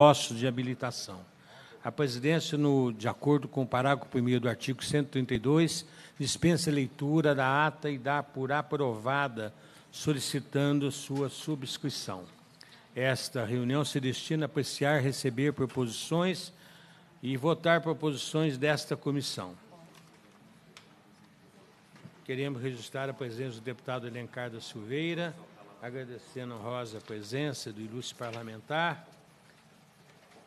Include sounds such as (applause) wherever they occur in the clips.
nosso de habilitação. A presidência, no, de acordo com o parágrafo 1 do artigo 132, dispensa leitura da ata e dá por aprovada, solicitando sua subscrição. Esta reunião se destina a apreciar, receber proposições e votar proposições desta comissão. Queremos registrar a presença do deputado Alencar da Silveira, agradecendo a Rosa a presença do ilustre parlamentar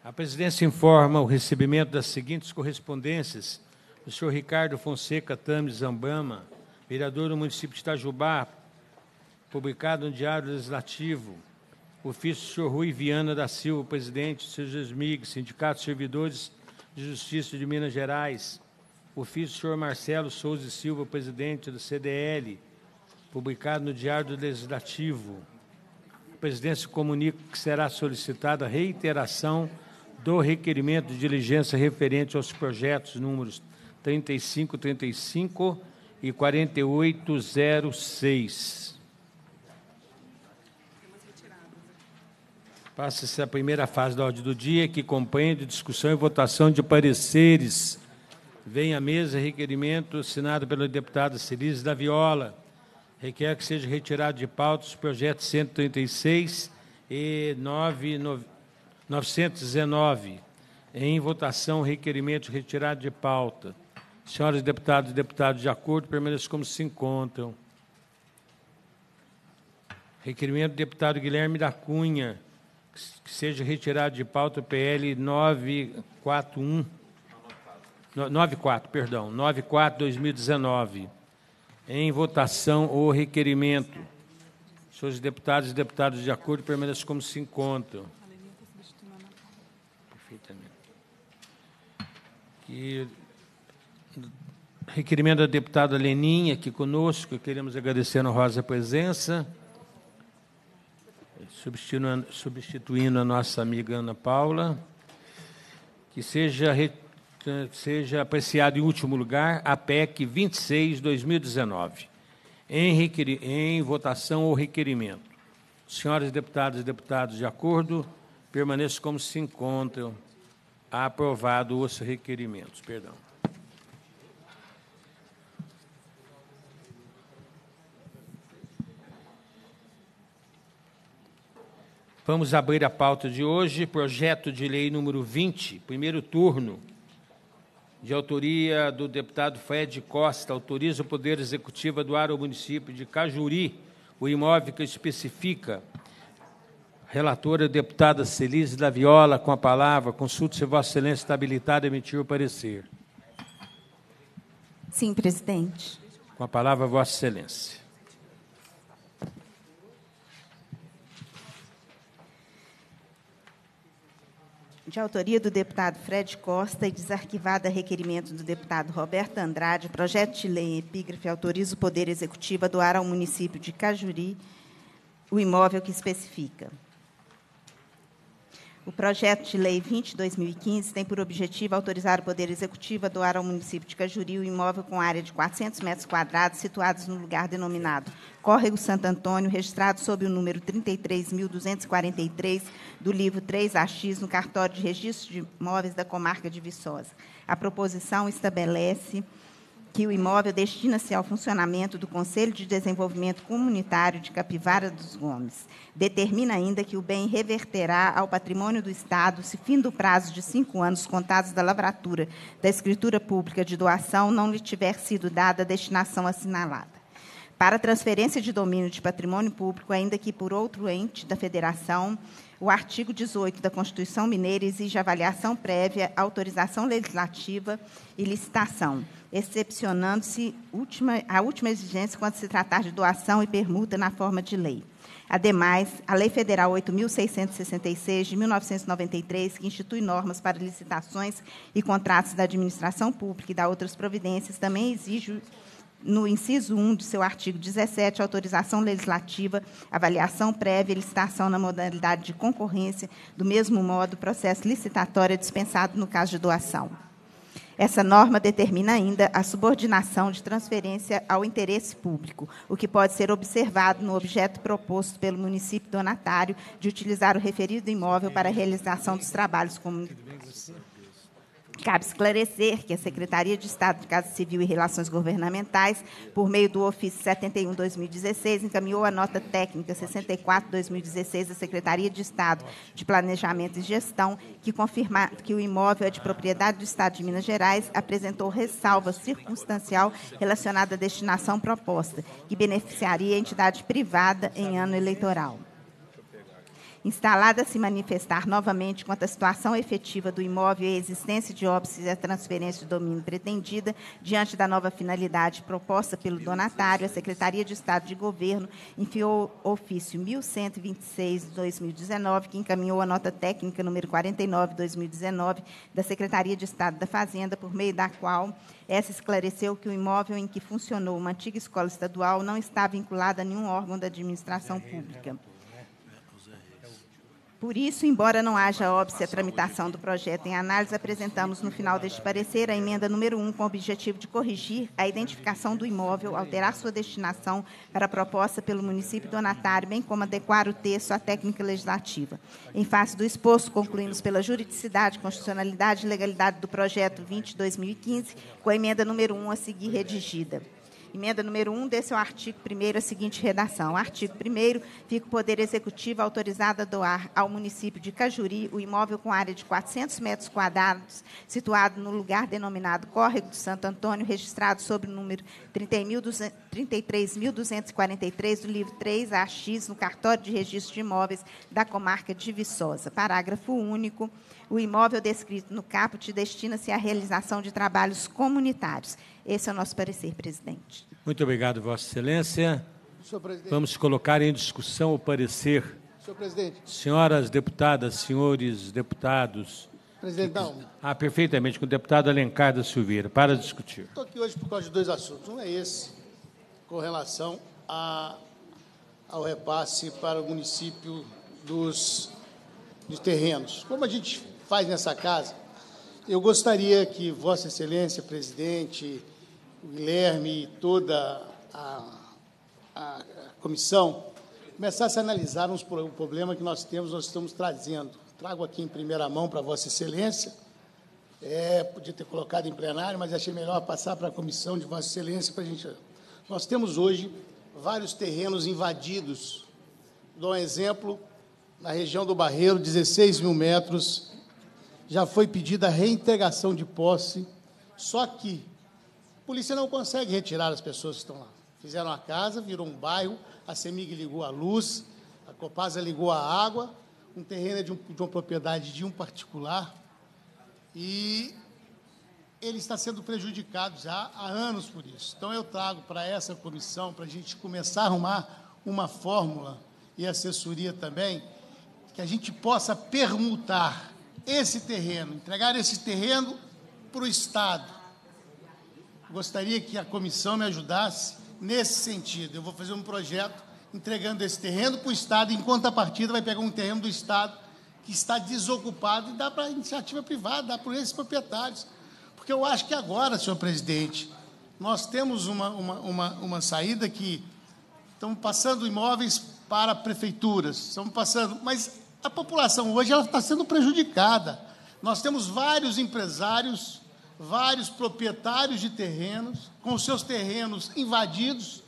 a presidência informa o recebimento das seguintes correspondências. O senhor Ricardo Fonseca Tames Zambama, vereador do município de Itajubá, publicado no Diário Legislativo. Ofício do senhor Rui Viana da Silva, presidente do Esmig, Sindicato de Servidores de Justiça de Minas Gerais. Ofício do senhor Marcelo Souza Silva, presidente do CDL, publicado no Diário Legislativo. A presidência comunica que será solicitada a reiteração do requerimento de diligência referente aos projetos números 3535 e 4806. Passa-se a primeira fase da ordem do dia, que compreende discussão e votação de pareceres. Vem à mesa requerimento assinado pela deputada Celise da Viola. Requer que seja retirado de pauta os projetos 136 e 990. 919, em votação, requerimento retirado de pauta. Senhoras deputados e deputados, de acordo, permaneçam como se encontram. Requerimento do deputado Guilherme da Cunha, que seja retirado de pauta PL 941. 94, perdão, 94 2019. Em votação o requerimento. Senhores deputados e deputados, de acordo, permaneçam como se encontram. requerimento da deputada Leninha aqui conosco, queremos agradecer a Rosa a presença, substituindo, substituindo a nossa amiga Ana Paula, que seja, seja apreciado em último lugar a PEC 26-2019, em, requer, em votação ou requerimento. Senhoras deputadas e deputados, de acordo, permaneçam como se encontram. Aprovado os requerimentos. Perdão. Vamos abrir a pauta de hoje, projeto de lei número 20, primeiro turno, de autoria do deputado Fred Costa, autoriza o Poder Executivo a doar ao município de Cajuri o imóvel que especifica relatora deputada Celise da Viola, com a palavra. Consulte se Vossa Excelência está habilitada a emitir o parecer. Sim, presidente. Com a palavra, Vossa Excelência. De autoria do deputado Fred Costa e desarquivada requerimento do deputado Roberto Andrade, projeto de lei em epígrafe autoriza o Poder Executivo a doar ao município de Cajuri o imóvel que especifica. O projeto de lei 20/2015 tem por objetivo autorizar o Poder Executivo a doar ao município de Cajuri o imóvel com área de 400 metros quadrados situados no lugar denominado Córrego Santo Antônio, registrado sob o número 33.243 do livro 3AX no cartório de registro de imóveis da comarca de Viçosa. A proposição estabelece que o imóvel destina-se ao funcionamento do Conselho de Desenvolvimento Comunitário de Capivara dos Gomes. Determina ainda que o bem reverterá ao patrimônio do Estado se, fim do prazo de cinco anos contados da lavratura da escritura pública de doação, não lhe tiver sido dada a destinação assinalada para transferência de domínio de patrimônio público, ainda que por outro ente da Federação, o artigo 18 da Constituição Mineira exige avaliação prévia, autorização legislativa e licitação excepcionando-se a última exigência quando se tratar de doação e permuta na forma de lei. Ademais, a Lei Federal 8.666, de 1993, que institui normas para licitações e contratos da administração pública e da outras providências, também exige no inciso 1 do seu artigo 17, autorização legislativa, avaliação prévia e licitação na modalidade de concorrência, do mesmo modo, processo licitatório é dispensado no caso de doação. Essa norma determina ainda a subordinação de transferência ao interesse público, o que pode ser observado no objeto proposto pelo município donatário de utilizar o referido imóvel para a realização dos trabalhos comunitários Cabe esclarecer que a Secretaria de Estado de Casa Civil e Relações Governamentais, por meio do ofício 71-2016, encaminhou a nota técnica 64-2016 da Secretaria de Estado de Planejamento e Gestão, que confirma que o imóvel é de propriedade do Estado de Minas Gerais, apresentou ressalva circunstancial relacionada à destinação proposta, que beneficiaria a entidade privada em ano eleitoral instalada a se manifestar novamente quanto à situação efetiva do imóvel e a existência de óbices e a transferência de domínio pretendida, diante da nova finalidade proposta pelo donatário, a Secretaria de Estado de Governo enviou ofício 1126-2019, que encaminhou a nota técnica número 49-2019 da Secretaria de Estado da Fazenda, por meio da qual essa esclareceu que o imóvel em que funcionou uma antiga escola estadual não está vinculado a nenhum órgão da administração pública. Por isso, embora não haja óbice à tramitação do projeto em análise, apresentamos no final deste parecer a emenda número 1 com o objetivo de corrigir a identificação do imóvel, alterar sua destinação para a proposta pelo município donatário, bem como adequar o texto à técnica legislativa. Em face do exposto, concluímos pela juridicidade, constitucionalidade e legalidade do projeto 20/2015, com a emenda número 1 a seguir redigida. Emenda número 1 um desse é o artigo 1 a seguinte redação. Artigo 1 fica o Poder Executivo autorizado a doar ao município de Cajuri o imóvel com área de 400 metros quadrados, situado no lugar denominado Córrego de Santo Antônio, registrado sob o número 33.243 do livro 3 AX, no cartório de registro de imóveis da comarca de Viçosa. Parágrafo único. O imóvel descrito no caput destina-se à realização de trabalhos comunitários. Esse é o nosso parecer, presidente. Muito obrigado, Vossa Excelência. Vamos colocar em discussão o parecer. Senhor presidente. Senhoras deputadas, senhores deputados. Presidente, não. Ah, perfeitamente, com o deputado Alencar da Silveira, para discutir. Estou aqui hoje por causa de dois assuntos. Um é esse, com relação a, ao repasse para o município dos, dos terrenos. Como a gente faz nessa casa, eu gostaria que Vossa Excelência, presidente, o Guilherme e toda a, a comissão começasse a analisar uns, o problema que nós temos, nós estamos trazendo. Trago aqui em primeira mão para Vossa Excelência. É, podia ter colocado em plenário, mas achei melhor passar para a comissão de Vossa Excelência para a gente. Nós temos hoje vários terrenos invadidos. Dou um exemplo, na região do Barreiro, 16 mil metros, já foi pedida a reintegração de posse, só que polícia não consegue retirar as pessoas que estão lá. Fizeram a casa, virou um bairro, a CEMIG ligou a luz, a Copasa ligou a água, um terreno é de, um, de uma propriedade de um particular, e ele está sendo prejudicado já há anos por isso. Então eu trago para essa comissão, para a gente começar a arrumar uma fórmula e assessoria também, que a gente possa permutar esse terreno, entregar esse terreno para o Estado, Gostaria que a comissão me ajudasse nesse sentido. Eu vou fazer um projeto entregando esse terreno para o Estado, enquanto a partida vai pegar um terreno do Estado que está desocupado e dá para a iniciativa privada, dá para esses proprietários. Porque eu acho que agora, senhor presidente, nós temos uma, uma, uma, uma saída que estamos passando imóveis para prefeituras, estamos passando, mas a população hoje ela está sendo prejudicada. Nós temos vários empresários vários proprietários de terrenos, com seus terrenos invadidos,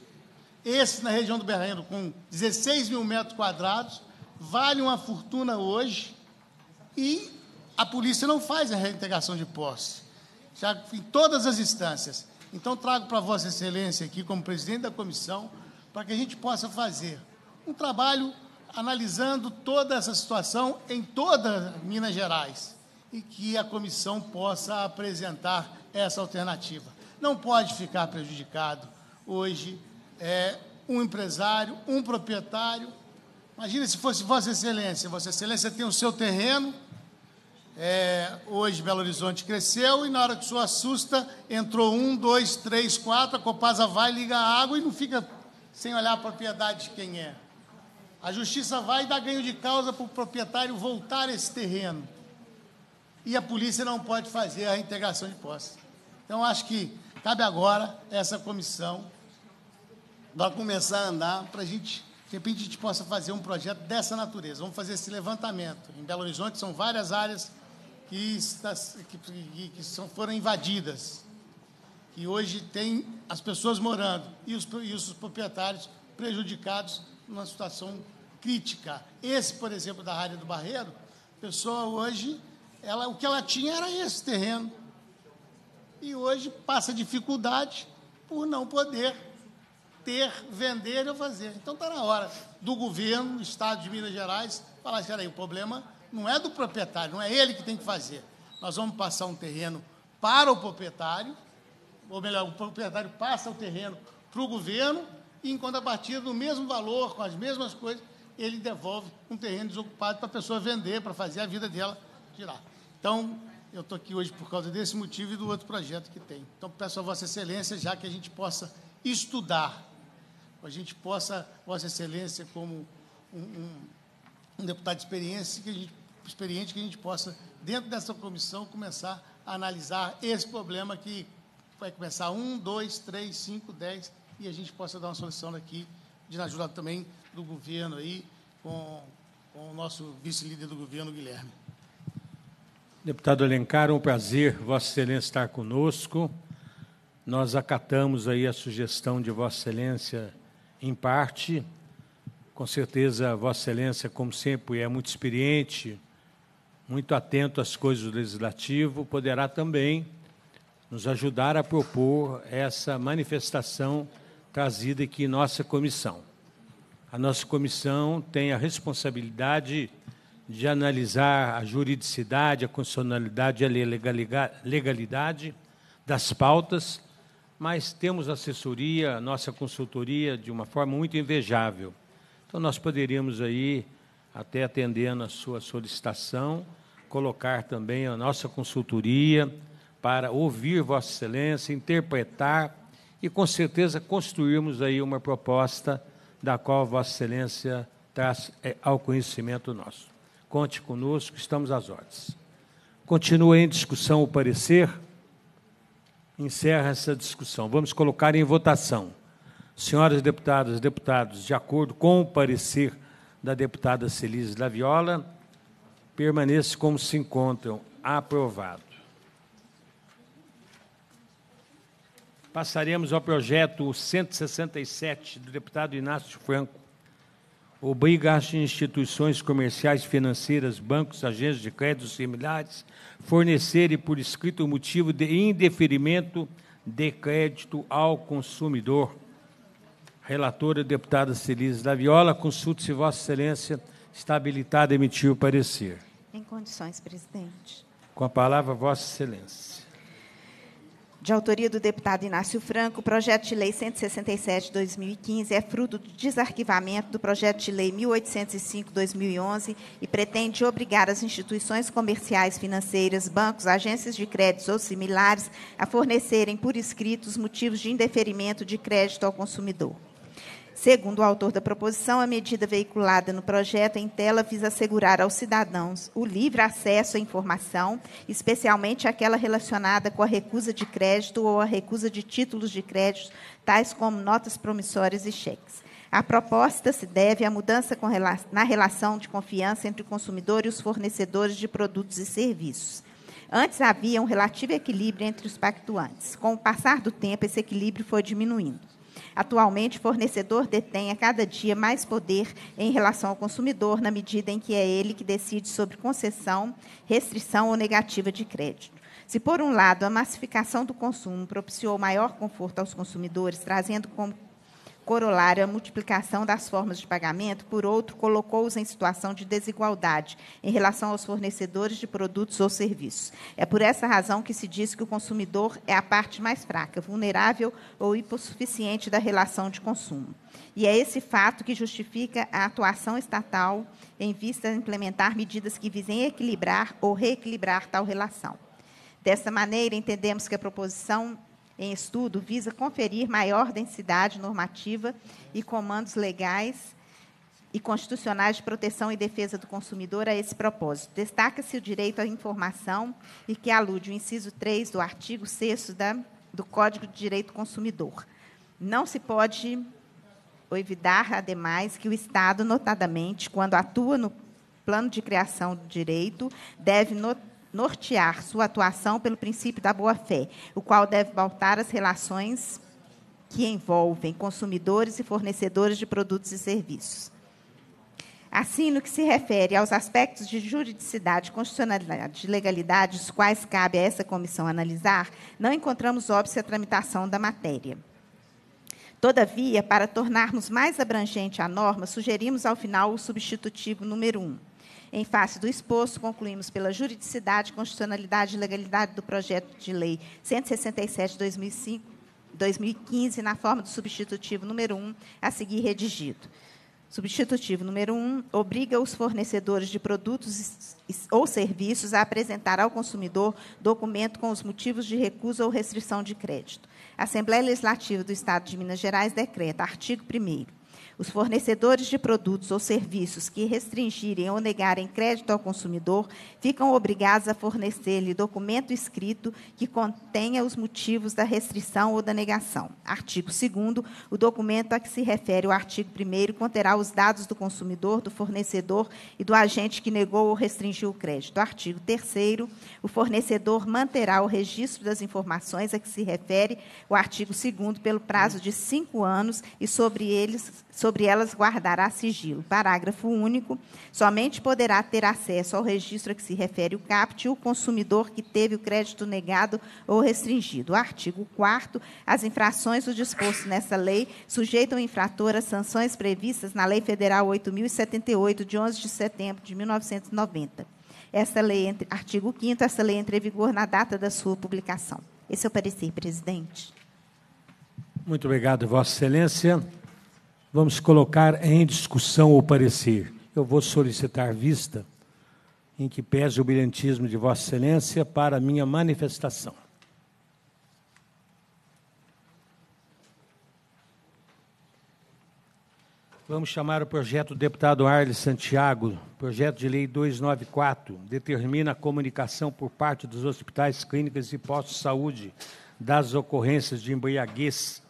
esses na região do Berrendo com 16 mil metros quadrados, vale uma fortuna hoje, e a polícia não faz a reintegração de posse, já em todas as instâncias. Então, trago para Vossa Excelência aqui, como presidente da comissão, para que a gente possa fazer um trabalho analisando toda essa situação em toda Minas Gerais e que a comissão possa apresentar essa alternativa. Não pode ficar prejudicado hoje é, um empresário, um proprietário. Imagina se fosse Vossa Excelência. Vossa Excelência tem o seu terreno. É, hoje Belo Horizonte cresceu e na hora que o senhor assusta, entrou um, dois, três, quatro, a Copasa vai, liga a água e não fica sem olhar a propriedade de quem é. A justiça vai dar ganho de causa para o proprietário voltar esse terreno e a polícia não pode fazer a integração de posse. Então, acho que cabe agora essa comissão para começar a andar, para a gente, de repente, a gente possa fazer um projeto dessa natureza. Vamos fazer esse levantamento. Em Belo Horizonte são várias áreas que, está, que, que, que são, foram invadidas, que hoje tem as pessoas morando e os, e os proprietários prejudicados numa situação crítica. Esse, por exemplo, da área do Barreiro, a pessoa hoje ela, o que ela tinha era esse terreno. E hoje passa dificuldade por não poder ter, vender ou fazer. Então está na hora do governo, do Estado de Minas Gerais, falar: espera aí, o problema não é do proprietário, não é ele que tem que fazer. Nós vamos passar um terreno para o proprietário, ou melhor, o proprietário passa o terreno para o governo, e a partir do mesmo valor, com as mesmas coisas, ele devolve um terreno desocupado para a pessoa vender, para fazer a vida dela tirar. Então, eu estou aqui hoje por causa desse motivo e do outro projeto que tem. Então, peço a Vossa Excelência, já que a gente possa estudar, a gente possa, Vossa Excelência, como um, um, um deputado de experiência, que a gente, experiente, que a gente possa, dentro dessa comissão, começar a analisar esse problema que vai começar um, dois, três, cinco, dez e a gente possa dar uma solução aqui, de ajuda também do governo aí, com, com o nosso vice-líder do governo, Guilherme. Deputado Alencar, é um prazer, Vossa Excelência estar conosco. Nós acatamos aí a sugestão de Vossa Excelência em parte. Com certeza, Vossa Excelência, como sempre, é muito experiente, muito atento às coisas do legislativo, poderá também nos ajudar a propor essa manifestação trazida aqui em nossa comissão. A nossa comissão tem a responsabilidade de analisar a juridicidade, a constitucionalidade e a legalidade das pautas, mas temos assessoria, a nossa consultoria, de uma forma muito invejável. Então, nós poderíamos aí, até atendendo a sua solicitação, colocar também a nossa consultoria para ouvir Vossa Excelência, interpretar e, com certeza, construirmos aí uma proposta da qual Vossa Excelência traz é, ao conhecimento nosso. Conte conosco, estamos às ordens. Continua em discussão o parecer. Encerra essa discussão. Vamos colocar em votação. Senhoras deputadas e deputados, de acordo com o parecer da deputada Celise Laviola, permaneça como se encontram. Aprovado. Passaremos ao projeto 167 do deputado Inácio Franco obriga as instituições comerciais, financeiras, bancos, agências de crédito similares fornecerem por escrito o motivo de indeferimento de crédito ao consumidor. Relatora, deputada Celise da Viola, consulte se Vossa Excelência está habilitada a emitir o parecer. Em condições, presidente. Com a palavra, Vossa Excelência de autoria do deputado Inácio Franco, o projeto de lei 167/2015 é fruto do desarquivamento do projeto de lei 1805/2011 e pretende obrigar as instituições comerciais, financeiras, bancos, agências de créditos ou similares a fornecerem por escrito os motivos de indeferimento de crédito ao consumidor. Segundo o autor da proposição, a medida veiculada no projeto em tela visa assegurar aos cidadãos o livre acesso à informação, especialmente aquela relacionada com a recusa de crédito ou a recusa de títulos de crédito, tais como notas promissórias e cheques. A proposta se deve à mudança na relação de confiança entre o consumidor e os fornecedores de produtos e serviços. Antes havia um relativo equilíbrio entre os pactuantes. Com o passar do tempo, esse equilíbrio foi diminuindo. Atualmente, fornecedor detém a cada dia mais poder em relação ao consumidor, na medida em que é ele que decide sobre concessão, restrição ou negativa de crédito. Se, por um lado, a massificação do consumo propiciou maior conforto aos consumidores, trazendo como Corolário, a multiplicação das formas de pagamento, por outro, colocou-os em situação de desigualdade em relação aos fornecedores de produtos ou serviços. É por essa razão que se diz que o consumidor é a parte mais fraca, vulnerável ou hipossuficiente da relação de consumo. E é esse fato que justifica a atuação estatal em vista a implementar medidas que visem equilibrar ou reequilibrar tal relação. Dessa maneira, entendemos que a proposição em estudo visa conferir maior densidade normativa e comandos legais e constitucionais de proteção e defesa do consumidor a esse propósito. Destaca-se o direito à informação e que alude o inciso 3 do artigo 6 da, do Código de Direito do Consumidor. Não se pode evitar, ademais, que o Estado, notadamente, quando atua no plano de criação do direito, deve notar nortear sua atuação pelo princípio da boa-fé, o qual deve pautar as relações que envolvem consumidores e fornecedores de produtos e serviços. Assim, no que se refere aos aspectos de juridicidade, constitucionalidade e legalidade, os quais cabe a essa comissão analisar, não encontramos óbvio à tramitação da matéria. Todavia, para tornarmos mais abrangente a norma, sugerimos ao final o substitutivo número 1. Um em face do exposto, concluímos pela juridicidade, constitucionalidade e legalidade do projeto de lei 167 2015, na forma do substitutivo número 1, a seguir redigido. Substitutivo número 1 um, obriga os fornecedores de produtos ou serviços a apresentar ao consumidor documento com os motivos de recusa ou restrição de crédito. A Assembleia Legislativa do Estado de Minas Gerais decreta, artigo 1 os fornecedores de produtos ou serviços que restringirem ou negarem crédito ao consumidor ficam obrigados a fornecer-lhe documento escrito que contenha os motivos da restrição ou da negação. Artigo 2 o documento a que se refere o artigo 1 conterá os dados do consumidor, do fornecedor e do agente que negou ou restringiu o crédito. Artigo 3 o fornecedor manterá o registro das informações a que se refere o artigo 2 pelo prazo de cinco anos e sobre eles sobre elas guardará sigilo. Parágrafo único. Somente poderá ter acesso ao registro a que se refere o CAPT o consumidor que teve o crédito negado ou restringido. Artigo 4 As infrações do disposto nessa lei sujeitam o infrator às sanções previstas na Lei Federal 8078 de 11 de setembro de 1990. Essa lei, artigo 5 essa lei entra em vigor na data da sua publicação. Esse é o parecer, presidente. Muito obrigado, Vossa Excelência vamos colocar em discussão o parecer. Eu vou solicitar vista em que pese o brilhantismo de Vossa Excelência para minha manifestação. Vamos chamar o projeto do deputado Arles Santiago, projeto de lei 294, determina a comunicação por parte dos hospitais, clínicas e postos de saúde das ocorrências de embriaguez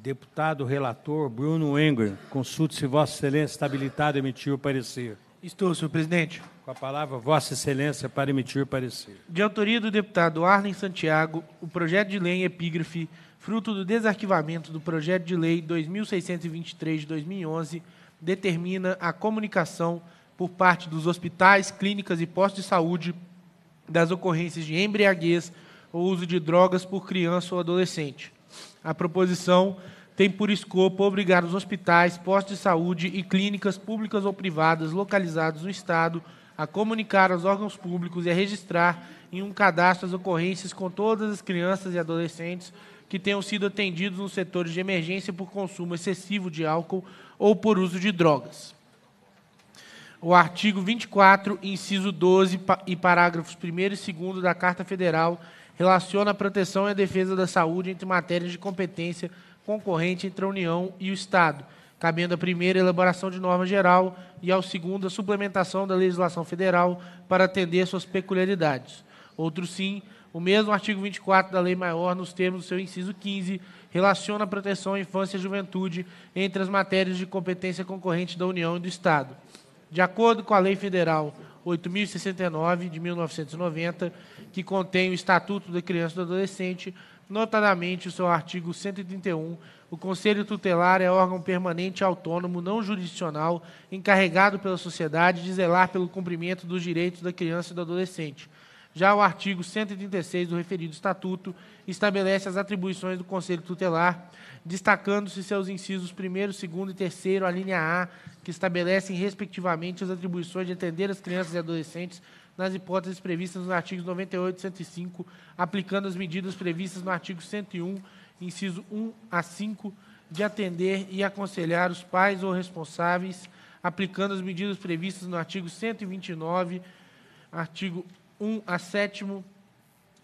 Deputado relator Bruno Engler, consulte se Vossa Excelência está habilitado a emitir o parecer. Estou, senhor presidente. Com a palavra, Vossa Excelência, para emitir o parecer. De autoria do deputado Arlen Santiago, o projeto de lei em epígrafe, fruto do desarquivamento do projeto de lei 2623 de 2011, determina a comunicação por parte dos hospitais, clínicas e postos de saúde das ocorrências de embriaguez ou uso de drogas por criança ou adolescente. A proposição tem por escopo obrigar os hospitais, postos de saúde e clínicas públicas ou privadas localizados no Estado a comunicar aos órgãos públicos e a registrar em um cadastro as ocorrências com todas as crianças e adolescentes que tenham sido atendidos nos setores de emergência por consumo excessivo de álcool ou por uso de drogas. O artigo 24, inciso 12 e parágrafos 1 e 2 da Carta Federal relaciona a proteção e a defesa da saúde entre matérias de competência concorrente entre a União e o Estado, cabendo à primeira elaboração de norma geral e ao segundo a suplementação da legislação federal para atender suas peculiaridades. Outro sim, o mesmo artigo 24 da Lei Maior, nos termos do seu inciso 15, relaciona a proteção à infância e juventude entre as matérias de competência concorrente da União e do Estado. De acordo com a Lei Federal 8.069 de 1990, que contém o Estatuto da Criança e do Adolescente, notadamente o seu artigo 131. O Conselho Tutelar é órgão permanente autônomo não jurisdicional encarregado pela sociedade de zelar pelo cumprimento dos direitos da criança e do adolescente. Já o artigo 136 do referido estatuto estabelece as atribuições do Conselho Tutelar destacando-se seus incisos 1, 2 e 3, a linha A, que estabelecem, respectivamente, as atribuições de atender as crianças e adolescentes nas hipóteses previstas nos artigos 98 e 105, aplicando as medidas previstas no artigo 101, inciso 1 a 5, de atender e aconselhar os pais ou responsáveis, aplicando as medidas previstas no artigo 129, artigo 1 a 7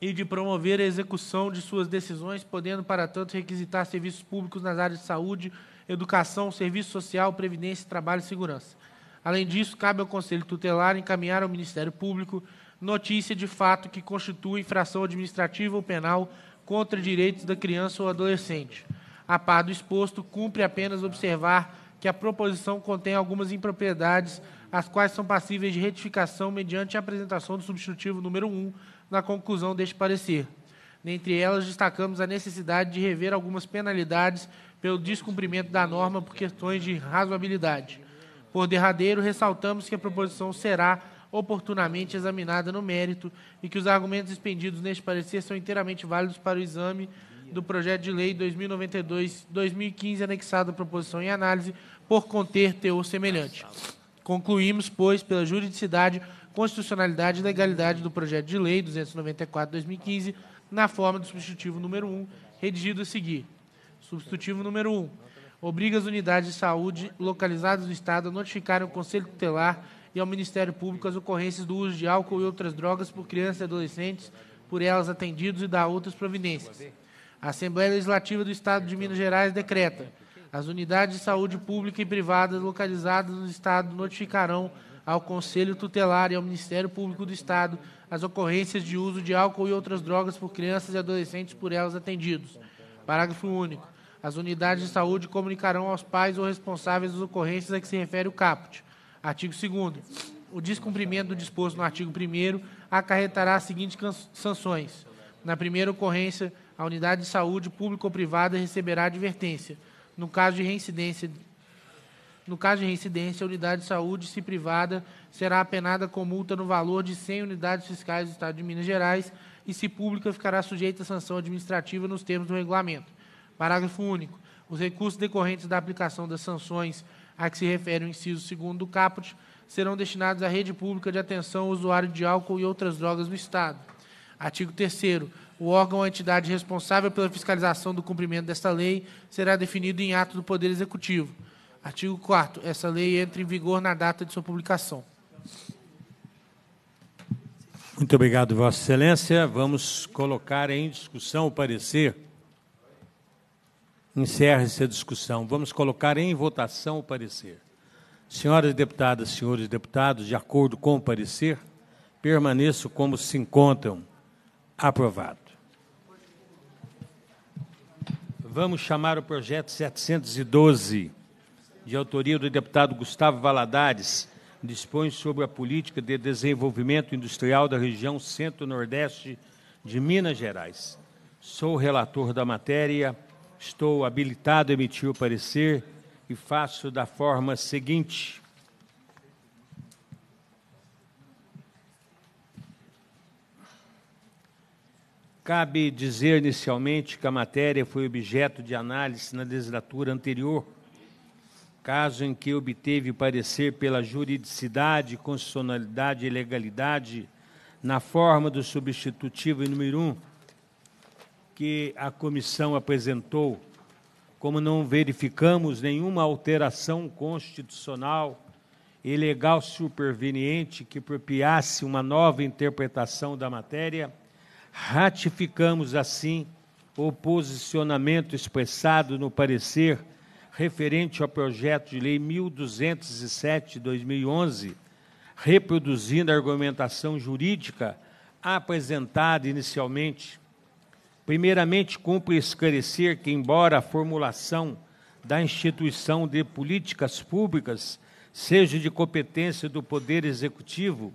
e de promover a execução de suas decisões, podendo, para tanto, requisitar serviços públicos nas áreas de saúde, educação, serviço social, previdência, trabalho e segurança. Além disso, cabe ao Conselho Tutelar encaminhar ao Ministério Público notícia de fato que constitui infração administrativa ou penal contra direitos da criança ou adolescente. A par do exposto, cumpre apenas observar que a proposição contém algumas impropriedades, as quais são passíveis de retificação mediante a apresentação do substitutivo número 1 na conclusão deste parecer. Dentre elas, destacamos a necessidade de rever algumas penalidades pelo descumprimento da norma por questões de razoabilidade. Por derradeiro, ressaltamos que a proposição será oportunamente examinada no mérito e que os argumentos expendidos neste parecer são inteiramente válidos para o exame do projeto de lei 2092-2015 anexado à proposição em análise por conter teor semelhante. Concluímos, pois, pela juridicidade constitucionalidade e legalidade do projeto de lei 294/2015 na forma do substitutivo número 1, redigido a seguir. Substitutivo número 1. Obriga as unidades de saúde localizadas no Estado a notificar ao Conselho Tutelar e ao Ministério Público as ocorrências do uso de álcool e outras drogas por crianças e adolescentes, por elas atendidos e da outras providências. A Assembleia Legislativa do Estado de Minas Gerais decreta: as unidades de saúde pública e privadas localizadas no Estado notificarão ao Conselho Tutelar e ao Ministério Público do Estado as ocorrências de uso de álcool e outras drogas por crianças e adolescentes por elas atendidos. Parágrafo único. As unidades de saúde comunicarão aos pais ou responsáveis as ocorrências a que se refere o caput. Artigo 2 O descumprimento do disposto no artigo 1 acarretará as seguintes sanções. Na primeira ocorrência, a unidade de saúde pública ou privada receberá advertência. No caso de reincidência no caso de reincidência, a unidade de saúde, se privada, será apenada com multa no valor de 100 unidades fiscais do Estado de Minas Gerais e, se pública, ficará sujeita a sanção administrativa nos termos do regulamento. Parágrafo único. Os recursos decorrentes da aplicação das sanções a que se refere o inciso 2 do caput serão destinados à rede pública de atenção ao usuário de álcool e outras drogas do Estado. Artigo 3 o órgão ou entidade responsável pela fiscalização do cumprimento desta lei será definido em ato do Poder Executivo. Artigo 4 Essa lei entra em vigor na data de sua publicação. Muito obrigado, Vossa Excelência. Vamos colocar em discussão o parecer. Encerre-se a discussão. Vamos colocar em votação o parecer. Senhoras deputadas, senhores deputados, de acordo com o parecer, permaneço como se encontram. Aprovado. Vamos chamar o projeto 712 de autoria do deputado Gustavo Valadares, dispõe sobre a política de desenvolvimento industrial da região centro-nordeste de Minas Gerais. Sou relator da matéria, estou habilitado a emitir o parecer e faço da forma seguinte. Cabe dizer inicialmente que a matéria foi objeto de análise na legislatura anterior caso em que obteve parecer pela juridicidade, constitucionalidade e legalidade, na forma do substitutivo número 1, um, que a comissão apresentou, como não verificamos nenhuma alteração constitucional e legal superveniente que propiasse uma nova interpretação da matéria, ratificamos assim o posicionamento expressado no parecer referente ao projeto de lei 1207 de 2011, reproduzindo a argumentação jurídica apresentada inicialmente. Primeiramente, cumpre esclarecer que, embora a formulação da instituição de políticas públicas seja de competência do Poder Executivo,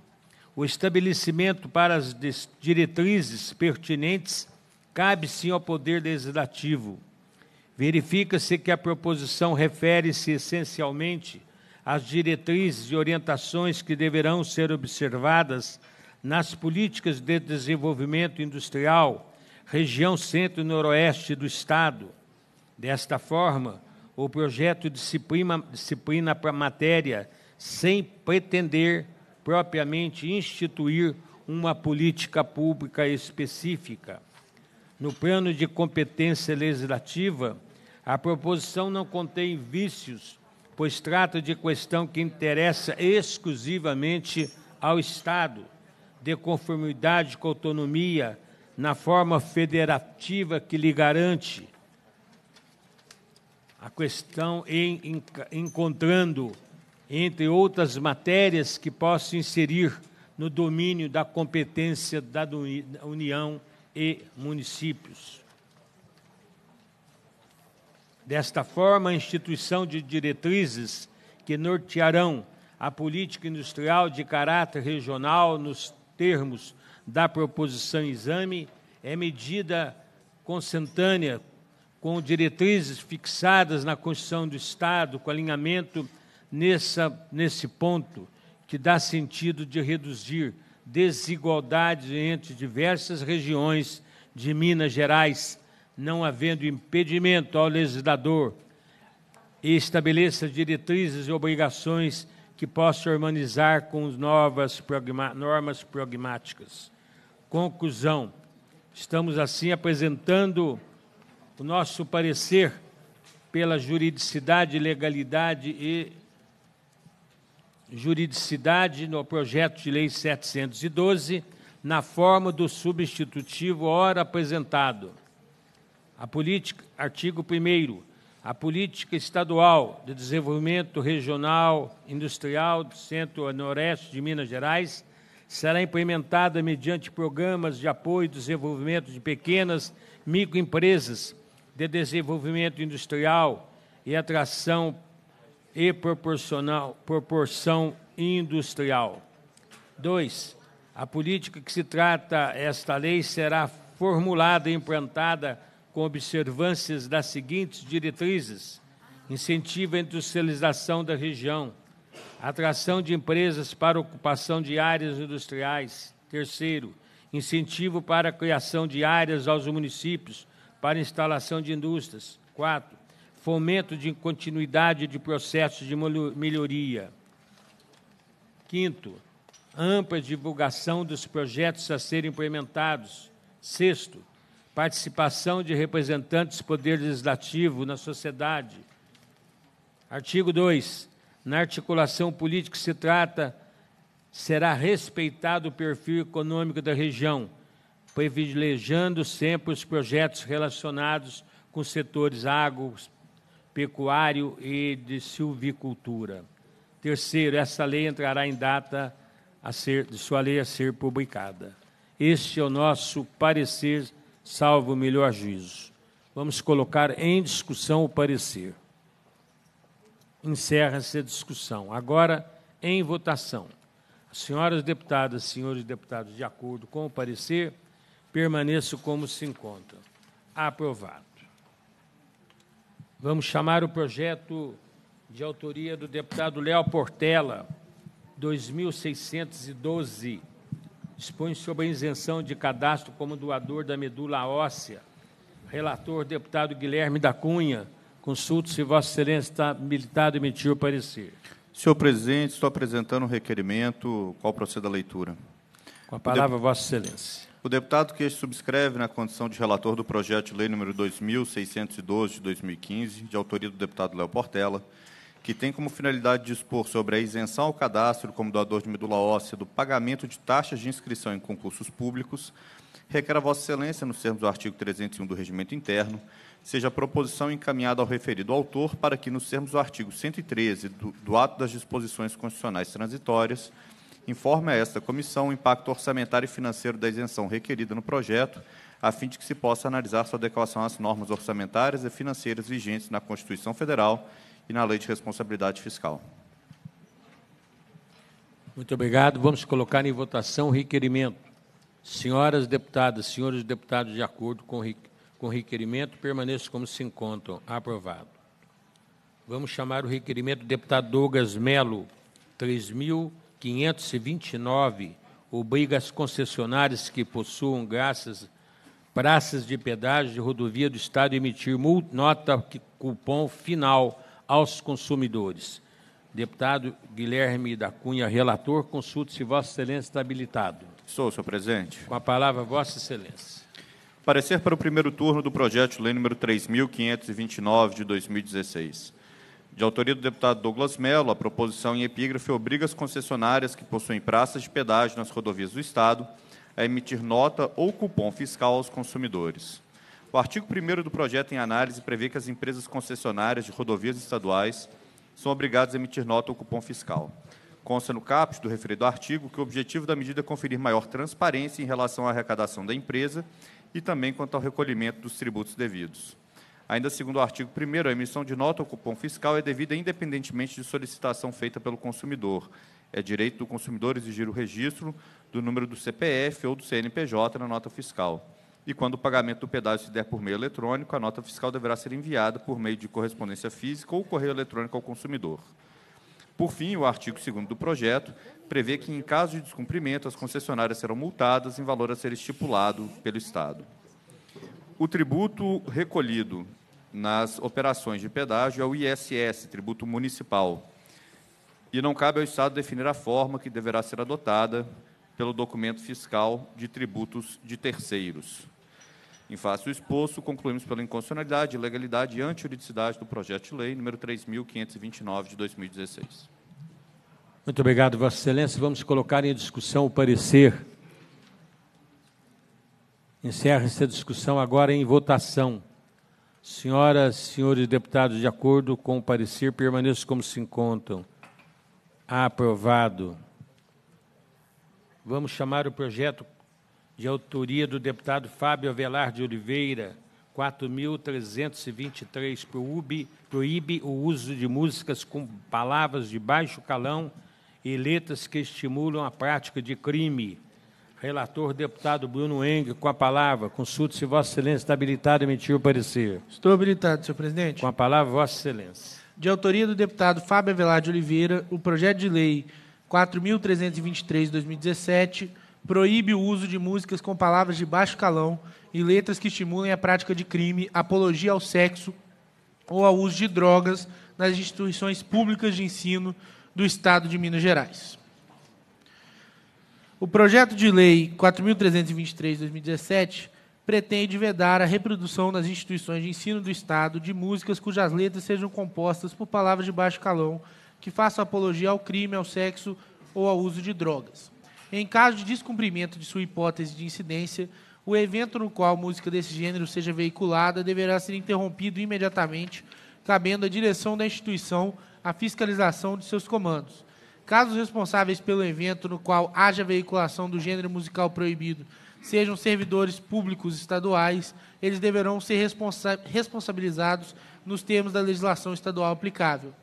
o estabelecimento para as diretrizes pertinentes cabe sim ao Poder Legislativo. Verifica-se que a proposição refere-se essencialmente às diretrizes e orientações que deverão ser observadas nas políticas de desenvolvimento industrial, região centro-noroeste do Estado. Desta forma, o projeto disciplina, disciplina para a matéria sem pretender propriamente instituir uma política pública específica. No plano de competência legislativa, a proposição não contém vícios, pois trata de questão que interessa exclusivamente ao Estado, de conformidade com a autonomia na forma federativa que lhe garante. A questão em, em, encontrando, entre outras matérias que possa inserir no domínio da competência da União e municípios. Desta forma, a instituição de diretrizes que nortearão a política industrial de caráter regional nos termos da proposição exame é medida consentânea com diretrizes fixadas na Constituição do Estado, com alinhamento nessa, nesse ponto que dá sentido de reduzir desigualdades entre diversas regiões de Minas Gerais, não havendo impedimento ao legislador, e estabeleça diretrizes e obrigações que possam harmonizar com novas normas pragmáticas. Conclusão: estamos assim apresentando o nosso parecer pela juridicidade, legalidade e juridicidade no projeto de lei 712, na forma do substitutivo ora apresentado. A política, artigo 1 a política estadual de desenvolvimento regional industrial do centro noreste de Minas Gerais será implementada mediante programas de apoio e desenvolvimento de pequenas microempresas de desenvolvimento industrial e atração e proporcional, proporção industrial. 2. A política que se trata esta lei será formulada e implantada com observâncias das seguintes diretrizes: incentivo à industrialização da região, atração de empresas para ocupação de áreas industriais. Terceiro, incentivo para a criação de áreas aos municípios para instalação de indústrias. Quatro, fomento de continuidade de processos de melhoria. Quinto, ampla divulgação dos projetos a serem implementados. Sexto, participação de representantes do Poder Legislativo na sociedade. Artigo 2. Na articulação política que se trata, será respeitado o perfil econômico da região, privilegiando sempre os projetos relacionados com os setores agro, pecuário e de silvicultura. Terceiro, essa lei entrará em data a ser, de sua lei a ser publicada. Este é o nosso parecer salvo o melhor juízo. Vamos colocar em discussão o parecer. Encerra-se a discussão. Agora, em votação. Senhoras deputadas, senhores deputados, de acordo com o parecer, permaneço como se encontra. Aprovado. Vamos chamar o projeto de autoria do deputado Léo Portela, 2612 dispõe sobre a isenção de cadastro como doador da medula óssea. Relator, deputado Guilherme da Cunha. Consulto se Vossa Excelência está militado emitir o parecer. Senhor presidente, estou apresentando um requerimento, qual proceda a leitura. Com a palavra, de... Vossa Excelência. O deputado que este subscreve na condição de relator do projeto de lei número 2612 de 2015, de autoria do deputado Léo Portela, que tem como finalidade dispor sobre a isenção ao cadastro como doador de medula óssea do pagamento de taxas de inscrição em concursos públicos, requer a Vossa Excelência, nos termos do artigo 301 do Regimento Interno, seja a proposição encaminhada ao referido autor para que, nos termos do artigo 113 do, do ato das disposições constitucionais transitórias, informe a esta comissão o impacto orçamentário e financeiro da isenção requerida no projeto, a fim de que se possa analisar sua adequação às normas orçamentárias e financeiras vigentes na Constituição Federal e na Lei de Responsabilidade Fiscal. Muito obrigado. Vamos colocar em votação o requerimento. Senhoras deputadas, senhores deputados, de acordo com o requerimento, permaneçam como se encontram. Aprovado. Vamos chamar o requerimento do deputado Douglas Melo, 3.529, obriga as concessionárias que possuam graças, praças de pedágio de rodovia do Estado a emitir multa, nota cupom final aos consumidores. Deputado Guilherme da Cunha, relator, consulte-se Vossa Excelência está habilitado. Sou, senhor presidente. Com a palavra, Vossa Excelência. Parecer para o primeiro turno do projeto de lei número 3.529 de 2016. De autoria do deputado Douglas Mello, a proposição em epígrafe obriga as concessionárias que possuem praças de pedágio nas rodovias do Estado a emitir nota ou cupom fiscal aos consumidores. O artigo 1 do projeto em análise prevê que as empresas concessionárias de rodovias estaduais são obrigadas a emitir nota ou cupom fiscal. Consta no caput do referido artigo que o objetivo da medida é conferir maior transparência em relação à arrecadação da empresa e também quanto ao recolhimento dos tributos devidos. Ainda segundo o artigo 1 a emissão de nota ou cupom fiscal é devida independentemente de solicitação feita pelo consumidor. É direito do consumidor exigir o registro do número do CPF ou do CNPJ na nota fiscal e quando o pagamento do pedágio se der por meio eletrônico, a nota fiscal deverá ser enviada por meio de correspondência física ou correio eletrônico ao consumidor. Por fim, o artigo 2 do projeto prevê que, em caso de descumprimento, as concessionárias serão multadas em valor a ser estipulado pelo Estado. O tributo recolhido nas operações de pedágio é o ISS, tributo municipal, e não cabe ao Estado definir a forma que deverá ser adotada pelo documento fiscal de tributos de terceiros. Em face do exposto, concluímos pela inconstitucionalidade, ilegalidade e antijuridicidade do projeto de lei número 3.529 de 2016. Muito obrigado, Vossa Excelência. Vamos colocar em discussão o parecer. Encerra-se a discussão agora em votação. Senhoras, senhores deputados, de acordo com o parecer, permaneçam como se encontram. Aprovado. Vamos chamar o projeto de autoria do deputado Fábio Avelar de Oliveira, 4.323, proíbe, proíbe o uso de músicas com palavras de baixo calão e letras que estimulam a prática de crime. Relator deputado Bruno Eng, com a palavra. Consulte se Vossa Excelência está habilitado a emitir o parecer. Estou habilitado, senhor presidente. Com a palavra, Vossa Excelência. De autoria do deputado Fábio Avelar de Oliveira, o projeto de lei 4.323 de 2017 proíbe o uso de músicas com palavras de baixo calão e letras que estimulem a prática de crime, apologia ao sexo ou ao uso de drogas nas instituições públicas de ensino do Estado de Minas Gerais. O projeto de lei 4.323 de 2017 pretende vedar a reprodução nas instituições de ensino do Estado de músicas cujas letras sejam compostas por palavras de baixo calão que faça apologia ao crime, ao sexo ou ao uso de drogas. Em caso de descumprimento de sua hipótese de incidência, o evento no qual música desse gênero seja veiculada deverá ser interrompido imediatamente, cabendo à direção da instituição a fiscalização de seus comandos. Caso os responsáveis pelo evento no qual haja veiculação do gênero musical proibido sejam servidores públicos estaduais, eles deverão ser responsa responsabilizados nos termos da legislação estadual aplicável.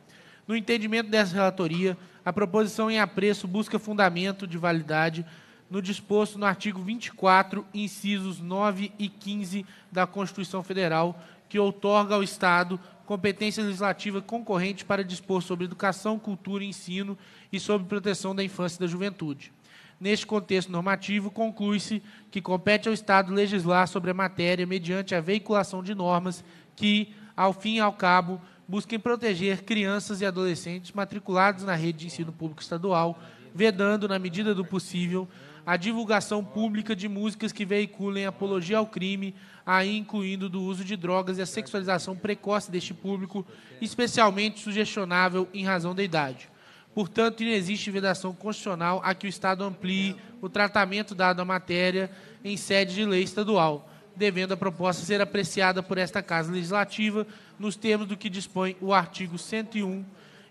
No entendimento dessa relatoria, a proposição em apreço busca fundamento de validade no disposto no artigo 24, incisos 9 e 15 da Constituição Federal, que outorga ao Estado competência legislativa concorrente para dispor sobre educação, cultura e ensino e sobre proteção da infância e da juventude. Neste contexto normativo, conclui-se que compete ao Estado legislar sobre a matéria mediante a veiculação de normas que, ao fim e ao cabo, busquem proteger crianças e adolescentes matriculados na rede de ensino público estadual, vedando, na medida do possível, a divulgação pública de músicas que veiculem apologia ao crime, aí incluindo do uso de drogas e a sexualização precoce deste público, especialmente sugestionável em razão da idade. Portanto, não existe vedação constitucional a que o Estado amplie o tratamento dado à matéria em sede de lei estadual, devendo a proposta ser apreciada por esta Casa Legislativa nos termos do que dispõe o artigo 101,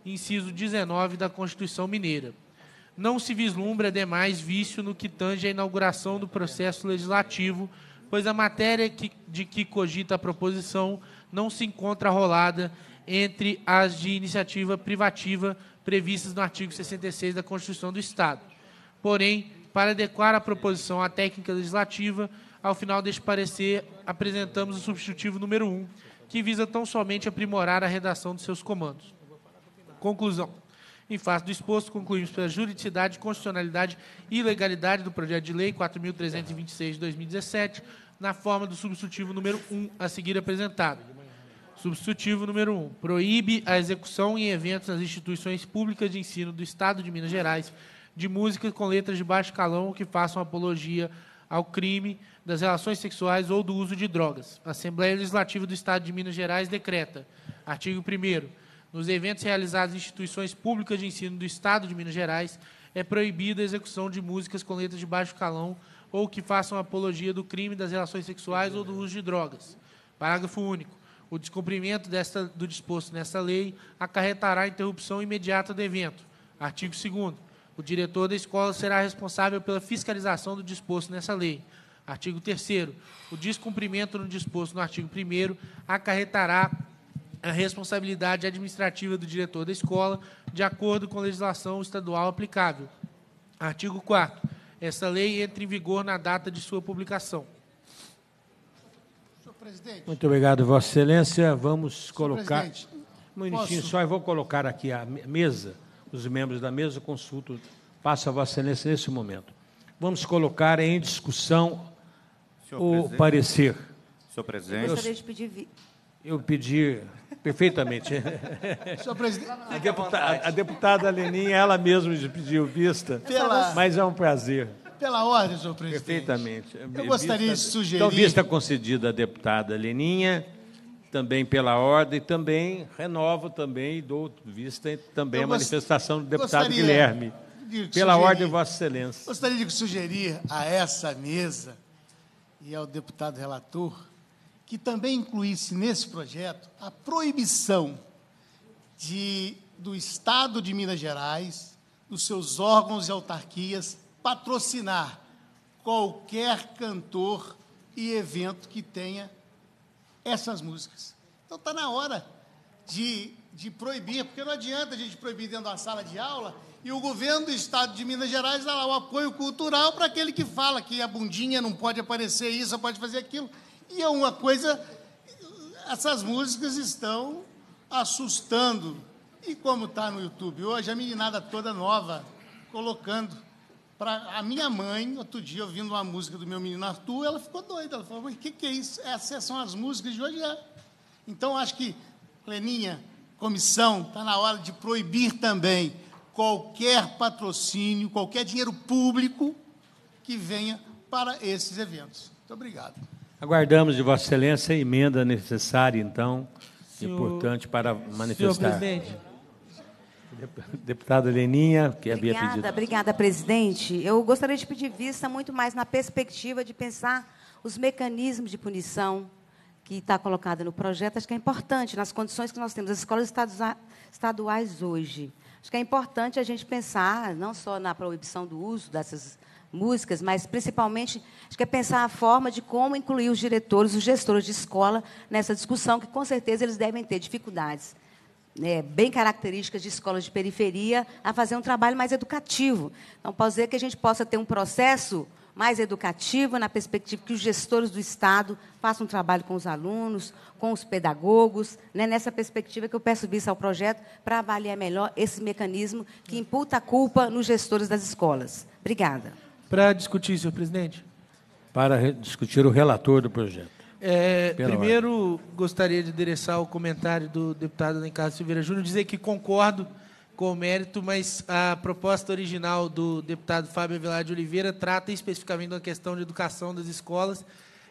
inciso 19 da Constituição Mineira. Não se vislumbra, demais, vício no que tange a inauguração do processo legislativo, pois a matéria que, de que cogita a proposição não se encontra rolada entre as de iniciativa privativa previstas no artigo 66 da Constituição do Estado. Porém, para adequar a proposição à técnica legislativa, ao final deste parecer, apresentamos o substitutivo número 1, que visa tão somente aprimorar a redação dos seus comandos. Conclusão. Em face do exposto, concluímos pela juridicidade, constitucionalidade e legalidade do projeto de lei 4.326 de 2017, na forma do substitutivo número 1 a seguir apresentado. Substitutivo número 1. Proíbe a execução em eventos nas instituições públicas de ensino do Estado de Minas Gerais de músicas com letras de baixo calão que façam apologia ao crime, das relações sexuais ou do uso de drogas. A Assembleia Legislativa do Estado de Minas Gerais decreta, artigo 1 nos eventos realizados em instituições públicas de ensino do Estado de Minas Gerais, é proibida a execução de músicas com letras de baixo calão ou que façam apologia do crime das relações sexuais ou do uso de drogas. Parágrafo único. O descumprimento desta, do disposto nesta lei acarretará a interrupção imediata do evento. Artigo 2 O diretor da escola será responsável pela fiscalização do disposto nessa lei. Artigo 3 O descumprimento no disposto no artigo 1 acarretará a responsabilidade administrativa do diretor da escola, de acordo com a legislação estadual aplicável. Artigo 4 Essa lei entra em vigor na data de sua publicação. Senhor presidente. Muito obrigado, Vossa Excelência. Vamos colocar. Um minutinho só, e vou colocar aqui a mesa, os membros da mesa, consulto, passo a Vossa Excelência nesse momento. Vamos colocar em discussão o parecer. Senhor presidente. Eu gostaria de pedir. Eu pedi perfeitamente. (laughs) a, deputada, a deputada Leninha, ela mesma pediu vista, Pela... mas é um prazer. Pela ordem, senhor presidente. Perfeitamente. Eu gostaria vista, de sugerir. Então, vista concedida à deputada Leninha, também pela ordem, também renovo também e dou vista também à manifestação do deputado Guilherme. pela sugerir, ordem, Vossa Excelência. Gostaria de sugerir a essa mesa e ao deputado relator que também incluísse nesse projeto a proibição de, do Estado de Minas Gerais, dos seus órgãos e autarquias, patrocinar qualquer cantor e evento que tenha essas músicas. Então está na hora de, de proibir, porque não adianta a gente proibir dentro da sala de aula e o governo do estado de Minas Gerais dá lá o apoio cultural para aquele que fala que a bundinha não pode aparecer isso, pode fazer aquilo. E é uma coisa. Essas músicas estão assustando. E como está no YouTube hoje, a meninada toda nova colocando. para a minha mãe, outro dia, ouvindo uma música do meu menino Arthur, ela ficou doida. Ela falou: Mas o que, que é isso? Essas são as músicas de hoje? É. Então, acho que, Leninha, comissão, está na hora de proibir também qualquer patrocínio, qualquer dinheiro público que venha para esses eventos. Muito obrigado. Aguardamos de Vossa Excelência a emenda necessária, então, senhor, importante para manifestar. Senhor presidente. Deputada Leninha, que obrigada, havia pedido. Obrigada, presidente. Eu gostaria de pedir vista muito mais na perspectiva de pensar os mecanismos de punição que está colocada no projeto. Acho que é importante nas condições que nós temos as escolas estaduais hoje. Acho que é importante a gente pensar não só na proibição do uso dessas músicas, mas principalmente acho que é pensar a forma de como incluir os diretores, os gestores de escola nessa discussão, que com certeza eles devem ter dificuldades. É, bem características de escolas de periferia a fazer um trabalho mais educativo. Então, pode ser que a gente possa ter um processo mais educativa, na perspectiva que os gestores do Estado façam um trabalho com os alunos, com os pedagogos, né? nessa perspectiva que eu peço vista ao projeto para avaliar melhor esse mecanismo que imputa a culpa nos gestores das escolas. Obrigada. Para discutir, senhor presidente. Para discutir o relator do projeto. É, primeiro, gostaria de endereçar o comentário do deputado Alencar Silveira Júnior, dizer que concordo com mérito, mas a proposta original do deputado Fábio Avelar de Oliveira trata especificamente da questão de educação das escolas,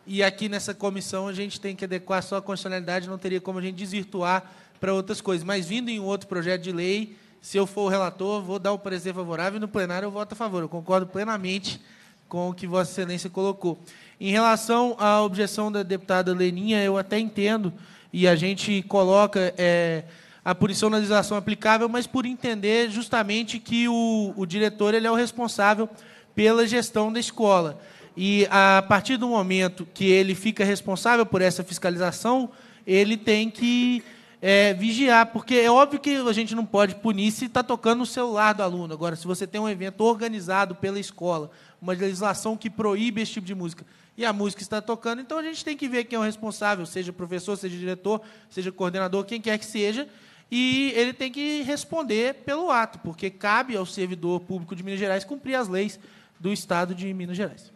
e aqui nessa comissão a gente tem que adequar só a constitucionalidade, não teria como a gente desvirtuar para outras coisas. Mas vindo em outro projeto de lei, se eu for o relator, vou dar o parecer favorável e no plenário eu voto a favor. Eu concordo plenamente com o que Vossa Excelência colocou. Em relação à objeção da deputada Leninha, eu até entendo, e a gente coloca. É, a punição na legislação aplicável, mas por entender justamente que o, o diretor ele é o responsável pela gestão da escola. E a partir do momento que ele fica responsável por essa fiscalização, ele tem que é, vigiar, porque é óbvio que a gente não pode punir se está tocando o celular do aluno. Agora, se você tem um evento organizado pela escola, uma legislação que proíbe esse tipo de música, e a música está tocando, então a gente tem que ver quem é o responsável, seja professor, seja diretor, seja coordenador, quem quer que seja, e ele tem que responder pelo ato, porque cabe ao servidor público de Minas Gerais cumprir as leis do Estado de Minas Gerais.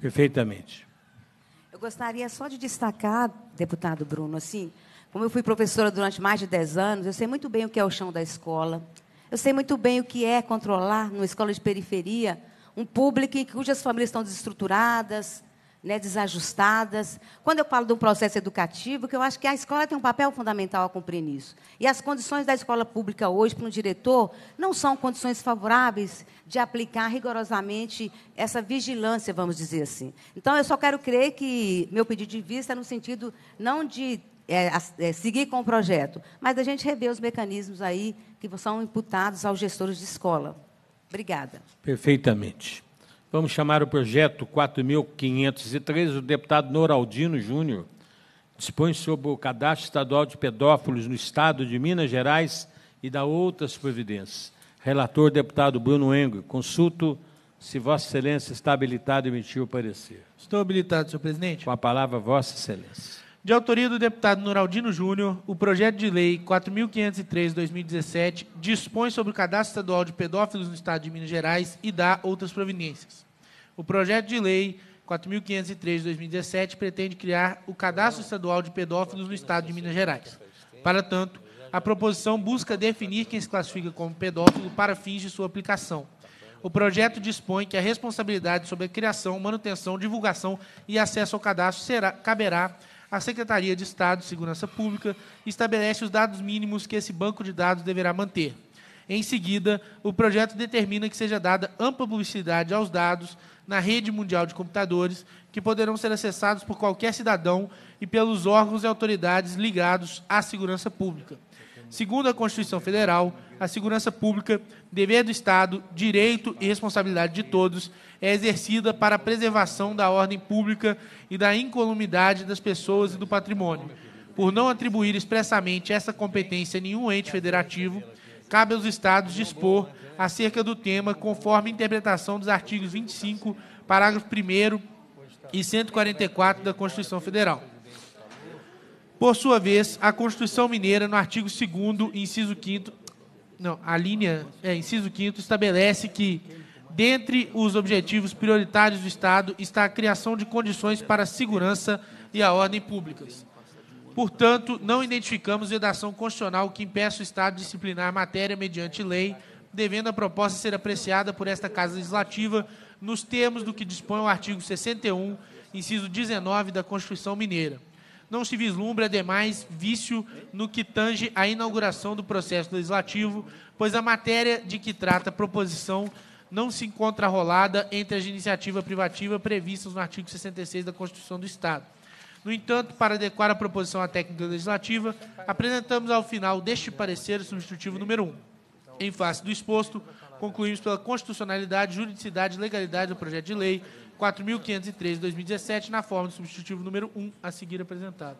Perfeitamente. Eu gostaria só de destacar, deputado Bruno, assim, como eu fui professora durante mais de 10 anos, eu sei muito bem o que é o chão da escola, eu sei muito bem o que é controlar, numa escola de periferia, um público em cujas famílias estão desestruturadas, né, desajustadas. Quando eu falo do processo educativo, que eu acho que a escola tem um papel fundamental a cumprir nisso. E as condições da escola pública hoje, para um diretor, não são condições favoráveis de aplicar rigorosamente essa vigilância, vamos dizer assim. Então, eu só quero crer que meu pedido de vista é no sentido não de é, é, seguir com o projeto, mas da gente rever os mecanismos aí que são imputados aos gestores de escola. Obrigada. Perfeitamente. Vamos chamar o projeto 4503 do deputado Noraldino Júnior. Dispõe sobre o cadastro estadual de pedófilos no estado de Minas Gerais e da outras providências. Relator deputado Bruno Engel, consulto se Vossa Excelência está habilitado a emitir o parecer. Estou habilitado, senhor presidente. Com a palavra, Vossa Excelência. De autoria do deputado Noraldino Júnior, o projeto de lei 4.503-2017 dispõe sobre o cadastro estadual de pedófilos no Estado de Minas Gerais e dá outras providências. O projeto de lei 4.503-2017 pretende criar o cadastro estadual de pedófilos no Estado de Minas Gerais. Para tanto, a proposição busca definir quem se classifica como pedófilo para fins de sua aplicação. O projeto dispõe que a responsabilidade sobre a criação, manutenção, divulgação e acesso ao cadastro será, caberá a Secretaria de Estado de Segurança Pública estabelece os dados mínimos que esse banco de dados deverá manter. Em seguida, o projeto determina que seja dada ampla publicidade aos dados na rede mundial de computadores, que poderão ser acessados por qualquer cidadão e pelos órgãos e autoridades ligados à segurança pública. Segundo a Constituição Federal, a segurança pública, dever do Estado, direito e responsabilidade de todos, é exercida para a preservação da ordem pública e da incolumidade das pessoas e do patrimônio. Por não atribuir expressamente essa competência a nenhum ente federativo, cabe aos Estados dispor acerca do tema conforme a interpretação dos artigos 25, parágrafo 1 e 144 da Constituição Federal. Por sua vez, a Constituição Mineira, no artigo 2 inciso 5 não, a linha, é, inciso 5 estabelece que Dentre os objetivos prioritários do Estado está a criação de condições para a segurança e a ordem públicas. Portanto, não identificamos vedação constitucional que impeça o Estado de disciplinar a matéria mediante lei, devendo a proposta ser apreciada por esta Casa Legislativa nos termos do que dispõe o artigo 61, inciso 19 da Constituição Mineira. Não se vislumbra, ademais, vício no que tange à inauguração do processo legislativo, pois a matéria de que trata a proposição não se encontra rolada entre as iniciativas privativas previstas no artigo 66 da Constituição do Estado. No entanto, para adequar a proposição à técnica legislativa, apresentamos ao final deste parecer o substitutivo número 1. Em face do exposto, concluímos pela constitucionalidade, juridicidade e legalidade do projeto de lei 4.503-2017, na forma do substitutivo número 1, a seguir apresentado.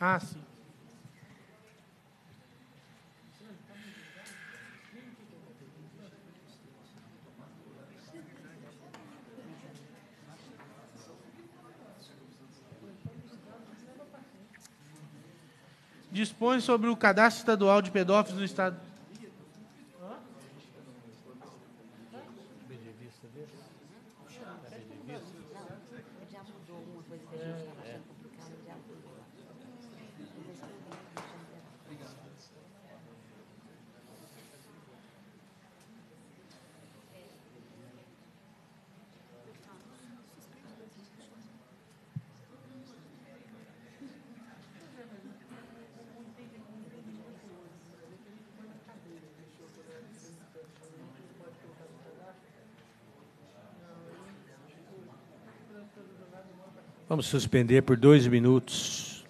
Ah, sim. dispõe sobre o cadastro estadual de pedófilos no estado Vamos suspender por dois minutos.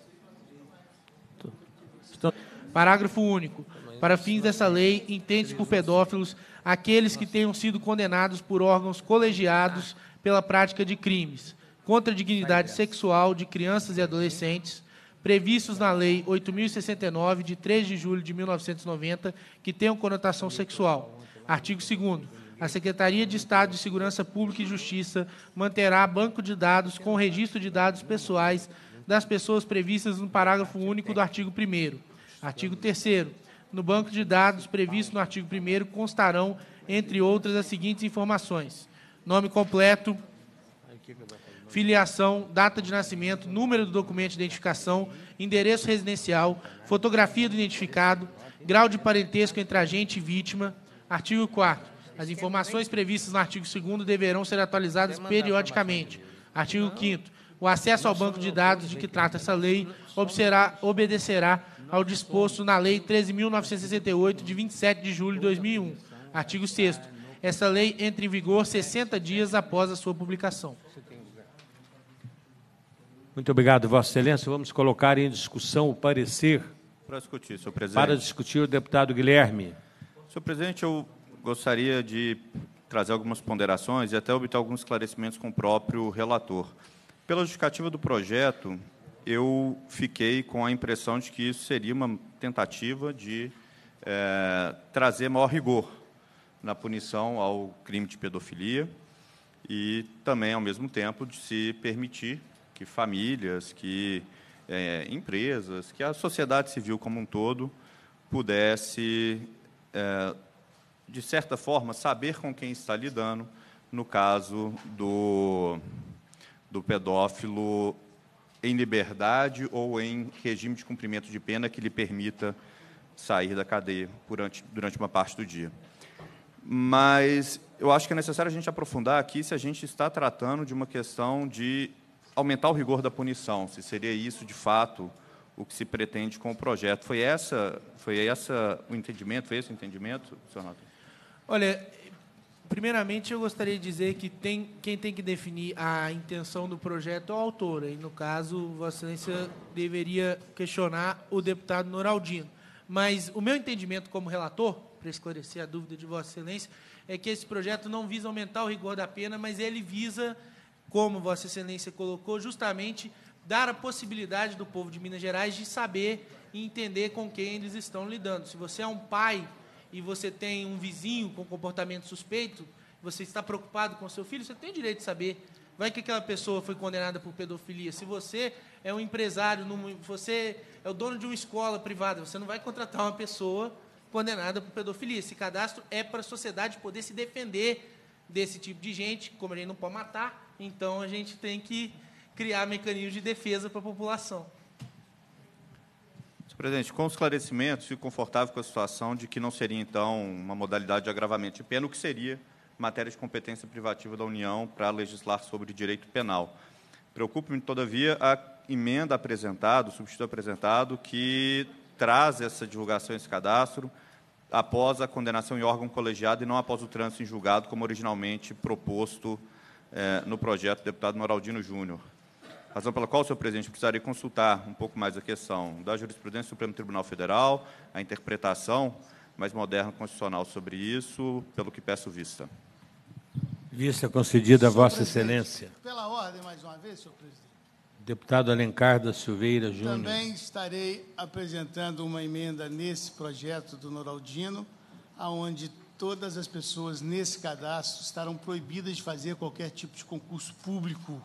Então, Parágrafo único. Para fins dessa lei, entende por pedófilos aqueles que tenham sido condenados por órgãos colegiados pela prática de crimes contra a dignidade sexual de crianças e adolescentes, previstos na Lei 8.069, de 3 de julho de 1990, que tenham conotação sexual. Artigo 2 a Secretaria de Estado de Segurança Pública e Justiça manterá banco de dados com registro de dados pessoais das pessoas previstas no parágrafo único do artigo 1 Artigo 3 No banco de dados previsto no artigo 1 constarão, entre outras, as seguintes informações: nome completo, filiação, data de nascimento, número do documento de identificação, endereço residencial, fotografia do identificado, grau de parentesco entre agente e vítima. Artigo 4 as informações previstas no artigo 2 deverão ser atualizadas periodicamente. Artigo 5 O acesso ao banco de dados de que trata essa lei obedecerá ao disposto na Lei 13.968, de 27 de julho de 2001. Artigo 6 Essa lei entra em vigor 60 dias após a sua publicação. Muito obrigado, Vossa Excelência. Vamos colocar em discussão o parecer. Para discutir, senhor presidente. Para discutir o deputado Guilherme. Senhor presidente, eu gostaria de trazer algumas ponderações e até obter alguns esclarecimentos com o próprio relator. Pela justificativa do projeto, eu fiquei com a impressão de que isso seria uma tentativa de é, trazer maior rigor na punição ao crime de pedofilia e também, ao mesmo tempo, de se permitir que famílias, que é, empresas, que a sociedade civil como um todo pudesse é, de certa forma, saber com quem está lidando, no caso do, do pedófilo em liberdade ou em regime de cumprimento de pena que lhe permita sair da cadeia durante, durante uma parte do dia. Mas eu acho que é necessário a gente aprofundar aqui se a gente está tratando de uma questão de aumentar o rigor da punição, se seria isso de fato o que se pretende com o projeto. Foi essa, foi essa o entendimento, foi esse o entendimento, senhor Nato? Olha, primeiramente eu gostaria de dizer que tem, quem tem que definir a intenção do projeto é o autor, e no caso, Vossa Excelência deveria questionar o deputado Noraldino. Mas o meu entendimento como relator, para esclarecer a dúvida de Vossa Excelência, é que esse projeto não visa aumentar o rigor da pena, mas ele visa, como Vossa Excelência colocou, justamente dar a possibilidade do povo de Minas Gerais de saber e entender com quem eles estão lidando. Se você é um pai e você tem um vizinho com comportamento suspeito, você está preocupado com seu filho, você tem o direito de saber. Vai que aquela pessoa foi condenada por pedofilia. Se você é um empresário, você é o dono de uma escola privada, você não vai contratar uma pessoa condenada por pedofilia. Esse cadastro é para a sociedade poder se defender desse tipo de gente. Como a gente não pode matar, então a gente tem que criar mecanismos de defesa para a população. Presidente, com esclarecimentos, fico confortável com a situação de que não seria, então, uma modalidade de agravamento de pena, o que seria matéria de competência privativa da União para legislar sobre direito penal. Preocupa-me, todavia, a emenda apresentada, o substituto apresentado, que traz essa divulgação, esse cadastro, após a condenação em órgão colegiado e não após o trânsito em julgado, como originalmente proposto eh, no projeto do deputado Noraldino Júnior razão pela qual, senhor presidente, precisaria consultar um pouco mais a questão da jurisprudência do Supremo Tribunal Federal, a interpretação mais moderna constitucional sobre isso, pelo que peço vista. Vista concedida a Vossa Excelência. Pela ordem, mais uma vez, senhor presidente. Deputado Alencar da Silveira Júnior. Também estarei apresentando uma emenda nesse projeto do Noraldino, aonde todas as pessoas nesse cadastro estarão proibidas de fazer qualquer tipo de concurso público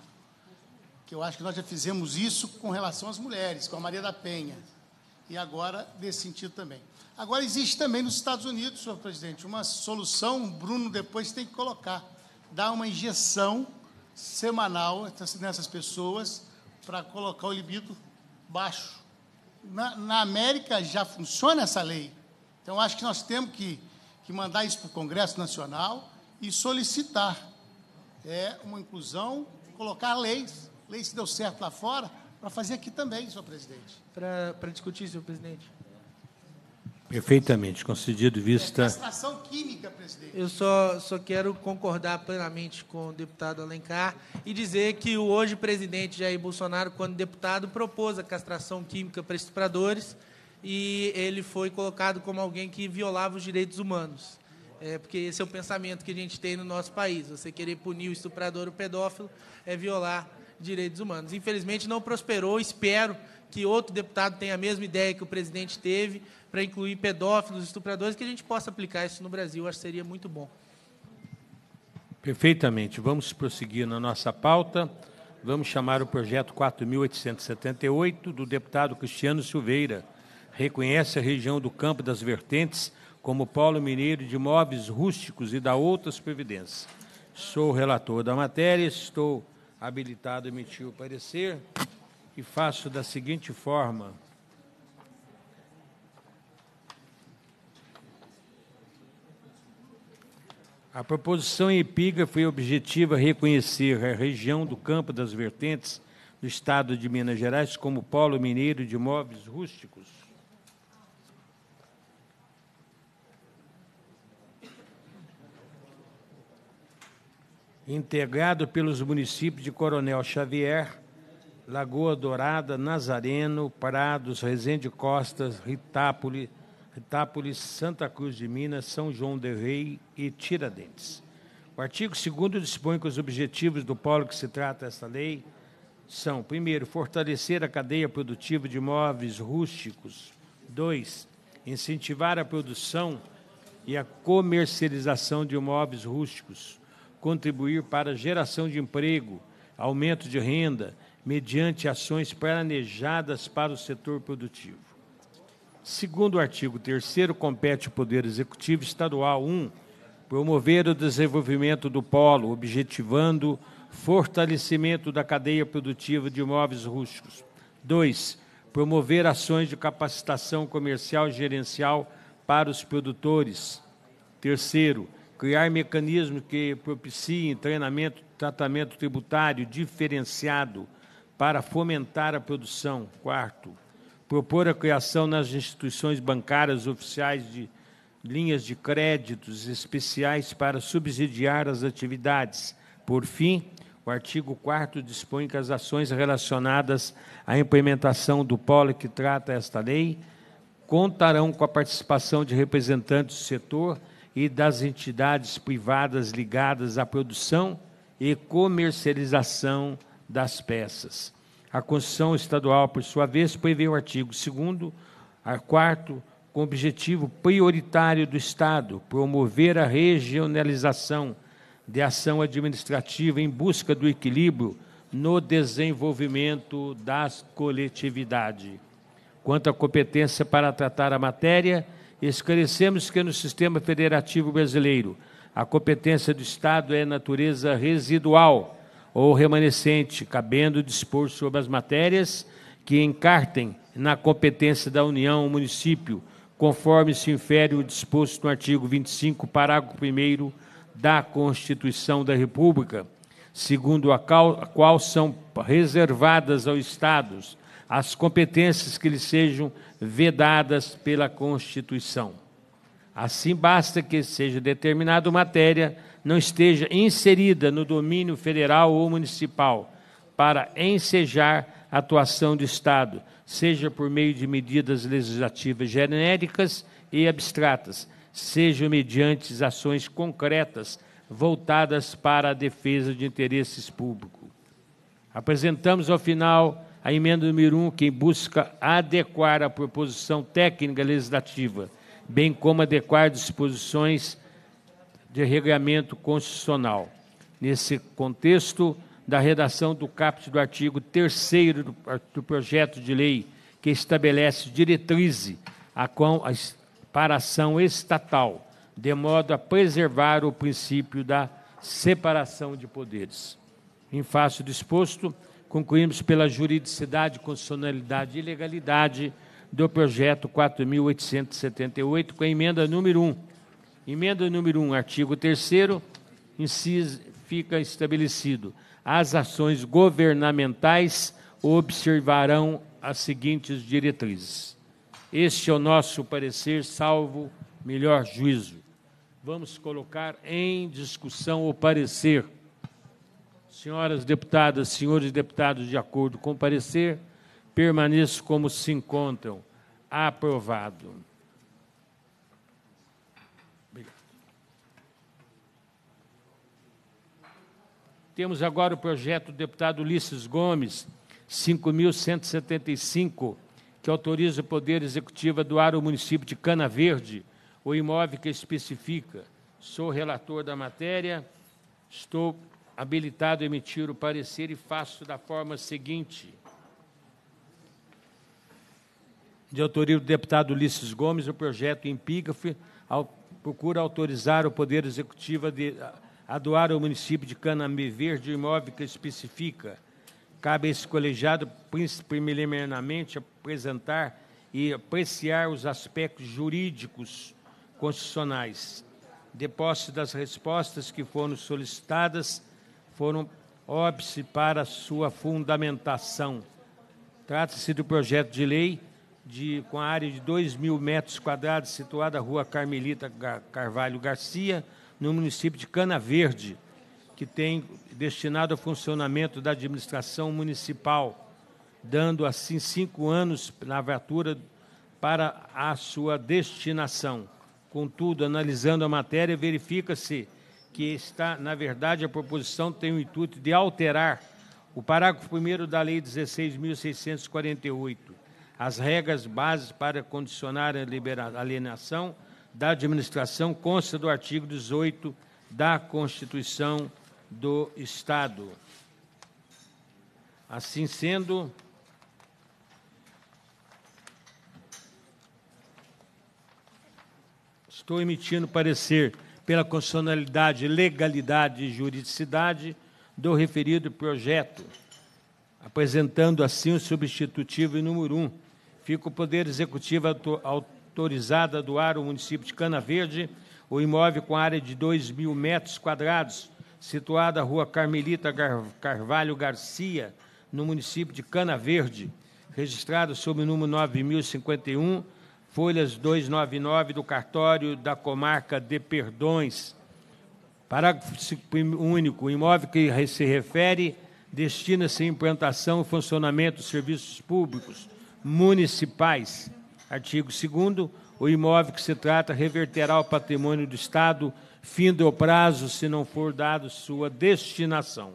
que eu acho que nós já fizemos isso com relação às mulheres, com a Maria da Penha, e agora nesse sentido também. Agora existe também nos Estados Unidos, senhor presidente, uma solução, Bruno depois tem que colocar, dar uma injeção semanal nessas pessoas para colocar o libido baixo. Na, na, América já funciona essa lei. Então, acho que nós temos que, que mandar isso para o Congresso Nacional e solicitar é, uma inclusão, colocar leis lei se deu certo lá fora, para fazer aqui também, senhor presidente. Para discutir, senhor presidente. Perfeitamente, concedido é vista. castração química, presidente. Eu só, só quero concordar plenamente com o deputado Alencar e dizer que o hoje presidente Jair Bolsonaro, quando deputado, propôs a castração química para estupradores e ele foi colocado como alguém que violava os direitos humanos. É, porque esse é o pensamento que a gente tem no nosso país. Você querer punir o estuprador, o pedófilo, é violar Direitos Humanos. Infelizmente, não prosperou. Espero que outro deputado tenha a mesma ideia que o presidente teve para incluir pedófilos, estupradores, que a gente possa aplicar isso no Brasil. Acho que seria muito bom. Perfeitamente. Vamos prosseguir na nossa pauta. Vamos chamar o projeto 4.878 do deputado Cristiano Silveira. Reconhece a região do Campo das Vertentes como polo mineiro de imóveis rústicos e da outras providências. Sou relator da matéria, estou habilitado a emitir o parecer e faço da seguinte forma. A proposição em epígrafe foi objetiva reconhecer a região do Campo das Vertentes do Estado de Minas Gerais como polo mineiro de imóveis rústicos integrado pelos municípios de Coronel Xavier, Lagoa Dourada, Nazareno, Prados, Resende Costas, Ritápolis, Ritápolis, Santa Cruz de Minas, São João de Rei e Tiradentes. O artigo 2 dispõe que os objetivos do polo que se trata esta lei são: primeiro, fortalecer a cadeia produtiva de imóveis rústicos; dois, incentivar a produção e a comercialização de imóveis rústicos; contribuir para geração de emprego, aumento de renda, mediante ações planejadas para o setor produtivo. Segundo o artigo 3 compete ao Poder Executivo Estadual 1 promover o desenvolvimento do polo, objetivando fortalecimento da cadeia produtiva de imóveis rústicos. 2. Promover ações de capacitação comercial e gerencial para os produtores. Terceiro, criar mecanismos que propiciem treinamento, tratamento tributário diferenciado para fomentar a produção. Quarto, propor a criação nas instituições bancárias oficiais de linhas de créditos especiais para subsidiar as atividades. Por fim, o artigo 4 dispõe que as ações relacionadas à implementação do polo que trata esta lei contarão com a participação de representantes do setor e das entidades privadas ligadas à produção e comercialização das peças. A Constituição Estadual, por sua vez, prevê o artigo 2 a 4 com objetivo prioritário do Estado promover a regionalização de ação administrativa em busca do equilíbrio no desenvolvimento das coletividades. Quanto à competência para tratar a matéria, Esclarecemos que no sistema federativo brasileiro a competência do Estado é natureza residual ou remanescente, cabendo dispor sobre as matérias que encartem na competência da União ou município, conforme se infere o disposto no artigo 25, parágrafo 1 da Constituição da República, segundo a qual, são reservadas aos Estados as competências que lhe sejam vedadas pela Constituição. Assim, basta que seja determinada matéria não esteja inserida no domínio federal ou municipal para ensejar a atuação do Estado, seja por meio de medidas legislativas genéricas e abstratas, seja mediante ações concretas voltadas para a defesa de interesses públicos. Apresentamos ao final a emenda número 1, um, que busca adequar a proposição técnica legislativa, bem como adequar disposições de regulamento constitucional. Nesse contexto, da redação do caput do artigo 3 do, do, projeto de lei, que estabelece diretriz a, a, para ação estatal, de modo a preservar o princípio da separação de poderes. Em face do exposto, concluímos pela juridicidade, constitucionalidade e legalidade do projeto 4.878, com a emenda número 1. Emenda número 1, artigo 3 inciso, fica estabelecido. As ações governamentais observarão as seguintes diretrizes. Este é o nosso parecer, salvo melhor juízo. Vamos colocar em discussão o parecer. Senhoras deputadas, senhores deputados, de acordo com o parecer, permaneço como se encontram. Aprovado. Obrigado. Temos agora o projeto do deputado Ulisses Gomes, 5.175, que autoriza o Poder Executivo a doar o município de Cana Verde o imóvel que especifica. Sou relator da matéria, estou habilitado a emitir o parecer e faço da forma seguinte. De autoria do deputado Ulisses Gomes, o projeto Empígrafe procura autorizar o Poder Executivo a, de, a doar ao município de Canambi Verde o imóvel que especifica. Cabe a esse colegiado, primeiramente, apresentar e apreciar os aspectos jurídicos constitucionais. De posse das respostas que foram solicitadas, foram óbice para sua fundamentação. Trata-se do projeto de lei de, com a área de 2 mil metros quadrados, situada na rua Carmelita Carvalho Garcia, no município de Cana Verde, que tem destinado ao funcionamento da administração municipal, dando assim cinco anos na abertura para a sua destinação. Contudo, analisando a matéria, verifica-se que está, na verdade, a proposição tem o intuito de alterar o parágrafo 1 da Lei 16.648, as regras bases para condicionar a alienação da administração consta do artigo 18 da Constituição do Estado. Assim sendo, estou emitindo parecer pela constitucionalidade, legalidade e juridicidade do referido projeto, apresentando assim o substitutivo número 1. Um. Fica o Poder Executivo autorizado a doar ao município de Cana Verde o imóvel com área de 2 mil metros quadrados, situado à rua Carmelita Carvalho Garcia, no município de Cana Verde, registrado sob o número 9051 folhas 299 do cartório da comarca de Perdões. Parágrafo único. imóvel que se refere destina-se à implantação e funcionamento dos serviços públicos municipais. Artigo 2 o imóvel que se trata reverterá ao patrimônio do Estado, fim do prazo se não for dado sua destinação.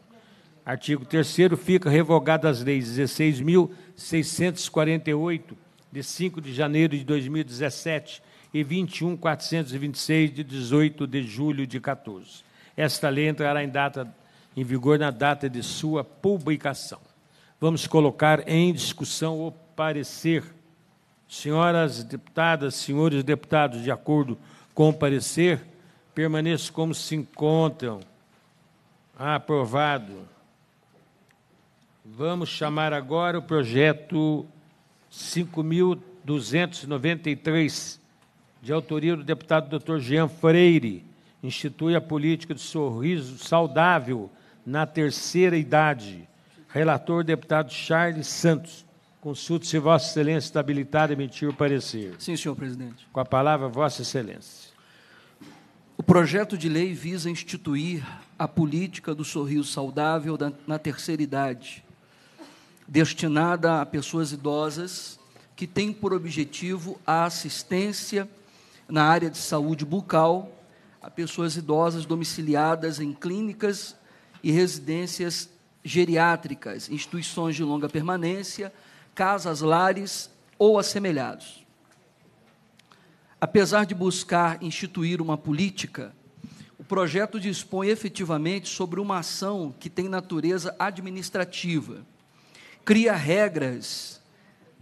Artigo 3 fica revogado as leis 16.648 de 5 de janeiro de 2017 e 21.426 de 18 de julho de 14. Esta lei entrará em, data, em vigor na data de sua publicação. Vamos colocar em discussão o parecer. Senhoras deputadas, senhores deputados, de acordo com o parecer, permaneçam como se encontram. Aprovado. Vamos chamar agora o projeto 5.293, de autoria do deputado Dr. Jean Freire, institui a política de sorriso saudável na terceira idade. Relator, deputado Charles Santos. Consulte se Vossa Excelência está habilitada a emitir o parecer. Sim, senhor presidente. Com a palavra, Vossa Excelência. O projeto de lei visa instituir a política do sorriso saudável na terceira idade, destinada a pessoas idosas que tem por objetivo a assistência na área de saúde bucal a pessoas idosas domiciliadas em clínicas e residências geriátricas, instituições de longa permanência, casas lares ou assemelhados. Apesar de buscar instituir uma política, o projeto dispõe efetivamente sobre uma ação que tem natureza administrativa cria regras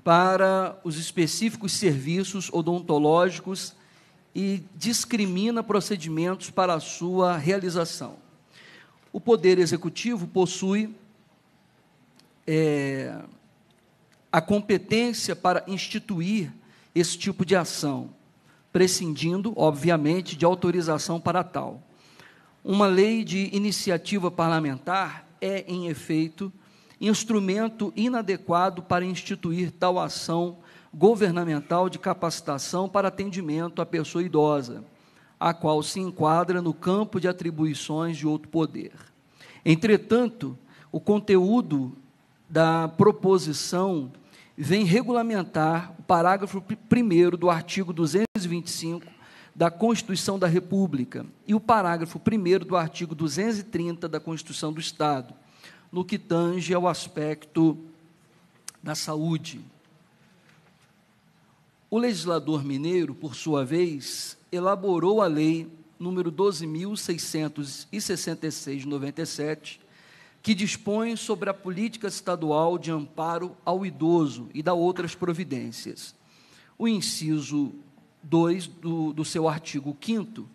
para os específicos serviços odontológicos e discrimina procedimentos para a sua realização. O Poder Executivo possui é, a competência para instituir esse tipo de ação, prescindindo, obviamente, de autorização para tal. Uma lei de iniciativa parlamentar é, em efeito, instrumento inadequado para instituir tal ação governamental de capacitação para atendimento à pessoa idosa, a qual se enquadra no campo de atribuições de outro poder. Entretanto, o conteúdo da proposição vem regulamentar o parágrafo 1 do artigo 225 da Constituição da República e o parágrafo 1 do artigo 230 da Constituição do Estado, no que tange ao aspecto da saúde. O legislador mineiro, por sua vez, elaborou a lei número 12.666-97, que dispõe sobre a política estadual de amparo ao idoso e da outras providências. O inciso 2 do, do seu artigo 5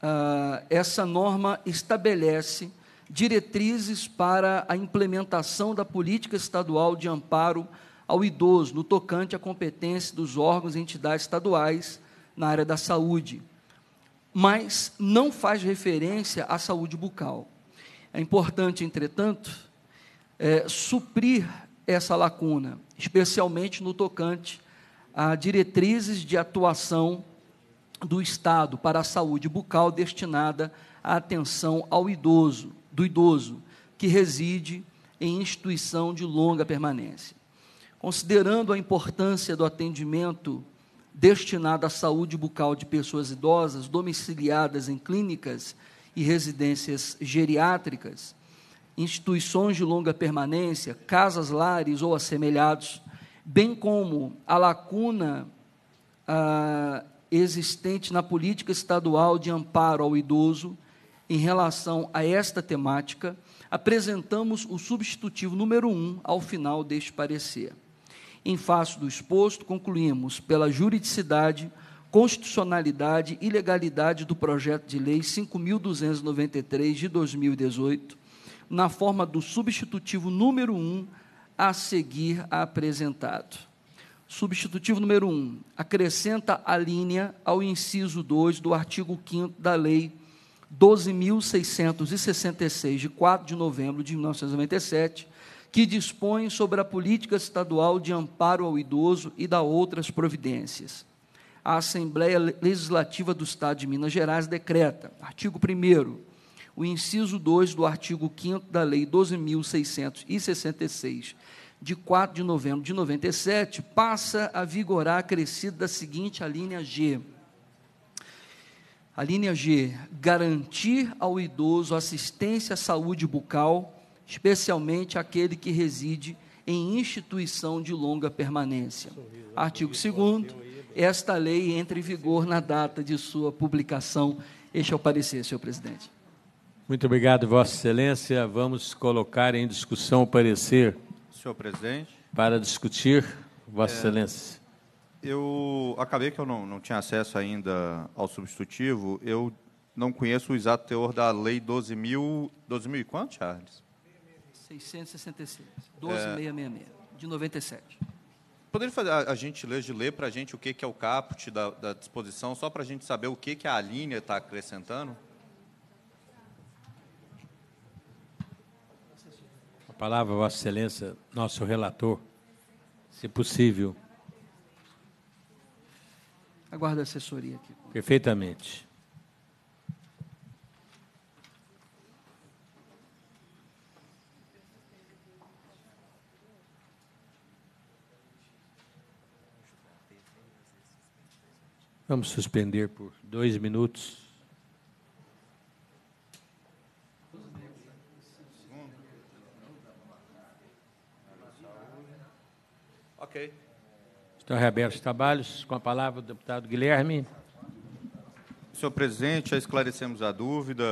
ah, essa norma estabelece diretrizes para a implementação da política estadual de amparo ao idoso, no tocante à competência dos órgãos e entidades estaduais na área da saúde, mas não faz referência à saúde bucal. É importante, entretanto, é, suprir essa lacuna, especialmente no tocante a diretrizes de atuação do Estado para a saúde bucal destinada à atenção ao idoso do idoso que reside em instituição de longa permanência. Considerando a importância do atendimento destinado à saúde bucal de pessoas idosas domiciliadas em clínicas e residências geriátricas, instituições de longa permanência, casas lares ou assemelhados, bem como a lacuna ah, existente na política estadual de amparo ao idoso, em relação a esta temática, apresentamos o substitutivo número 1 ao final deste parecer. Em face do exposto, concluímos pela juridicidade, constitucionalidade e legalidade do projeto de lei 5293 de 2018, na forma do substitutivo número 1 a seguir apresentado. Substitutivo número 1 acrescenta a linha ao inciso 2 do artigo 5 da lei 12.666, de 4 de novembro de 1997, que dispõe sobre a política estadual de amparo ao idoso e da outras providências. A Assembleia Legislativa do Estado de Minas Gerais decreta, artigo 1 o inciso 2 do artigo 5 da Lei 12.666, de 4 de novembro de 97, passa a vigorar acrescido da seguinte alínea G a linha G, garantir ao idoso assistência à saúde bucal, especialmente aquele que reside em instituição de longa permanência. Artigo 2 esta lei entra em vigor na data de sua publicação. Este é o parecer, senhor presidente. Muito obrigado, Vossa Excelência. Vamos colocar em discussão o parecer. Senhor presidente. Para discutir, Vossa é... Excelência eu acabei que eu não, não tinha acesso ainda ao substitutivo. Eu não conheço o exato teor da lei 12.000 12 e quanto, Charles? 666. 12666, é... de 97. Poderia fazer a, a gentileza de ler para a gente o que, que é o caput da, da disposição, só para a gente saber o que, que a linha está acrescentando? A palavra, Vossa Excelência, nosso relator, se possível. Aguardo a assessoria aqui. Perfeitamente. Vamos suspender por dois minutos. Ok. Então, os Trabalhos, com a palavra o deputado Guilherme. Senhor presidente, já esclarecemos a dúvida.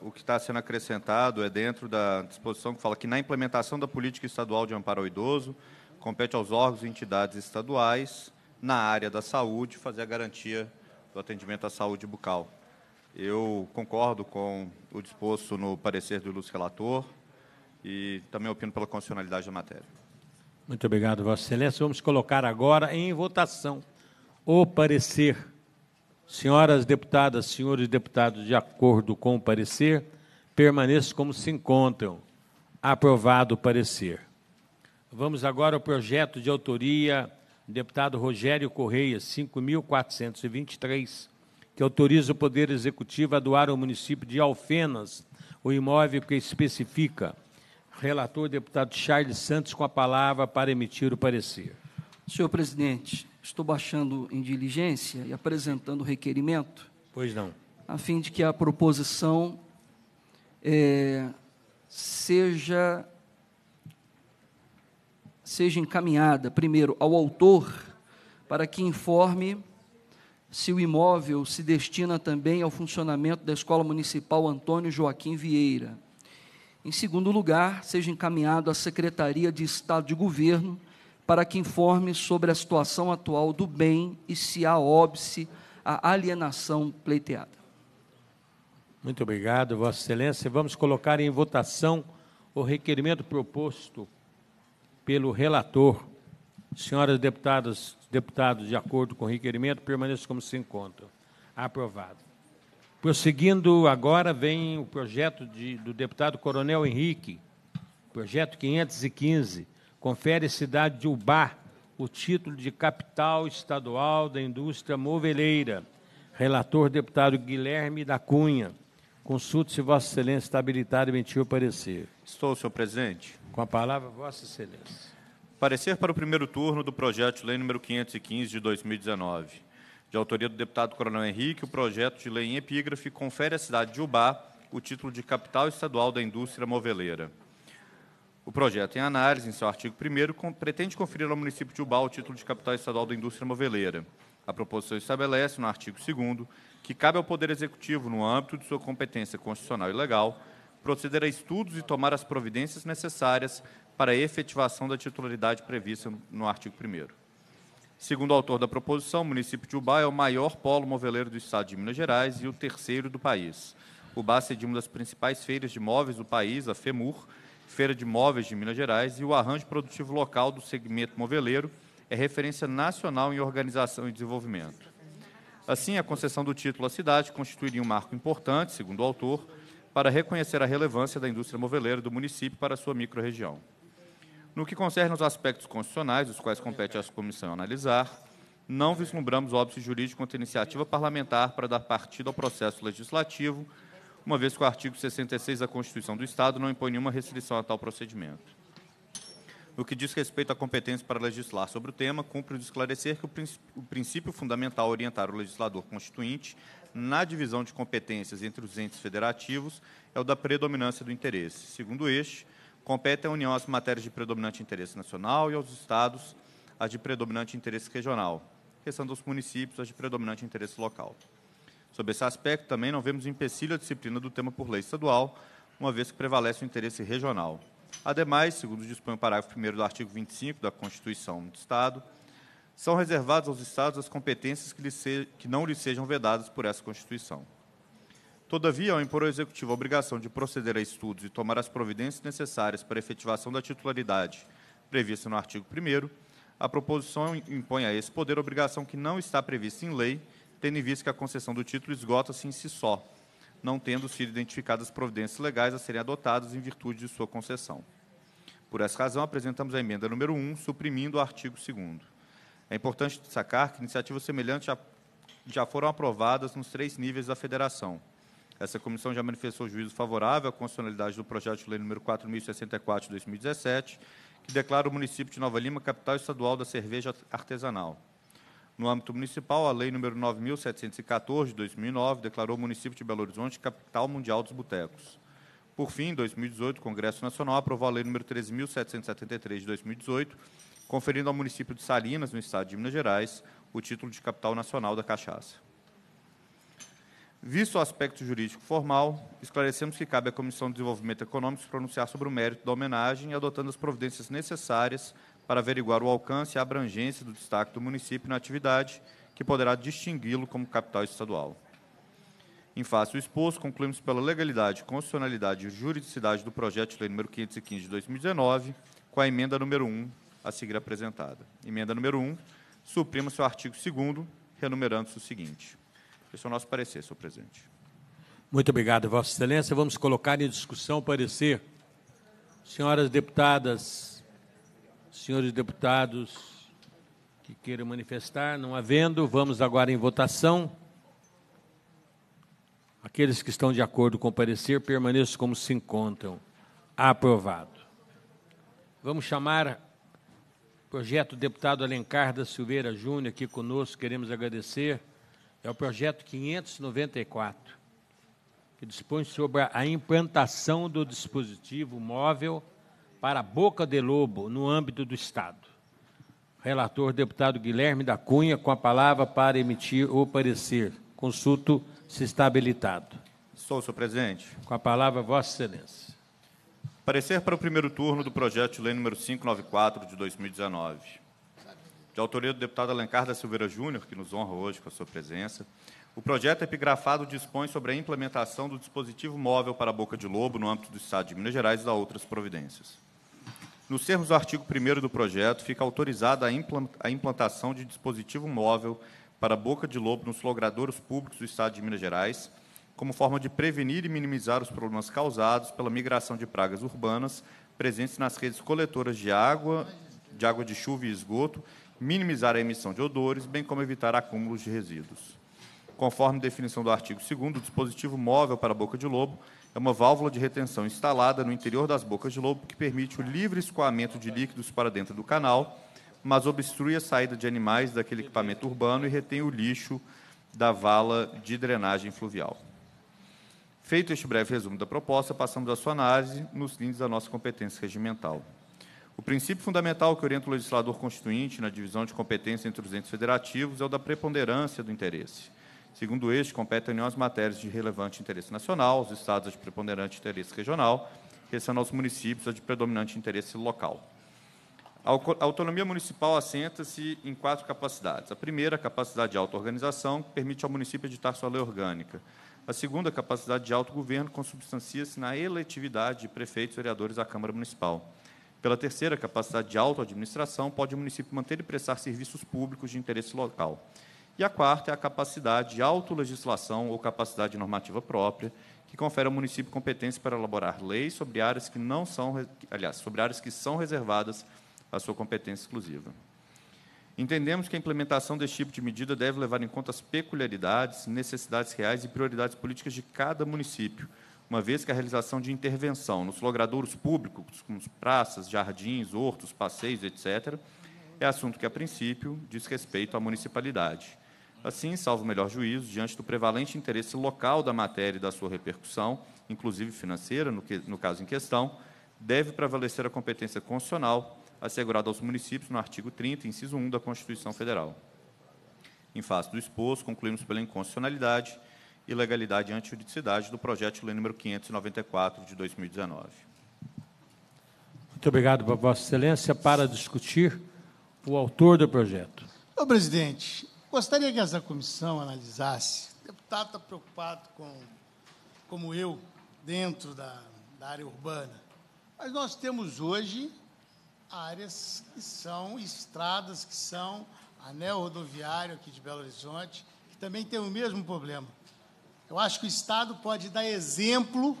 O que está sendo acrescentado é dentro da disposição que fala que na implementação da política estadual de amparo ao idoso, compete aos órgãos e entidades estaduais na área da saúde fazer a garantia do atendimento à saúde bucal. Eu concordo com o disposto no parecer do ilustre relator e também opino pela constitucionalidade da matéria. Muito obrigado, Vossa Excelência. Vamos colocar agora em votação o parecer. Senhoras deputadas, senhores deputados, de acordo com o parecer, permaneçam como se encontram. Aprovado o parecer. Vamos agora ao projeto de autoria do deputado Rogério Correia, 5.423, que autoriza o Poder Executivo a doar ao município de Alfenas o imóvel que especifica Relator, deputado Charles Santos, com a palavra para emitir o parecer. Senhor presidente, estou baixando em diligência e apresentando o requerimento. Pois não. A fim de que a proposição é, seja, seja encaminhada, primeiro, ao autor, para que informe se o imóvel se destina também ao funcionamento da Escola Municipal Antônio Joaquim Vieira em segundo lugar, seja encaminhado à Secretaria de Estado de Governo para que informe sobre a situação atual do bem e se há óbice à alienação pleiteada. Muito obrigado, Vossa Excelência. Vamos colocar em votação o requerimento proposto pelo relator. Senhoras deputadas, deputados, de acordo com o requerimento, permaneçam como se encontram. Aprovado. Prosseguindo, agora vem o projeto de, do deputado Coronel Henrique, projeto 515, confere à cidade de Ubá o título de capital estadual da indústria moveleira. Relator deputado Guilherme da Cunha. Consulte se Vossa Excelência está habilitado a emitir o parecer. Estou, senhor presidente. Com a palavra, Vossa Excelência. Parecer para o primeiro turno do projeto de lei número 515 de 2019 de autoria do deputado Coronel Henrique, o projeto de lei em epígrafe confere à cidade de Ubá o título de capital estadual da indústria moveleira. O projeto em análise, em seu artigo 1 pretende conferir ao município de Ubá o título de capital estadual da indústria moveleira. A proposição estabelece, no artigo 2 que cabe ao Poder Executivo, no âmbito de sua competência constitucional e legal, proceder a estudos e tomar as providências necessárias para a efetivação da titularidade prevista no artigo 1 Segundo o autor da proposição, o município de Ubá é o maior polo moveleiro do estado de Minas Gerais e o terceiro do país. Ubá sediu uma das principais feiras de móveis do país, a FEMUR, Feira de Móveis de Minas Gerais, e o arranjo produtivo local do segmento moveleiro é referência nacional em organização e desenvolvimento. Assim, a concessão do título à cidade constituiria um marco importante, segundo o autor, para reconhecer a relevância da indústria moveleira do município para a sua microrregião. No que concerne aos aspectos constitucionais, os quais compete à comissão analisar, não vislumbramos óbvio jurídico contra iniciativa parlamentar para dar partido ao processo legislativo, uma vez que o artigo 66 da Constituição do Estado não impõe nenhuma restrição a tal procedimento. No que diz respeito à competência para legislar sobre o tema, cumpre esclarecer que o princípio fundamental a é orientar o legislador constituinte na divisão de competências entre os entes federativos é o da predominância do interesse. Segundo este, Compete à União as matérias de predominante interesse nacional e aos Estados as de predominante interesse regional, restando aos municípios as de predominante interesse local. Sob esse aspecto, também não vemos empecilho à disciplina do tema por lei estadual, uma vez que prevalece o interesse regional. Ademais, segundo dispõe o parágrafo 1 do artigo 25 da Constituição do Estado, são reservadas aos Estados as competências que, lhe se, que não lhes sejam vedadas por essa Constituição. Todavia, ao impor ao Executivo a obrigação de proceder a estudos e tomar as providências necessárias para a efetivação da titularidade prevista no artigo 1 a proposição impõe a esse poder a obrigação que não está prevista em lei, tendo em vista que a concessão do título esgota-se em si só, não tendo sido identificadas providências legais a serem adotadas em virtude de sua concessão. Por essa razão, apresentamos a emenda número 1, suprimindo o artigo 2 É importante destacar que iniciativas semelhantes já foram aprovadas nos três níveis da federação, essa comissão já manifestou juízo favorável à constitucionalidade do projeto de lei número 4064 de 2017, que declara o município de Nova Lima capital estadual da cerveja artesanal. No âmbito municipal, a lei número 9714 de 2009 declarou o município de Belo Horizonte capital mundial dos botecos. Por fim, em 2018, o Congresso Nacional aprovou a lei número 13773 de 2018, conferindo ao município de Salinas, no estado de Minas Gerais, o título de capital nacional da cachaça. Visto o aspecto jurídico formal, esclarecemos que cabe à Comissão de Desenvolvimento Econômico se pronunciar sobre o mérito da homenagem, adotando as providências necessárias para averiguar o alcance e a abrangência do destaque do município na atividade, que poderá distingui-lo como capital estadual. Em face do exposto, concluímos pela legalidade, constitucionalidade e juridicidade do projeto de lei número 515 de 2019, com a emenda número 1 a seguir apresentada. Emenda número 1, suprima seu artigo 2 renumerando-se o seguinte. Esse é o nosso parecer, senhor presidente. Muito obrigado, Vossa Excelência. Vamos colocar em discussão o parecer. Senhoras deputadas, senhores deputados que queiram manifestar, não havendo, vamos agora em votação. Aqueles que estão de acordo com o parecer permaneçam como se encontram. Aprovado. Vamos chamar projeto deputado Alencar da Silveira Júnior aqui conosco. Queremos agradecer é o projeto 594, que dispõe sobre a implantação do dispositivo móvel para boca de lobo no âmbito do Estado. Relator, deputado Guilherme da Cunha, com a palavra para emitir o parecer. Consulto se está habilitado. Sou, senhor presidente. Com a palavra, Vossa Excelência. Parecer para o primeiro turno do projeto de lei número 594 de 2019. Da autoria do deputado Alencar da Silveira Júnior, que nos honra hoje com a sua presença. O projeto epigrafado dispõe sobre a implementação do dispositivo móvel para a boca de lobo no âmbito do Estado de Minas Gerais e da outras providências. Nos termos do artigo 1 do projeto, fica autorizada a implantação de dispositivo móvel para a boca de lobo nos logradouros públicos do Estado de Minas Gerais, como forma de prevenir e minimizar os problemas causados pela migração de pragas urbanas presentes nas redes coletoras de água, de água de chuva e esgoto minimizar a emissão de odores, bem como evitar acúmulos de resíduos. Conforme definição do artigo 2 o dispositivo móvel para a boca de lobo é uma válvula de retenção instalada no interior das bocas de lobo que permite o livre escoamento de líquidos para dentro do canal, mas obstrui a saída de animais daquele equipamento urbano e retém o lixo da vala de drenagem fluvial. Feito este breve resumo da proposta, passamos à sua análise nos limites da nossa competência regimental. O princípio fundamental que orienta o legislador constituinte na divisão de competência entre os entes federativos é o da preponderância do interesse. Segundo este, compete à União as matérias de relevante interesse nacional, aos estados as de preponderante interesse regional, restando aos municípios as de predominante interesse local. A autonomia municipal assenta-se em quatro capacidades. A primeira, a capacidade de auto-organização, que permite ao município editar sua lei orgânica. A segunda, a capacidade de autogoverno, consubstancia-se na eletividade de prefeitos e vereadores da Câmara Municipal. Pela terceira, capacidade de auto-administração, pode o município manter e prestar serviços públicos de interesse local. E a quarta é a capacidade de autolegislação ou capacidade normativa própria, que confere ao município competência para elaborar leis sobre áreas que não são, aliás, sobre áreas que são reservadas à sua competência exclusiva. Entendemos que a implementação desse tipo de medida deve levar em conta as peculiaridades, necessidades reais e prioridades políticas de cada município, uma vez que a realização de intervenção nos logradouros públicos, como praças, jardins, hortos, passeios, etc., é assunto que, a princípio, diz respeito à municipalidade. Assim, salvo o melhor juízo, diante do prevalente interesse local da matéria e da sua repercussão, inclusive financeira, no, que, no caso em questão, deve prevalecer a competência constitucional assegurada aos municípios no artigo 30, inciso 1 da Constituição Federal. Em face do exposto, concluímos pela inconstitucionalidade ilegalidade e antijuridicidade do projeto de lei número 594 de 2019. Muito obrigado, Vossa Excelência. Para discutir, o autor do projeto. Ô, presidente, gostaria que essa comissão analisasse. O deputado está preocupado com, como eu, dentro da, da área urbana. Mas nós temos hoje áreas que são estradas, que são anel rodoviário aqui de Belo Horizonte, que também tem o mesmo problema. Eu acho que o Estado pode dar exemplo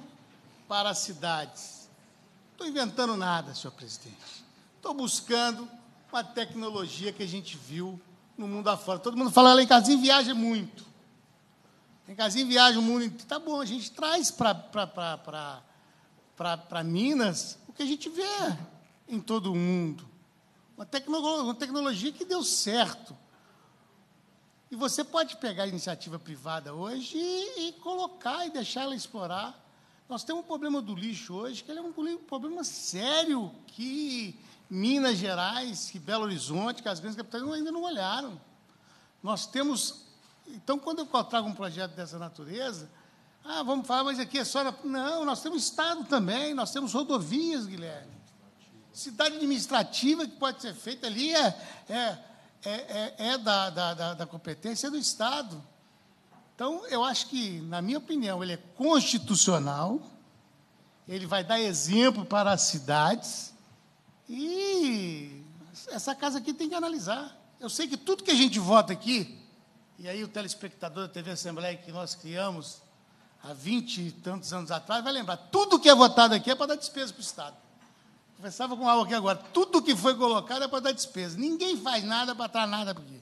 para as cidades. Não estou inventando nada, senhor presidente. Estou buscando uma tecnologia que a gente viu no mundo afora. Todo mundo fala, lá viaja muito. Em viaja o mundo inteiro. Tá bom, a gente traz para Minas o que a gente vê em todo o mundo. Uma, uma tecnologia que deu certo. E você pode pegar a iniciativa privada hoje e, e colocar e deixar ela explorar. Nós temos um problema do lixo hoje, que ele é um problema sério que Minas Gerais, que Belo Horizonte, que as grandes capitais ainda não olharam. Nós temos. Então, quando eu trago um projeto dessa natureza, ah, vamos falar, mas aqui é só. Não, nós temos Estado também, nós temos rodovias, Guilherme. Cidade administrativa que pode ser feita ali é, é é, é, é da, da, da competência do Estado. Então, eu acho que, na minha opinião, ele é constitucional, ele vai dar exemplo para as cidades e essa casa aqui tem que analisar. Eu sei que tudo que a gente vota aqui, e aí o telespectador da TV Assembleia que nós criamos há vinte e tantos anos atrás vai lembrar, tudo que é votado aqui é para dar despesa para o Estado. Conversava com algo aqui agora. Tudo que foi colocado é para dar despesa. Ninguém faz nada para dar nada para aqui.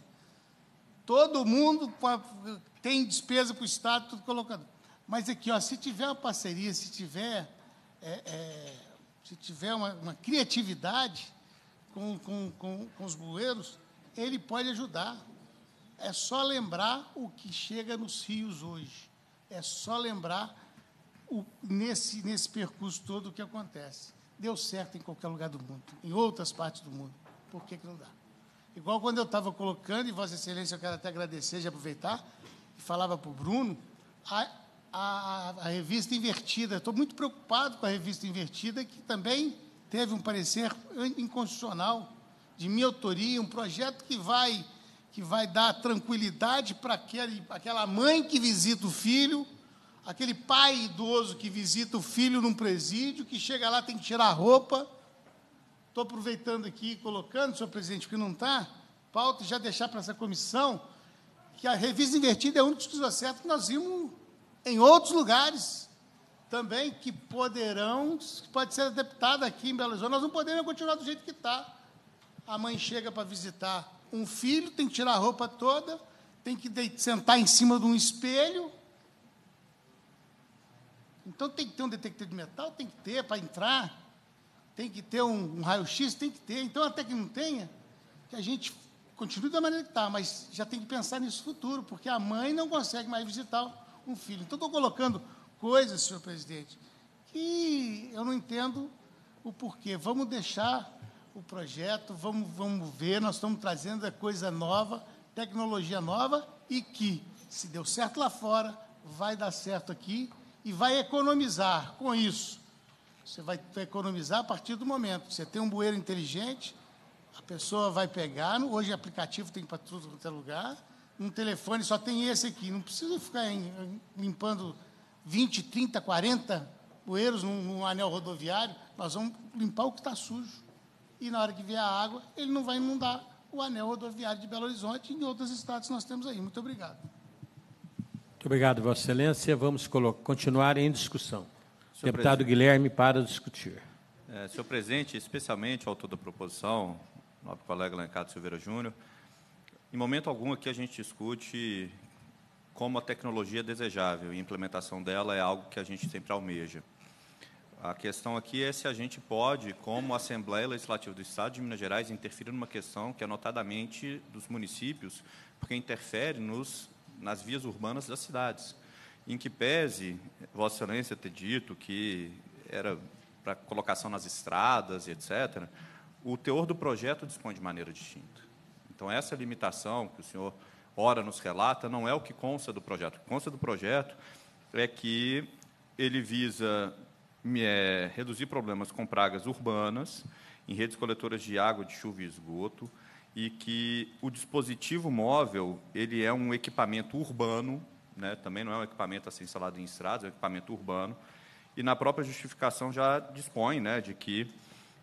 Todo mundo tem despesa para o Estado, tudo colocado. Mas aqui, ó, se tiver uma parceria, se tiver, é, é, se tiver uma, uma criatividade com, com, com, com os bueiros, ele pode ajudar. É só lembrar o que chega nos rios hoje. É só lembrar o, nesse, nesse percurso todo o que acontece. Deu certo em qualquer lugar do mundo, em outras partes do mundo. Por que, que não dá? Igual quando eu estava colocando, e Vossa Excelência, eu quero até agradecer e aproveitar, e falava para o Bruno, a, a, a revista invertida. Estou muito preocupado com a revista invertida, que também teve um parecer inconstitucional de minha autoria, um projeto que vai que vai dar tranquilidade para aquela mãe que visita o filho aquele pai idoso que visita o filho num presídio, que chega lá, tem que tirar a roupa. Estou aproveitando aqui e colocando, senhor presidente, que não está, pauta e já deixar para essa comissão, que a revista invertida é um dos acertos que nós vimos em outros lugares também, que poderão, que pode ser adaptada aqui em Belo Horizonte, nós não podemos continuar do jeito que está. A mãe chega para visitar um filho, tem que tirar a roupa toda, tem que sentar em cima de um espelho, então tem que ter um detector de metal, tem que ter para entrar, tem que ter um, um raio-x, tem que ter. Então, até que não tenha, que a gente continue da maneira que está, mas já tem que pensar nisso futuro, porque a mãe não consegue mais visitar um filho. Então, estou colocando coisas, senhor presidente, que eu não entendo o porquê. Vamos deixar o projeto, vamos, vamos ver, nós estamos trazendo a coisa nova, tecnologia nova, e que, se deu certo lá fora, vai dar certo aqui e vai economizar com isso. Você vai economizar a partir do momento. Você tem um bueiro inteligente, a pessoa vai pegar, hoje aplicativo tem para tudo quanto é lugar, um telefone só tem esse aqui, não precisa ficar limpando 20, 30, 40 bueiros num, num anel rodoviário, nós vamos limpar o que está sujo. E na hora que vier a água, ele não vai inundar o anel rodoviário de Belo Horizonte e em outros estados nós temos aí. Muito obrigado. Muito obrigado, Vossa Excelência. Vamos continuar em discussão. Senhor Deputado presidente. Guilherme, para discutir. É, senhor presidente, especialmente ao autor da proposição, nobre colega Lancato Silveira Júnior, em momento algum aqui a gente discute como a tecnologia é desejável e a implementação dela é algo que a gente sempre almeja. A questão aqui é se a gente pode, como Assembleia Legislativa do Estado de Minas Gerais, interferir numa questão que é notadamente dos municípios, porque interfere nos nas vias urbanas das cidades, em que pese Vossa Excelência ter dito que era para colocação nas estradas, etc., o teor do projeto dispõe de maneira distinta. Então, essa limitação que o senhor ora nos relata não é o que consta do projeto. O que consta do projeto é que ele visa é, reduzir problemas com pragas urbanas em redes coletoras de água, de chuva e esgoto, e que o dispositivo móvel ele é um equipamento urbano, né? também não é um equipamento assim instalado em estradas, é um equipamento urbano, e na própria justificação já dispõe né, de que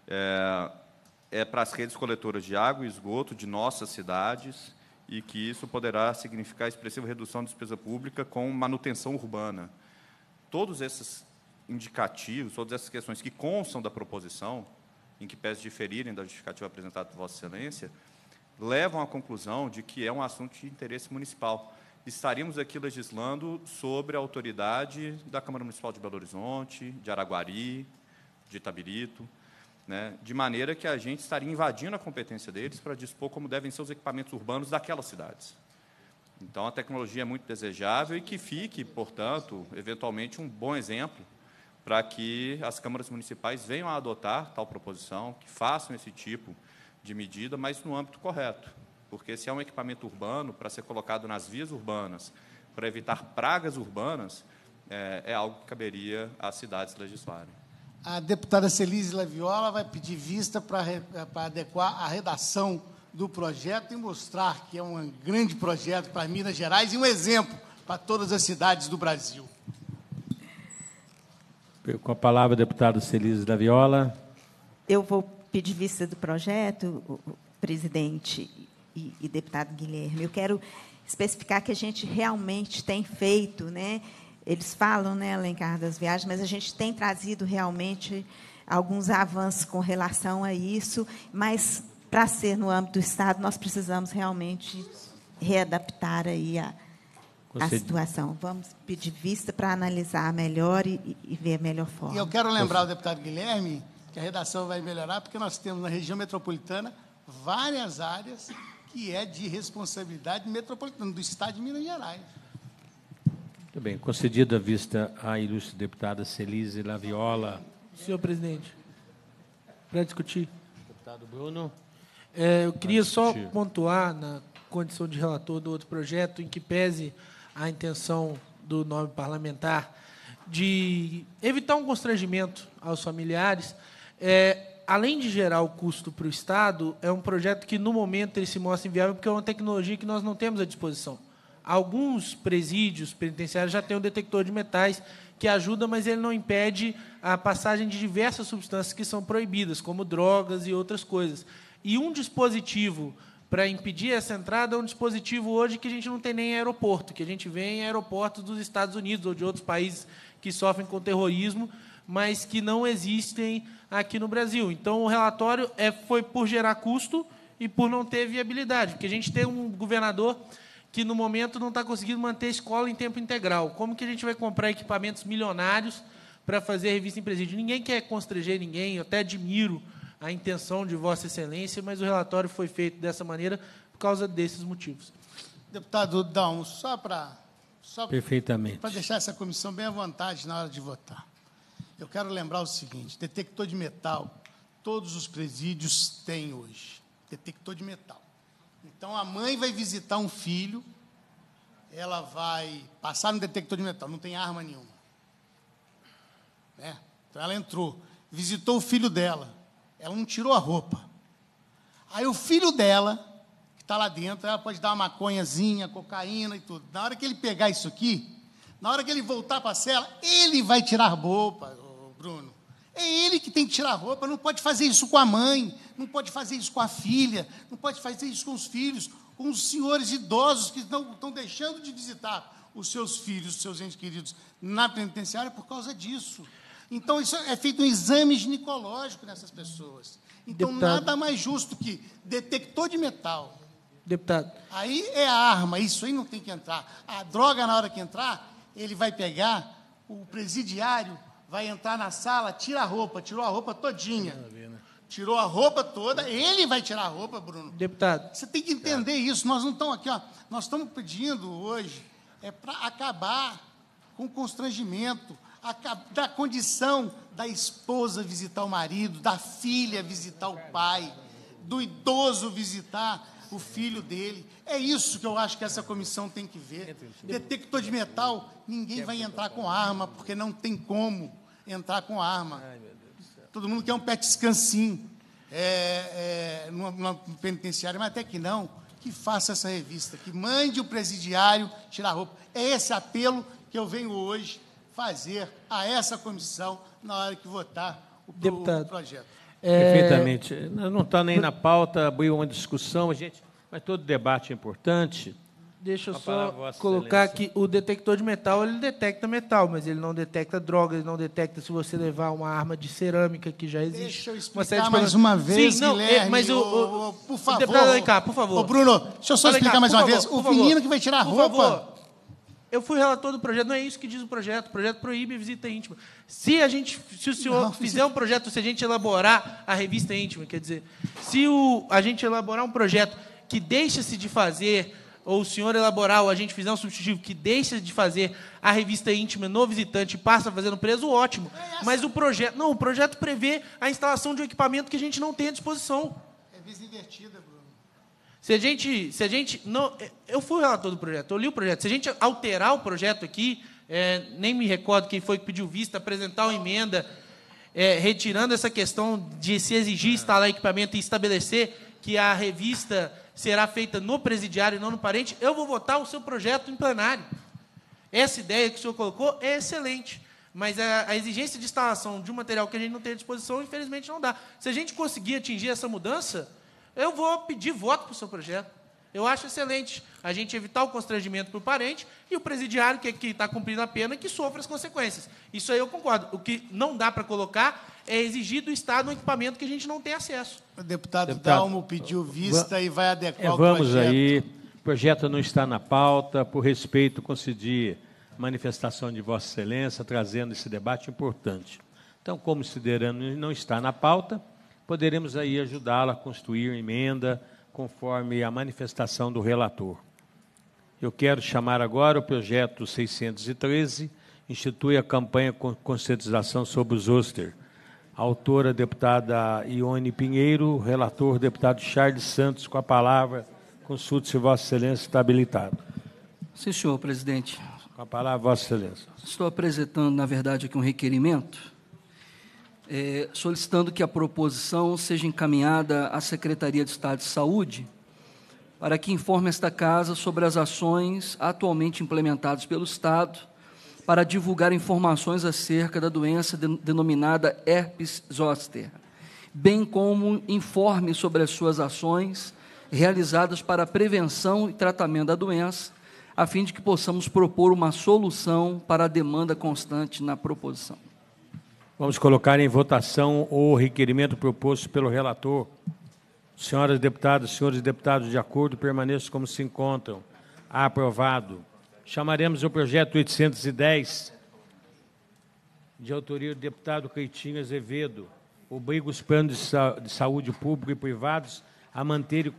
é, é para as redes coletoras de água e esgoto de nossas cidades e que isso poderá significar expressiva redução de despesa pública com manutenção urbana. Todos esses indicativos, todas essas questões que constam da proposição, em que pese diferirem da justificativa apresentada por Vossa Excelência, levam à conclusão de que é um assunto de interesse municipal. Estaríamos aqui legislando sobre a autoridade da Câmara Municipal de Belo Horizonte, de Araguari, de Itabirito, né, de maneira que a gente estaria invadindo a competência deles para dispor como devem ser os equipamentos urbanos daquelas cidades. Então, a tecnologia é muito desejável e que fique, portanto, eventualmente, um bom exemplo para que as câmaras municipais venham a adotar tal proposição, que façam esse tipo de de medida, mas no âmbito correto. Porque se é um equipamento urbano, para ser colocado nas vias urbanas, para evitar pragas urbanas, é, é algo que caberia às cidades legislarem. A deputada Celise Laviola vai pedir vista para adequar a redação do projeto e mostrar que é um grande projeto para Minas Gerais e um exemplo para todas as cidades do Brasil. Com a palavra, deputado Celise Laviola. Eu vou Pede vista do projeto, presidente e, e deputado Guilherme, eu quero especificar que a gente realmente tem feito, né? Eles falam, né, Alencar, das viagens, mas a gente tem trazido realmente alguns avanços com relação a isso, mas para ser no âmbito do Estado, nós precisamos realmente readaptar aí a, a situação. Vamos pedir vista para analisar melhor e, e ver a melhor forma. E eu quero lembrar o deputado Guilherme que a redação vai melhorar, porque nós temos na região metropolitana várias áreas que é de responsabilidade metropolitana, do Estado de Minas Gerais. Muito bem. Concedida a vista à ilustre deputada Celise Laviola. Senhor presidente, para discutir. Deputado Bruno. É, eu queria só pontuar na condição de relator do outro projeto, em que pese a intenção do nome parlamentar de evitar um constrangimento aos familiares, é, além de gerar o custo para o Estado, é um projeto que, no momento, ele se mostra inviável porque é uma tecnologia que nós não temos à disposição. Alguns presídios penitenciários já têm um detector de metais que ajuda, mas ele não impede a passagem de diversas substâncias que são proibidas, como drogas e outras coisas. E um dispositivo para impedir essa entrada é um dispositivo hoje que a gente não tem nem em aeroporto, que a gente vê em aeroportos dos Estados Unidos ou de outros países que sofrem com terrorismo, mas que não existem aqui no Brasil. Então, o relatório é, foi por gerar custo e por não ter viabilidade, porque a gente tem um governador que, no momento, não está conseguindo manter a escola em tempo integral. Como que a gente vai comprar equipamentos milionários para fazer revista em presídio? Ninguém quer constranger ninguém, eu até admiro a intenção de Vossa Excelência, mas o relatório foi feito dessa maneira por causa desses motivos. Deputado Dão, só para. Só Perfeitamente. Para deixar essa comissão bem à vontade na hora de votar. Eu quero lembrar o seguinte: detector de metal, todos os presídios têm hoje. Detector de metal. Então a mãe vai visitar um filho, ela vai passar no detector de metal, não tem arma nenhuma. Né? Então ela entrou, visitou o filho dela, ela não tirou a roupa. Aí o filho dela, que está lá dentro, ela pode dar uma maconhazinha, cocaína e tudo. Na hora que ele pegar isso aqui, na hora que ele voltar para a cela, ele vai tirar roupa, Bruno. É ele que tem que tirar a roupa, não pode fazer isso com a mãe, não pode fazer isso com a filha, não pode fazer isso com os filhos, com os senhores idosos que estão, estão deixando de visitar os seus filhos, os seus entes queridos na penitenciária por causa disso. Então, isso é feito um exame ginecológico nessas pessoas. Então, Deputado. nada mais justo que detector de metal. Deputado. Aí é a arma, isso aí não tem que entrar. A droga, na hora que entrar, ele vai pegar o presidiário vai entrar na sala, tira a roupa, tirou a roupa todinha. Né? Tirou a roupa toda, ele vai tirar a roupa, Bruno. Deputado. Você tem que entender isso. Nós não estamos aqui, ó. Nós estamos pedindo hoje é para acabar com o constrangimento, da condição da esposa visitar o marido, da filha visitar o pai, do idoso visitar o filho dele. É isso que eu acho que essa comissão tem que ver. Detector de metal, ninguém vai entrar com arma, porque não tem como entrar com arma. Ai, Todo mundo quer um pet scansim é, é, numa, numa penitenciária, mas até que não, que faça essa revista, que mande o presidiário tirar a roupa. É esse apelo que eu venho hoje fazer a essa comissão na hora que votar o, o projeto. É... Perfeitamente. Não está nem na pauta, abriu uma discussão, a gente, mas todo debate é importante. Deixa eu só colocar que o detector de metal ele detecta metal, mas ele não detecta drogas, ele não detecta se você levar uma arma de cerâmica que já existe. Deixa eu explicar uma mais uma vez, Sim, não, é, Guilherme. mas o, o, o, por favor. Deputado Alencar, por favor. Ô, Bruno, deixa eu só Alencar, explicar mais uma favor, vez. O menino favor, que vai tirar a roupa. Favor. Eu fui relator do projeto, não é isso que diz o projeto. O projeto proíbe visita íntima. Se a gente, se o senhor não, fizer um projeto, se a gente elaborar a revista íntima, quer dizer, se o, a gente elaborar um projeto que deixa-se de fazer ou o senhor elaborar ou a gente fizer um substitutivo que deixa de fazer a revista íntima no visitante e passa no preso, ótimo. É Mas o projeto. Não, o projeto prevê a instalação de um equipamento que a gente não tem à disposição. Revista é invertida, Bruno. Se a gente. Se a gente não, eu fui relator do projeto, eu li o projeto. Se a gente alterar o projeto aqui, é, nem me recordo quem foi que pediu vista, apresentar uma emenda, é, retirando essa questão de se exigir é. instalar equipamento e estabelecer que a revista será feita no presidiário e não no parente, eu vou votar o seu projeto em plenário. Essa ideia que o senhor colocou é excelente, mas a, a exigência de instalação de um material que a gente não tem à disposição, infelizmente, não dá. Se a gente conseguir atingir essa mudança, eu vou pedir voto para o seu projeto. Eu acho excelente a gente evitar o constrangimento para o parente e o presidiário que é está cumprindo a pena que sofra as consequências. Isso aí eu concordo. O que não dá para colocar é exigir do Estado um equipamento que a gente não tem acesso. O deputado, deputado Dalmo pediu vista e vai adequar é, o projeto. Vamos aí. O projeto não está na pauta. Por respeito, concedi manifestação de Vossa Excelência, trazendo esse debate importante. Então, como considerando não está na pauta, poderemos aí ajudá-la a construir emenda conforme a manifestação do relator. Eu quero chamar agora o projeto 613, institui a campanha conscientização sobre os Oster. Autora, deputada Ione Pinheiro. Relator, deputado Charles Santos. Com a palavra, consulte se Vossa Excelência está habilitado. Sim, senhor presidente. Com a palavra, Vossa Excelência. Estou apresentando, na verdade, aqui um requerimento é, solicitando que a proposição seja encaminhada à Secretaria de Estado de Saúde para que informe esta Casa sobre as ações atualmente implementadas pelo Estado para divulgar informações acerca da doença denominada herpes zoster, bem como informe sobre as suas ações realizadas para a prevenção e tratamento da doença, a fim de que possamos propor uma solução para a demanda constante na proposição. Vamos colocar em votação o requerimento proposto pelo relator. Senhoras deputadas, senhores deputados, de acordo, permaneçam como se encontram. Aprovado chamaremos o projeto 810, de autoria do deputado Caetinho Azevedo, obriga os planos de, saúde público e privados a manter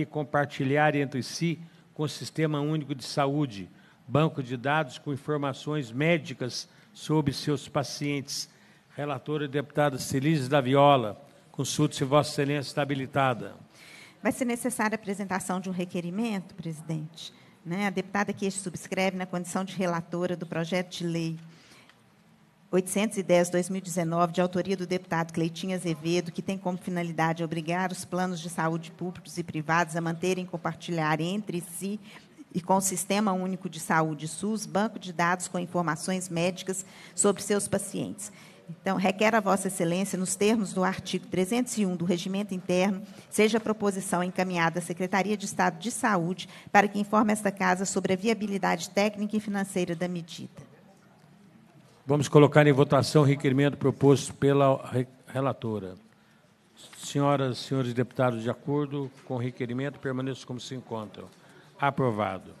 e, compartilhar entre si com o Sistema Único de Saúde, banco de dados com informações médicas sobre seus pacientes. Relatora deputada Celise da Viola, consulte se Vossa Excelência está habilitada. Vai ser necessária a apresentação de um requerimento, presidente? Né? A deputada que este subscreve na condição de relatora do projeto de lei 810-2019, de autoria do deputado Cleitinho Azevedo, que tem como finalidade obrigar os planos de saúde públicos e privados a manterem e compartilhar entre si e com o Sistema Único de Saúde, SUS, banco de dados com informações médicas sobre seus pacientes. Então, requer a Vossa Excelência, nos termos do artigo 301 do Regimento Interno, seja a proposição encaminhada à Secretaria de Estado de Saúde para que informe esta Casa sobre a viabilidade técnica e financeira da medida. Vamos colocar em votação o requerimento proposto pela relatora. Senhoras e senhores deputados, de acordo com o requerimento, permaneçam como se encontram. Aprovado.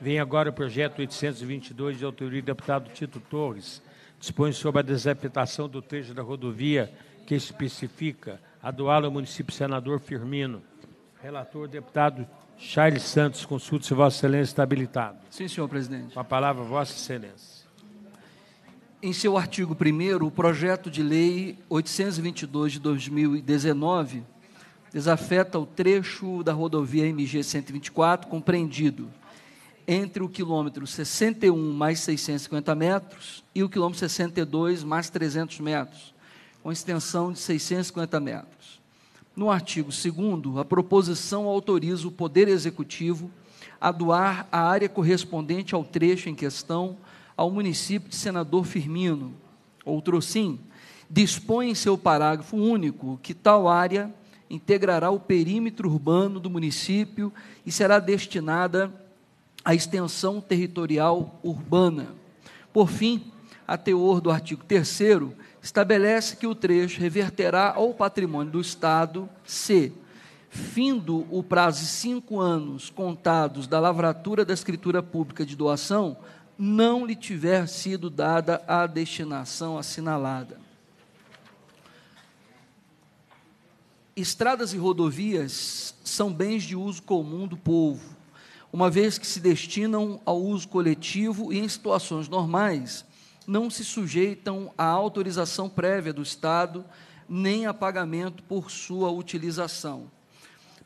Vem agora o projeto 822 de autoria do deputado Tito Torres dispõe sobre a desapetação do trecho da rodovia que especifica a doala ao município senador Firmino. Relator, deputado Charles Santos, consulta se Vossa Excelência está habilitado. Sim, senhor presidente. Com a palavra, Vossa Excelência. Em seu artigo 1, o projeto de lei 822 de 2019 desafeta o trecho da rodovia MG 124, compreendido entre o quilômetro 61 mais 650 metros e o quilômetro 62 mais 300 metros, com extensão de 650 metros. No artigo 2, a proposição autoriza o Poder Executivo a doar a área correspondente ao trecho em questão ao município de Senador Firmino. Outro sim, dispõe em seu parágrafo único que tal área integrará o perímetro urbano do município e será destinada a extensão territorial urbana. Por fim, a teor do artigo 3 estabelece que o trecho reverterá ao patrimônio do Estado se, findo o prazo de cinco anos contados da lavratura da escritura pública de doação, não lhe tiver sido dada a destinação assinalada. Estradas e rodovias são bens de uso comum do povo uma vez que se destinam ao uso coletivo e em situações normais não se sujeitam à autorização prévia do Estado nem a pagamento por sua utilização.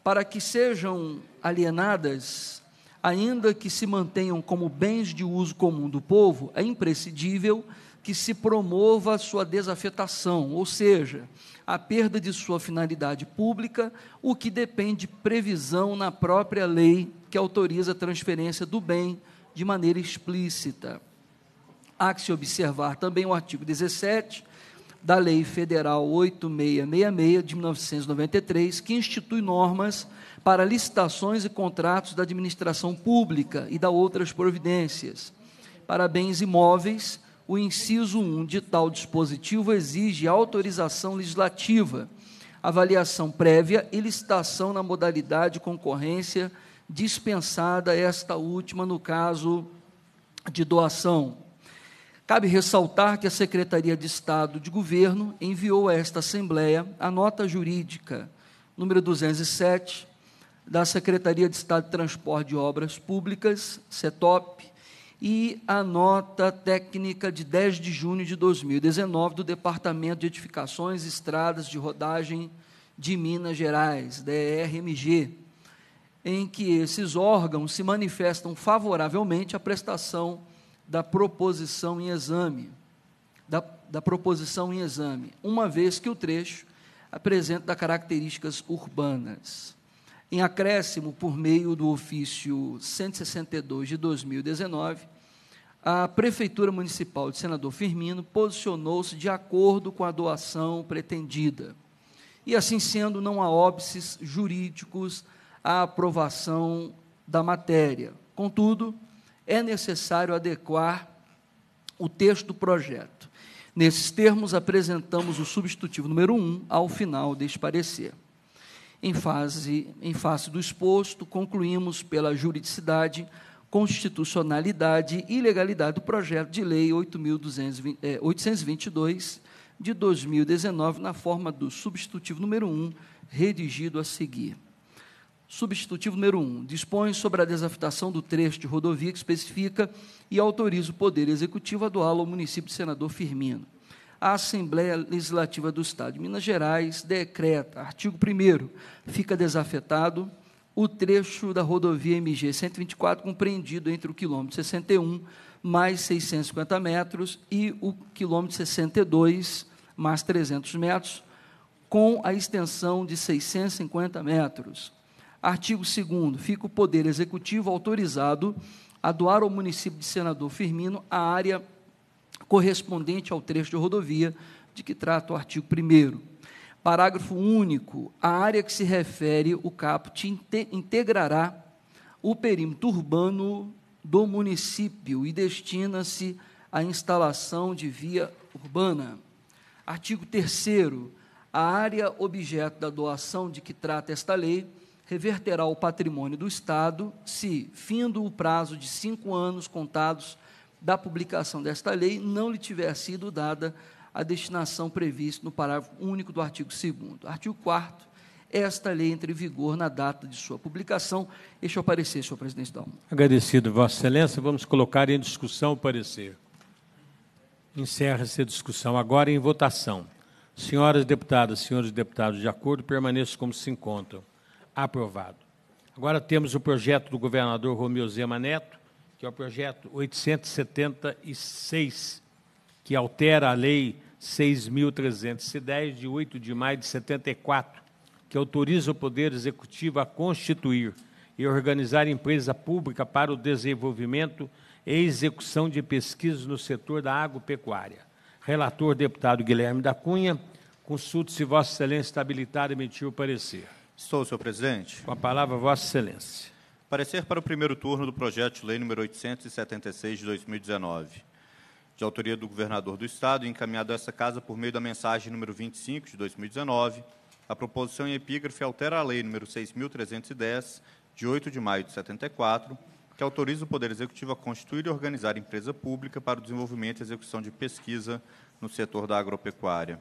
Para que sejam alienadas, ainda que se mantenham como bens de uso comum do povo, é imprescindível que se promova sua desafetação, ou seja, a perda de sua finalidade pública, o que depende de previsão na própria lei que autoriza a transferência do bem de maneira explícita. Há que se observar também o artigo 17 da Lei Federal 8666 de 1993, que institui normas para licitações e contratos da administração pública e da outras providências. Para bens imóveis, o inciso 1 de tal dispositivo exige autorização legislativa, avaliação prévia e licitação na modalidade concorrência dispensada esta última no caso de doação. Cabe ressaltar que a Secretaria de Estado de Governo enviou a esta Assembleia a nota jurídica número 207 da Secretaria de Estado de Transporte e Obras Públicas, CETOP, e a nota técnica de 10 de junho de 2019 do Departamento de Edificações e Estradas de Rodagem de Minas Gerais, DRMG em que esses órgãos se manifestam favoravelmente à prestação da proposição em exame, da, da proposição em exame, uma vez que o trecho apresenta características urbanas. Em acréscimo, por meio do ofício 162 de 2019, a Prefeitura Municipal de Senador Firmino posicionou-se de acordo com a doação pretendida. E assim sendo, não há óbices jurídicos a aprovação da matéria. Contudo, é necessário adequar o texto do projeto. Nesses termos, apresentamos o substitutivo número 1 ao final deste parecer. Em, fase, em face do exposto, concluímos pela juridicidade, constitucionalidade e legalidade do projeto de lei 8.220, 822 eh, de 2019, na forma do substitutivo número 1, redigido a seguir. Substitutivo número 1. Um, dispõe sobre a desafetação do trecho de rodovia que especifica e autoriza o Poder Executivo a doá-lo ao município de Senador Firmino. A Assembleia Legislativa do Estado de Minas Gerais decreta, artigo 1 fica desafetado o trecho da rodovia MG 124 compreendido entre o quilômetro 61 mais 650 metros e o quilômetro 62 mais 300 metros, com a extensão de 650 metros Artigo 2 fica o poder executivo autorizado a doar ao município de Senador Firmino a área correspondente ao trecho de rodovia de que trata o artigo 1 Parágrafo único. A área que se refere o caput integrará o perímetro urbano do município e destina-se à instalação de via urbana. Artigo 3 A área objeto da doação de que trata esta lei reverterá o patrimônio do Estado se, findo o prazo de cinco anos contados da publicação desta lei, não lhe tiver sido dada a destinação prevista no parágrafo único do artigo 2. Artigo 4. Esta lei entre em vigor na data de sua publicação. Este é o parecer, senhor presidente Dalmo. Agradecido, Vossa Excelência. Vamos colocar em discussão o parecer. Encerra-se a discussão. Agora em votação. Senhoras deputadas, senhores deputados, de acordo, permaneço como se encontram. Aprovado. Agora temos o projeto do governador Romeu Zema Neto, que é o projeto 876, que altera a Lei 6.310, de 8 de maio de 74, que autoriza o Poder Executivo a constituir e organizar empresa pública para o desenvolvimento e execução de pesquisas no setor da agropecuária. Relator, deputado Guilherme da Cunha, consulte se Vossa Excelência está habilitado a emitir o parecer. Estou, senhor presidente. Com a palavra, Vossa Excelência. Parecer para o primeiro turno do projeto de lei número 876 de 2019, de autoria do governador do Estado, encaminhado a essa casa por meio da mensagem número 25 de 2019. A proposição em epígrafe altera a lei número 6310 de 8 de maio de 74, que autoriza o Poder Executivo a constituir e organizar empresa pública para o desenvolvimento e execução de pesquisa no setor da agropecuária.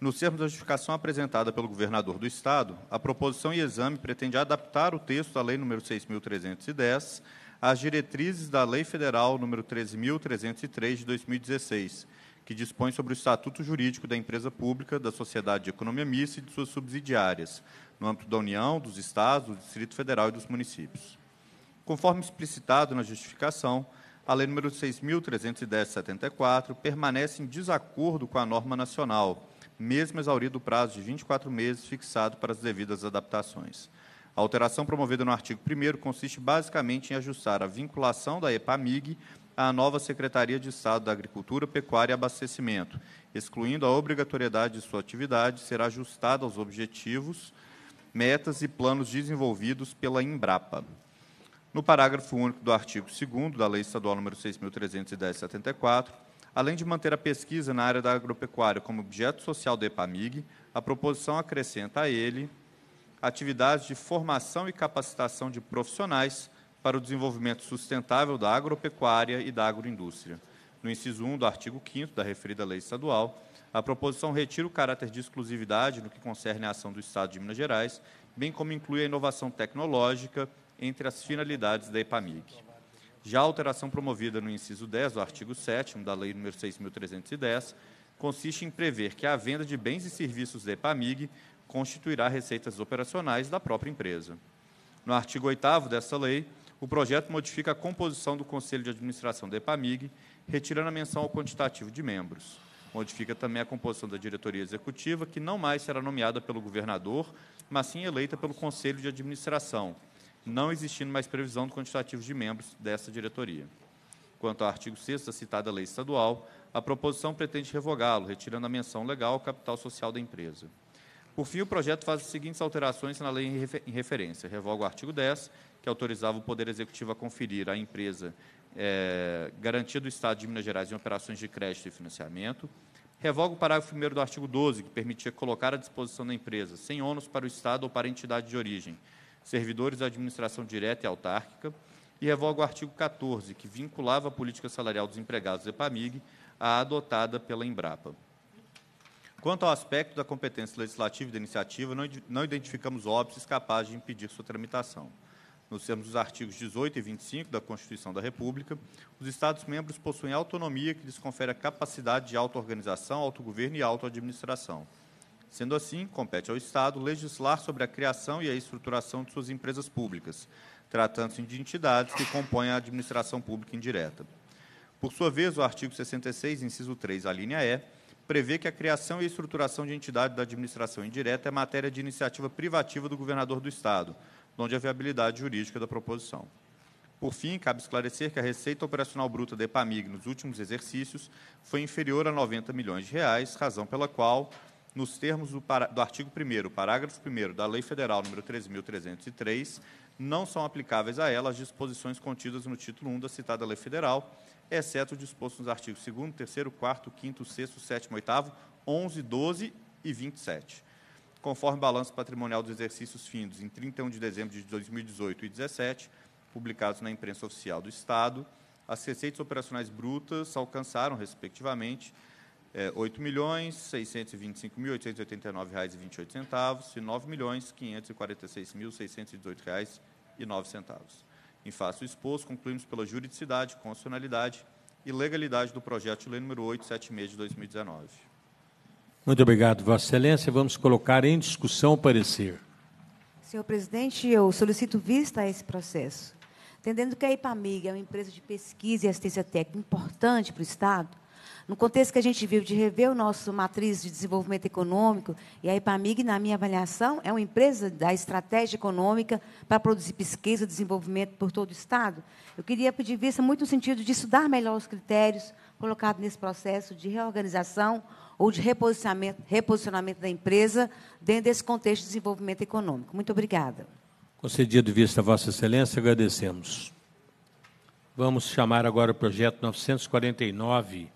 Nos termos da justificação apresentada pelo governador do Estado, a proposição e exame pretende adaptar o texto da Lei nº 6.310 às diretrizes da Lei Federal nº 13.303 de 2016, que dispõe sobre o estatuto jurídico da empresa pública, da sociedade de economia mista e de suas subsidiárias, no âmbito da União, dos Estados, do Distrito Federal e dos municípios. Conforme explicitado na justificação, a Lei nº 6.310/74 permanece em desacordo com a norma nacional, mesmo exaurido o prazo de 24 meses fixado para as devidas adaptações. A alteração promovida no artigo 1 consiste basicamente em ajustar a vinculação da EPAMIG à nova Secretaria de Estado da Agricultura, Pecuária e Abastecimento, excluindo a obrigatoriedade de sua atividade ser ajustada aos objetivos, metas e planos desenvolvidos pela Embrapa. No parágrafo único do artigo 2 da Lei Estadual nº 6.310/74, Além de manter a pesquisa na área da agropecuária como objeto social do EPAMIG, a proposição acrescenta a ele atividades de formação e capacitação de profissionais para o desenvolvimento sustentável da agropecuária e da agroindústria. No inciso 1 do artigo 5 da referida lei estadual, a proposição retira o caráter de exclusividade no que concerne a ação do Estado de Minas Gerais, bem como inclui a inovação tecnológica entre as finalidades da EPAMIG. Já a alteração promovida no inciso 10 do artigo 7 da Lei nº 6.310 consiste em prever que a venda de bens e serviços da EPAMIG constituirá receitas operacionais da própria empresa. No artigo 8 dessa lei, o projeto modifica a composição do Conselho de Administração da EPAMIG, retirando a menção ao quantitativo de membros. Modifica também a composição da diretoria executiva, que não mais será nomeada pelo governador, mas sim eleita pelo Conselho de Administração, não existindo mais previsão do quantitativo de membros dessa diretoria. Quanto ao artigo 6 da citada lei estadual, a proposição pretende revogá-lo, retirando a menção legal ao capital social da empresa. Por fim, o projeto faz as seguintes alterações na lei em referência. Revoga o artigo 10, que autorizava o Poder Executivo a conferir à empresa é, garantia do Estado de Minas Gerais em operações de crédito e financiamento. Revoga o parágrafo 1 do artigo 12, que permitia colocar à disposição da empresa, sem ônus para o Estado ou para a entidade de origem, servidores da administração direta e autárquica, e revoga o artigo 14, que vinculava a política salarial dos empregados da EPAMIG à adotada pela Embrapa. Quanto ao aspecto da competência legislativa e da iniciativa, não identificamos óbices capazes de impedir sua tramitação. Nos termos dos artigos 18 e 25 da Constituição da República, os Estados-membros possuem autonomia que lhes confere a capacidade de auto-organização, autogoverno e auto-administração. Sendo assim, compete ao Estado legislar sobre a criação e a estruturação de suas empresas públicas, tratando-se de entidades que compõem a administração pública indireta. Por sua vez, o artigo 66, inciso 3, a linha E, prevê que a criação e estruturação de entidade da administração indireta é matéria de iniciativa privativa do governador do Estado, onde a viabilidade jurídica da proposição. Por fim, cabe esclarecer que a receita operacional bruta da EPAMIG nos últimos exercícios foi inferior a 90 milhões de reais, razão pela qual nos termos do, para, do artigo 1 parágrafo 1 da Lei Federal nº 13.303, não são aplicáveis a ela as disposições contidas no título 1 da citada Lei Federal, exceto o disposto nos artigos 2 3 4 5 6 7 8 11, 12 e 27. Conforme balanço patrimonial dos exercícios findos em 31 de dezembro de 2018 e 2017, publicados na imprensa oficial do Estado, as receitas operacionais brutas alcançaram, respectivamente, R$ R$ é, 8.625.889,28 mil reais e R$ centavos e milhões mil reais e centavos. Em face do exposto, concluímos pela juridicidade, constitucionalidade e legalidade do projeto de lei número 876 de 2019. Muito obrigado, Vossa Excelência. Vamos colocar em discussão o parecer. Senhor presidente, eu solicito vista a esse processo. Entendendo que a IPAMIG é uma empresa de pesquisa e assistência técnica importante para o Estado, no contexto que a gente vive de rever o nosso matriz de desenvolvimento econômico, e a IPAMIG, na minha avaliação, é uma empresa da estratégia econômica para produzir pesquisa e desenvolvimento por todo o Estado. Eu queria pedir vista muito no sentido de estudar melhor os critérios colocados nesse processo de reorganização ou de reposicionamento, reposicionamento da empresa dentro desse contexto de desenvolvimento econômico. Muito obrigada. Concedido vista a Vossa Excelência, agradecemos. Vamos chamar agora o projeto 949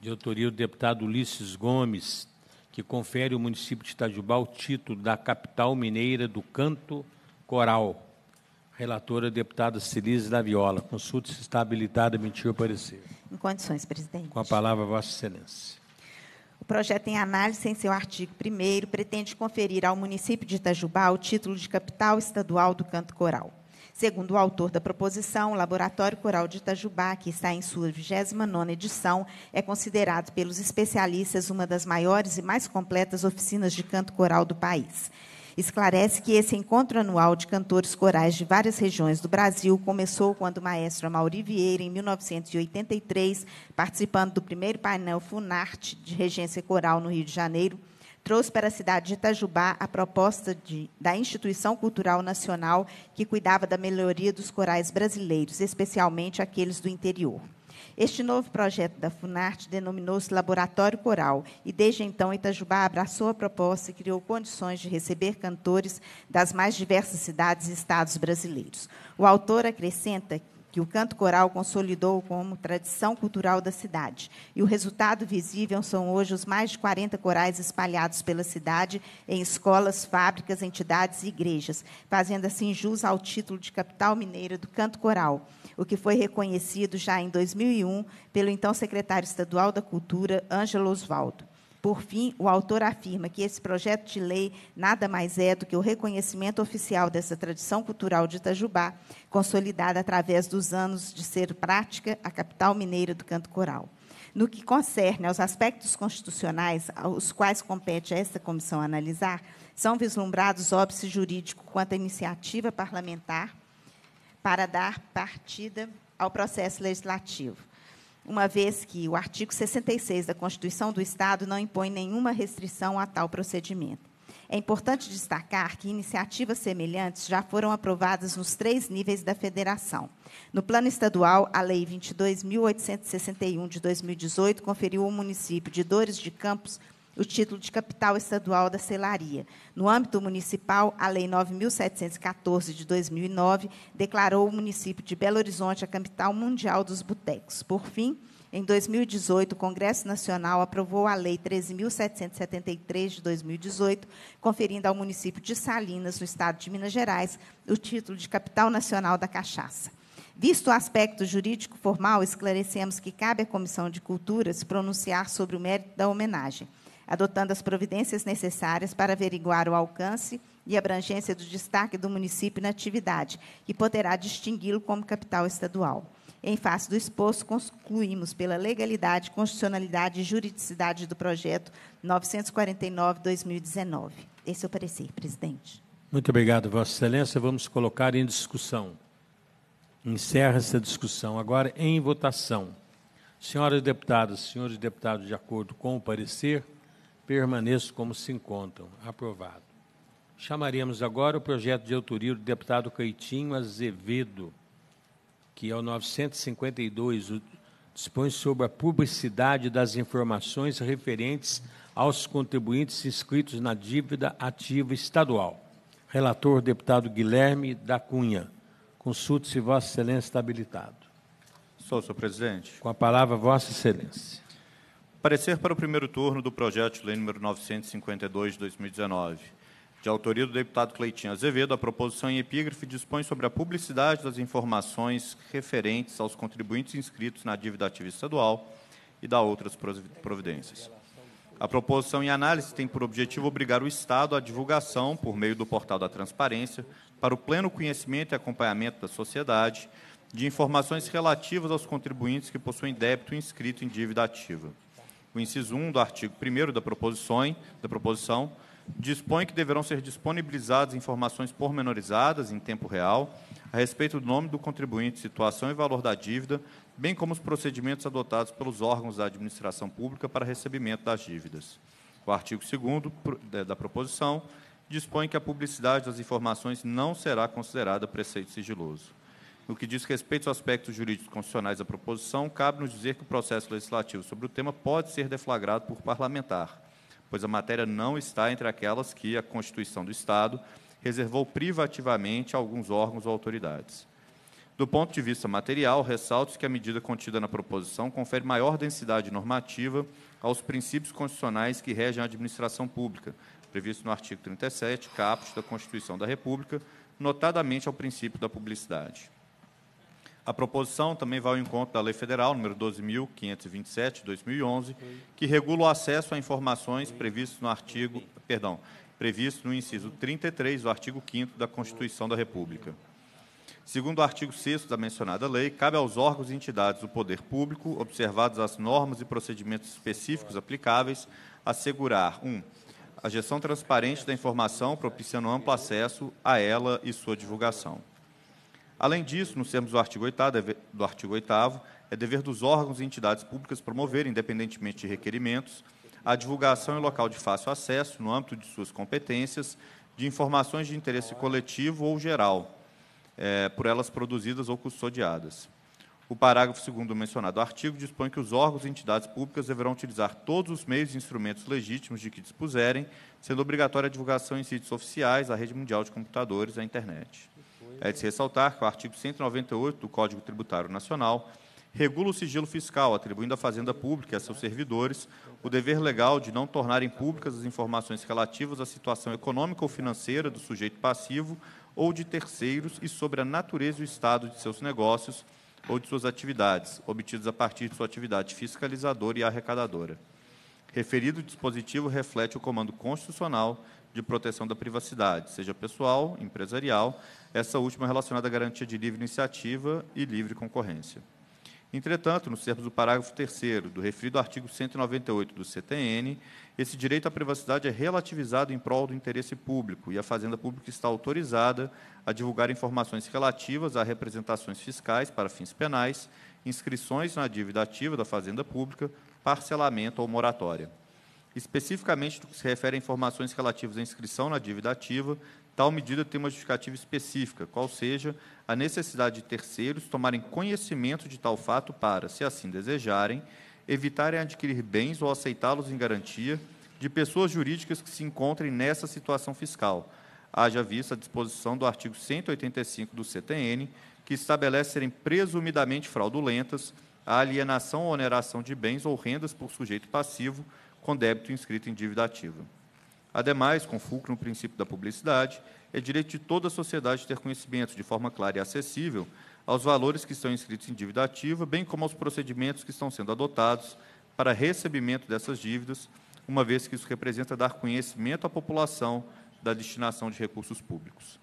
de autoria do deputado Ulisses Gomes, que confere ao município de Itajubá o título da capital mineira do canto coral. Relatora, deputada Celise da Viola. Consulta se está habilitada a emitir o parecer. Em condições, presidente. Com a palavra, Vossa Excelência. O projeto em análise, em seu artigo 1, pretende conferir ao município de Itajubá o título de capital estadual do canto coral. Segundo o autor da proposição, o Laboratório Coral de Itajubá, que está em sua 29 edição, é considerado pelos especialistas uma das maiores e mais completas oficinas de canto coral do país esclarece que esse encontro anual de cantores corais de várias regiões do Brasil começou quando o maestro Amauri Vieira, em 1983, participando do primeiro painel Funarte de Regência Coral no Rio de Janeiro, trouxe para a cidade de Itajubá a proposta de, da Instituição Cultural Nacional que cuidava da melhoria dos corais brasileiros, especialmente aqueles do interior. Este novo projeto da Funarte denominou-se Laboratório Coral e, desde então, Itajubá abraçou a proposta e criou condições de receber cantores das mais diversas cidades e estados brasileiros. O autor acrescenta que que o canto coral consolidou como tradição cultural da cidade. E o resultado visível são hoje os mais de 40 corais espalhados pela cidade, em escolas, fábricas, entidades e igrejas, fazendo assim jus ao título de capital mineira do canto coral, o que foi reconhecido já em 2001 pelo então secretário estadual da Cultura, Ângelo Osvaldo. Por fim, o autor afirma que esse projeto de lei nada mais é do que o reconhecimento oficial dessa tradição cultural de Itajubá, consolidada através dos anos de ser prática a capital mineira do canto coral. No que concerne aos aspectos constitucionais, aos quais compete a esta comissão analisar, são vislumbrados óbice jurídico quanto à iniciativa parlamentar para dar partida ao processo legislativo uma vez que o artigo 66 da Constituição do Estado não impõe nenhuma restrição a tal procedimento. É importante destacar que iniciativas semelhantes já foram aprovadas nos três níveis da federação. No plano estadual, a Lei 22.861 de 2018 conferiu ao município de Dores de Campos o título de capital estadual da selaria. No âmbito municipal, a Lei 9.714 de 2009 declarou o município de Belo Horizonte a capital mundial dos botecos. Por fim, em 2018, o Congresso Nacional aprovou a Lei 13.773 de 2018, conferindo ao município de Salinas, no estado de Minas Gerais, o título de capital nacional da cachaça. Visto o aspecto jurídico formal, esclarecemos que cabe à Comissão de Cultura se pronunciar sobre o mérito da homenagem adotando as providências necessárias para averiguar o alcance e abrangência do destaque do município na atividade, que poderá distingui-lo como capital estadual. Em face do exposto, concluímos pela legalidade, constitucionalidade e juridicidade do projeto 949-2019. Esse é o parecer, presidente. Muito obrigado, Vossa Excelência. Vamos colocar em discussão. Encerra-se a discussão. Agora, em votação. Senhoras deputadas, senhores deputados, de acordo com o parecer, permaneçam como se encontram. Aprovado. Chamaremos agora o projeto de autoria do deputado Caitinho Azevedo, que é o 952, o, dispõe sobre a publicidade das informações referentes aos contribuintes inscritos na dívida ativa estadual. Relator, deputado Guilherme da Cunha. Consulte se Vossa Excelência está habilitado. Sou, senhor presidente. Com a palavra, Vossa Excelência. Parecer para o primeiro turno do projeto de lei número 952 de 2019. De autoria do deputado Cleitinho Azevedo, a proposição em epígrafe dispõe sobre a publicidade das informações referentes aos contribuintes inscritos na dívida ativa estadual e da outras providências. A proposição em análise tem por objetivo obrigar o Estado à divulgação, por meio do portal da transparência, para o pleno conhecimento e acompanhamento da sociedade, de informações relativas aos contribuintes que possuem débito inscrito em dívida ativa. O inciso 1 do artigo 1 da proposição, da proposição dispõe que deverão ser disponibilizadas informações pormenorizadas em tempo real a respeito do nome do contribuinte, situação e valor da dívida, bem como os procedimentos adotados pelos órgãos da administração pública para recebimento das dívidas. O artigo 2 da proposição dispõe que a publicidade das informações não será considerada preceito sigiloso. No que diz respeito aos aspectos jurídicos constitucionais da proposição, cabe-nos dizer que o processo legislativo sobre o tema pode ser deflagrado por parlamentar, pois a matéria não está entre aquelas que a Constituição do Estado reservou privativamente a alguns órgãos ou autoridades. Do ponto de vista material, ressalto que a medida contida na proposição confere maior densidade normativa aos princípios constitucionais que regem a administração pública, previsto no artigo 37, caput da Constituição da República, notadamente ao princípio da publicidade. A proposição também vai ao encontro da Lei Federal nº 12.527, 2011, que regula o acesso a informações previsto no artigo, perdão, previsto no inciso 33 do artigo 5 da Constituição da República. Segundo o artigo 6 da mencionada lei, cabe aos órgãos e entidades do poder público, observados as normas e procedimentos específicos aplicáveis, assegurar 1. Um, a gestão transparente da informação, propiciando amplo acesso a ela e sua divulgação. Além disso, nos termos do artigo 8 é do artigo 8 é dever dos órgãos e entidades públicas promover, independentemente de requerimentos, a divulgação em local de fácil acesso, no âmbito de suas competências, de informações de interesse coletivo ou geral, é, por elas produzidas ou custodiadas. O parágrafo 2 do mencionado artigo dispõe que os órgãos e entidades públicas deverão utilizar todos os meios e instrumentos legítimos de que dispuserem, sendo obrigatória a divulgação em sítios oficiais, à rede mundial de computadores, à internet é de se ressaltar que o artigo 198 do Código Tributário Nacional regula o sigilo fiscal, atribuindo à Fazenda Pública e a seus servidores o dever legal de não tornarem públicas as informações relativas à situação econômica ou financeira do sujeito passivo ou de terceiros e sobre a natureza e o estado de seus negócios ou de suas atividades, obtidos a partir de sua atividade fiscalizadora e arrecadadora. Referido dispositivo reflete o comando constitucional de proteção da privacidade, seja pessoal, empresarial, essa última é relacionada à garantia de livre iniciativa e livre concorrência. Entretanto, nos termos do parágrafo 3 do referido artigo 198 do CTN, esse direito à privacidade é relativizado em prol do interesse público e a Fazenda Pública está autorizada a divulgar informações relativas a representações fiscais para fins penais, inscrições na dívida ativa da Fazenda Pública, parcelamento ou moratória. Especificamente no que se refere a informações relativas à inscrição na dívida ativa, Tal medida tem uma justificativa específica, qual seja a necessidade de terceiros tomarem conhecimento de tal fato para, se assim desejarem, evitarem adquirir bens ou aceitá-los em garantia de pessoas jurídicas que se encontrem nessa situação fiscal, haja vista a disposição do artigo 185 do CTN, que estabelece serem presumidamente fraudulentas a alienação ou oneração de bens ou rendas por sujeito passivo com débito inscrito em dívida ativa. Ademais, com fulcro no princípio da publicidade, é direito de toda a sociedade ter conhecimento, de forma clara e acessível, aos valores que estão inscritos em dívida ativa, bem como aos procedimentos que estão sendo adotados para recebimento dessas dívidas, uma vez que isso representa dar conhecimento à população da destinação de recursos públicos.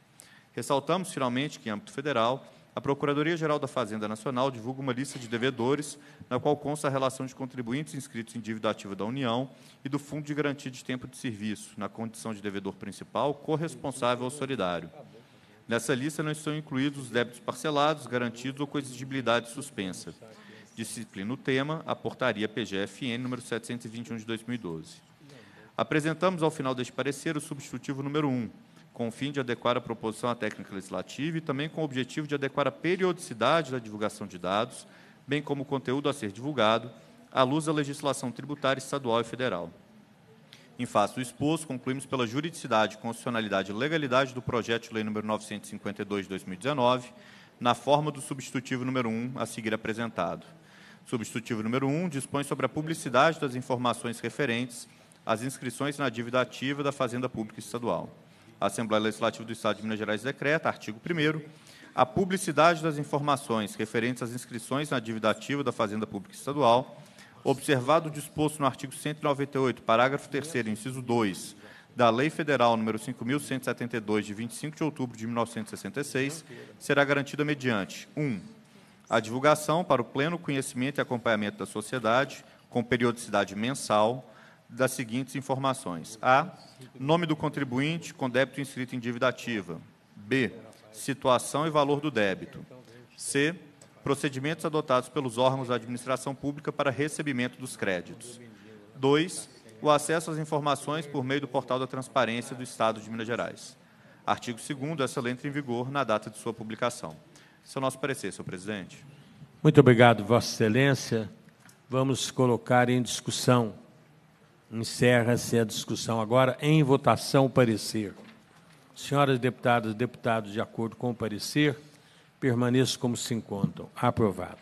Ressaltamos, finalmente, que, em âmbito federal, a Procuradoria-Geral da Fazenda Nacional divulga uma lista de devedores, na qual consta a relação de contribuintes inscritos em dívida ativa da União e do Fundo de Garantia de Tempo de Serviço, na condição de devedor principal, corresponsável ou solidário. Nessa lista não estão incluídos os débitos parcelados, garantidos ou com exigibilidade suspensa. Disciplina o tema, a portaria PGFN número 721 de 2012. Apresentamos ao final deste parecer o substitutivo número 1, com o fim de adequar a proposição à técnica legislativa e também com o objetivo de adequar a periodicidade da divulgação de dados, bem como o conteúdo a ser divulgado, à luz da legislação tributária estadual e federal. Em face do exposto, concluímos pela juridicidade, constitucionalidade e legalidade do projeto de lei número 952 de 2019, na forma do substitutivo número 1 a seguir apresentado. Substitutivo número 1 dispõe sobre a publicidade das informações referentes às inscrições na dívida ativa da Fazenda Pública Estadual a Assembleia Legislativa do Estado de Minas Gerais decreta, artigo 1 a publicidade das informações referentes às inscrições na dívida ativa da Fazenda Pública Estadual, observado o disposto no artigo 198, parágrafo 3 inciso 2, da Lei Federal nº 5.172, de 25 de outubro de 1966, será garantida mediante 1. Um, a divulgação para o pleno conhecimento e acompanhamento da sociedade, com periodicidade mensal, das seguintes informações: A. Nome do contribuinte com débito inscrito em dívida ativa. B. Situação e valor do débito. C. Procedimentos adotados pelos órgãos da administração pública para recebimento dos créditos. 2. O acesso às informações por meio do portal da transparência do Estado de Minas Gerais. Artigo 2. Essa lei entra em vigor na data de sua publicação. Esse é o nosso parecer, senhor presidente. Muito obrigado, Vossa Excelência. Vamos colocar em discussão Encerra-se a discussão agora em votação o parecer. Senhoras deputadas e deputados, de acordo com o parecer, permaneçam como se encontram. Aprovado.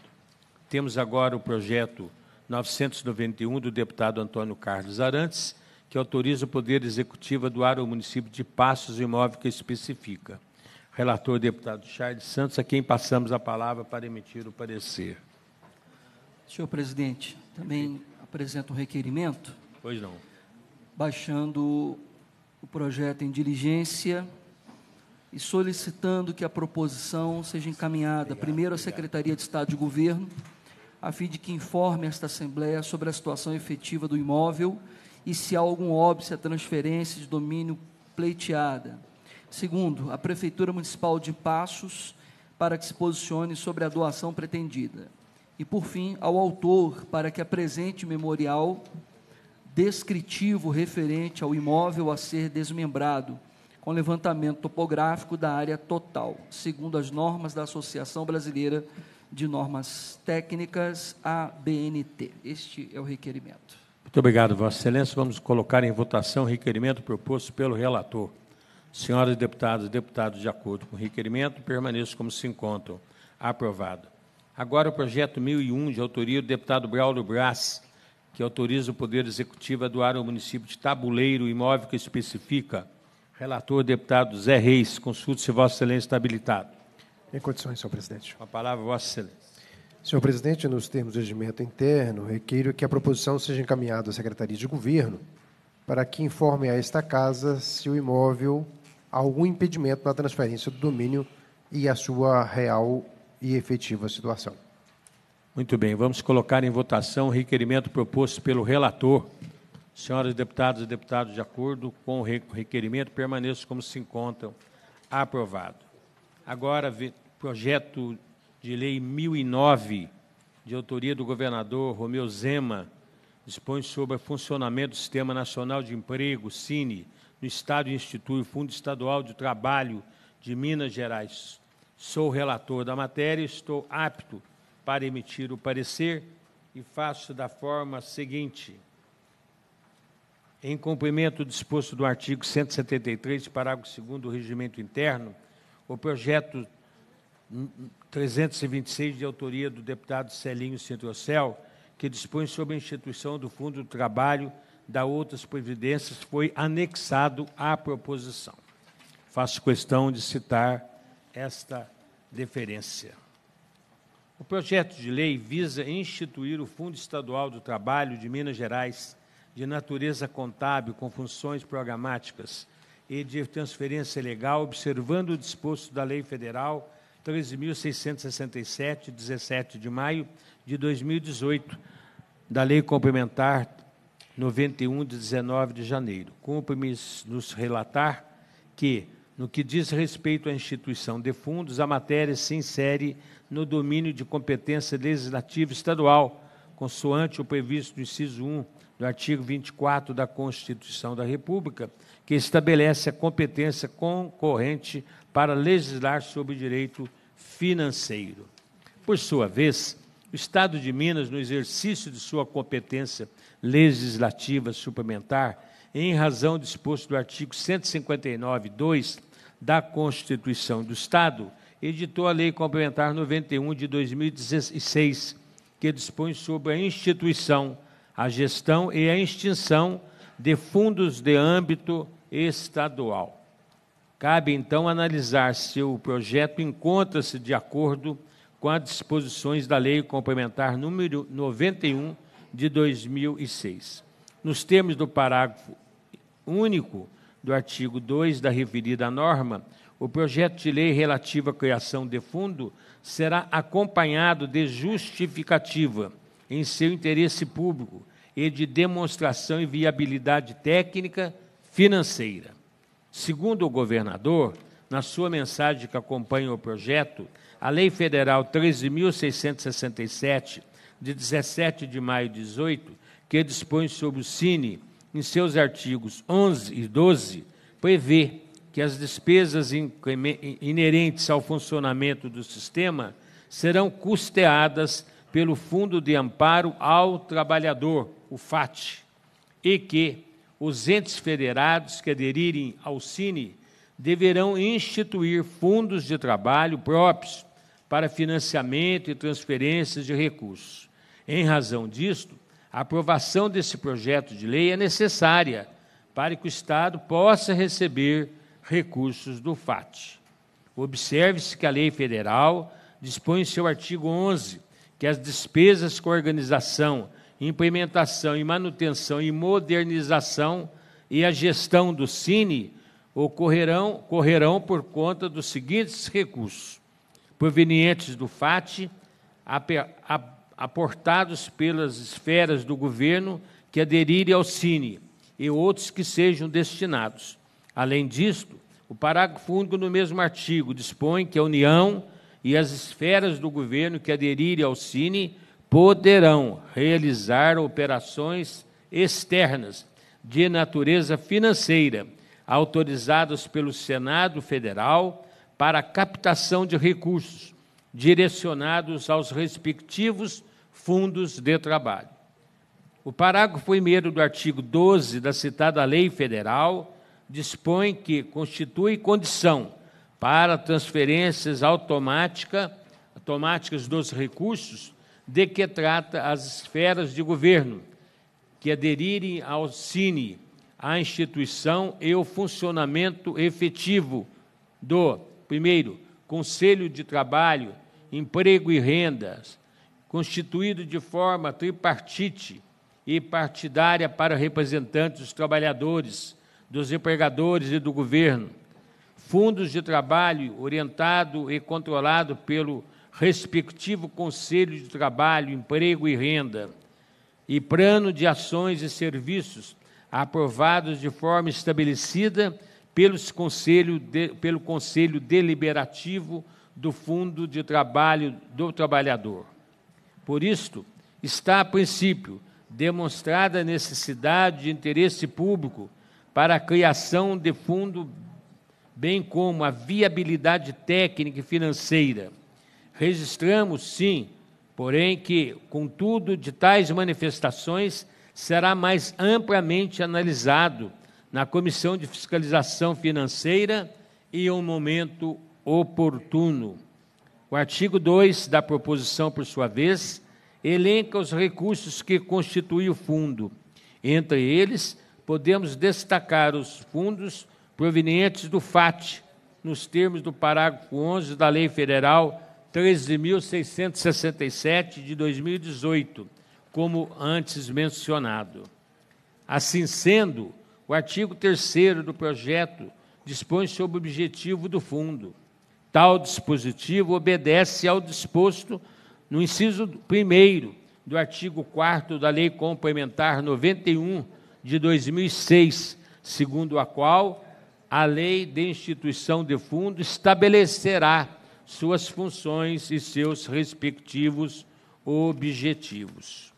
Temos agora o projeto 991 do deputado Antônio Carlos Arantes, que autoriza o Poder Executivo a doar ao município de Passos o imóvel que especifica. Relator deputado Charles Santos, a quem passamos a palavra para emitir o parecer. Senhor presidente, também apresento um requerimento Pois não. Baixando o projeto em diligência e solicitando que a proposição seja encaminhada obrigado, primeiro à Secretaria de Estado de Governo, a fim de que informe esta Assembleia sobre a situação efetiva do imóvel e se há algum óbice à transferência de domínio pleiteada. Segundo, a Prefeitura Municipal de Passos para que se posicione sobre a doação pretendida. E, por fim, ao autor para que apresente memorial descritivo referente ao imóvel a ser desmembrado, com levantamento topográfico da área total, segundo as normas da Associação Brasileira de Normas Técnicas, ABNT. Este é o requerimento. Muito obrigado, Vossa Excelência. Vamos colocar em votação o requerimento proposto pelo relator. Senhoras deputadas e deputados, de acordo com o requerimento, permaneçam como se encontram. Aprovado. Agora o projeto 1001, de autoria do deputado Braulio Brás, que autoriza o Poder Executivo a doar ao município de Tabuleiro o imóvel que especifica. Relator, deputado Zé Reis, Consulte se Vossa Excelência está habilitado. Em condições, senhor presidente. Com a palavra, Vossa Excelência. Senhor presidente, nos termos do regimento interno, requeiro que a proposição seja encaminhada à Secretaria de Governo para que informe a esta casa se o imóvel há algum impedimento na transferência do domínio e a sua real e efetiva situação. Muito bem, vamos colocar em votação o requerimento proposto pelo relator. Senhoras deputadas e deputados, de acordo com o requerimento, permaneçam como se encontram. Aprovado. Agora, projeto de lei 1009, de autoria do governador Romeu Zema, dispõe sobre o funcionamento do Sistema Nacional de Emprego, Cine, no Estado e Instituto Fundo Estadual de Trabalho de Minas Gerais. Sou relator da matéria e estou apto para emitir o parecer e faço da forma seguinte. Em cumprimento do disposto do artigo 173, parágrafo 2 do Regimento Interno, o projeto 326, de autoria do deputado Celinho Centrocel, que dispõe sobre a instituição do Fundo do Trabalho da Outras Previdências, foi anexado à proposição. Faço questão de citar esta deferência. O projeto de lei visa instituir o Fundo Estadual do Trabalho de Minas Gerais, de natureza contábil, com funções programáticas e de transferência legal, observando o disposto da Lei Federal 13.667, 17 de maio de 2018, da Lei Complementar 91, de 19 de janeiro. Cumpre-me nos relatar que, no que diz respeito à instituição de fundos, a matéria se insere no domínio de competência legislativa estadual, consoante o previsto no inciso 1 do artigo 24 da Constituição da República, que estabelece a competência concorrente para legislar sobre direito financeiro. Por sua vez, o Estado de Minas, no exercício de sua competência legislativa suplementar, em razão do disposto do artigo 159, da Constituição do Estado, editou a Lei Complementar 91 de 2016, que dispõe sobre a instituição, a gestão e a extinção de fundos de âmbito estadual. Cabe então analisar se o projeto encontra-se de acordo com as disposições da Lei Complementar número 91 de 2006. Nos termos do parágrafo único do artigo 2 da referida norma, o projeto de lei relativo à criação de fundo será acompanhado de justificativa em seu interesse público e de demonstração e viabilidade técnica financeira. Segundo o governador, na sua mensagem que acompanha o projeto, a Lei Federal 13.667, de 17 de maio de 18, que dispõe sobre o Cine, em seus artigos 11 e 12, prevê que as despesas inerentes ao funcionamento do sistema serão custeadas pelo Fundo de Amparo ao Trabalhador, o FAT, e que os entes federados que aderirem ao Cine deverão instituir fundos de trabalho próprios para financiamento e transferências de recursos. Em razão disto, a aprovação desse projeto de lei é necessária para que o Estado possa receber recursos do FAT. Observe-se que a lei federal dispõe em seu artigo 11 que as despesas com organização, implementação e manutenção e modernização e a gestão do Cine ocorrerão correrão por conta dos seguintes recursos provenientes do FAT aportados pelas esferas do governo que aderirem ao Cine e outros que sejam destinados Além disto, o parágrafo único do mesmo artigo dispõe que a União e as esferas do governo que aderirem ao Cine poderão realizar operações externas de natureza financeira, autorizadas pelo Senado Federal para captação de recursos direcionados aos respectivos fundos de trabalho. O parágrafo 1 do artigo 12 da citada Lei Federal dispõe que constitui condição para transferências automática, automáticas dos recursos de que trata as esferas de governo que aderirem ao CINE, à instituição e o funcionamento efetivo do, primeiro, Conselho de Trabalho, Emprego e Rendas, constituído de forma tripartite e partidária para representantes dos trabalhadores, dos empregadores e do governo, fundos de trabalho orientado e controlado pelo respectivo Conselho de Trabalho, Emprego e Renda, e plano de ações e serviços aprovados de forma estabelecida pelos conselho de, pelo Conselho Deliberativo do Fundo de Trabalho do Trabalhador. Por isto, está a princípio demonstrada a necessidade de interesse público para a criação de fundo, bem como a viabilidade técnica e financeira. Registramos, sim, porém que, contudo, de tais manifestações será mais amplamente analisado na Comissão de Fiscalização Financeira e em um momento oportuno. O artigo 2 da proposição, por sua vez, elenca os recursos que constituem o fundo, entre eles podemos destacar os fundos provenientes do FAT, nos termos do parágrafo 11 da Lei Federal 13.667 de 2018, como antes mencionado. Assim sendo, o artigo 3 do projeto dispõe sobre o objetivo do fundo. Tal dispositivo obedece ao disposto no inciso 1 do artigo 4 da Lei Complementar 91 de 2006, segundo a qual a lei de instituição de fundo estabelecerá suas funções e seus respectivos objetivos.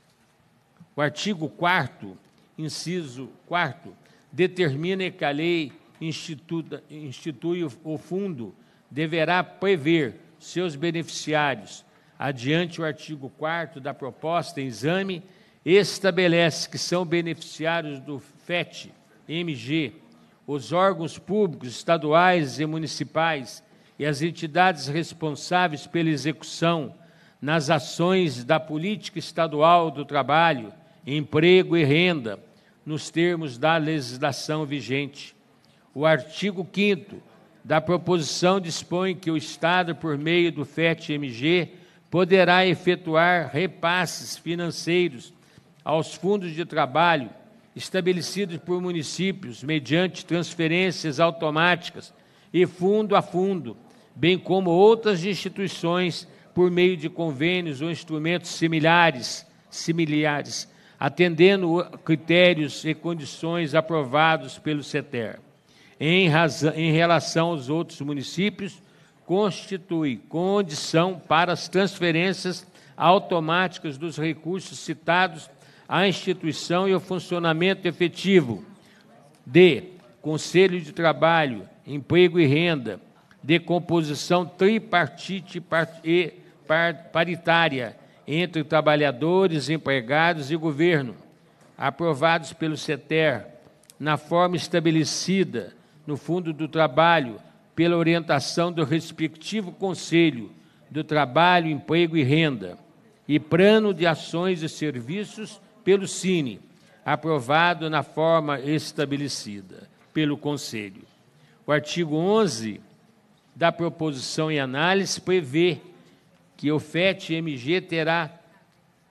O artigo 4 inciso 4 determina que a lei instituta, institui o fundo deverá prever seus beneficiários, adiante o artigo 4 da proposta em exame, estabelece que são beneficiários do FET, MG, os órgãos públicos estaduais e municipais e as entidades responsáveis pela execução nas ações da política estadual do trabalho, emprego e renda, nos termos da legislação vigente. O artigo 5 da proposição dispõe que o Estado, por meio do FET-MG, poderá efetuar repasses financeiros aos fundos de trabalho estabelecidos por municípios mediante transferências automáticas e fundo a fundo, bem como outras instituições por meio de convênios ou instrumentos similares, similares, atendendo critérios e condições aprovados pelo CETER. Em, razão, em relação aos outros municípios, constitui condição para as transferências automáticas dos recursos citados a instituição e o funcionamento efetivo. D. Conselho de Trabalho, Emprego e Renda, de composição tripartite e paritária entre trabalhadores, empregados e governo, aprovados pelo CETER, na forma estabelecida no Fundo do Trabalho, pela orientação do respectivo Conselho do Trabalho, Emprego e Renda, e Plano de Ações e Serviços pelo Cine, aprovado na forma estabelecida pelo Conselho. O artigo 11 da proposição em análise prevê que o FET-MG terá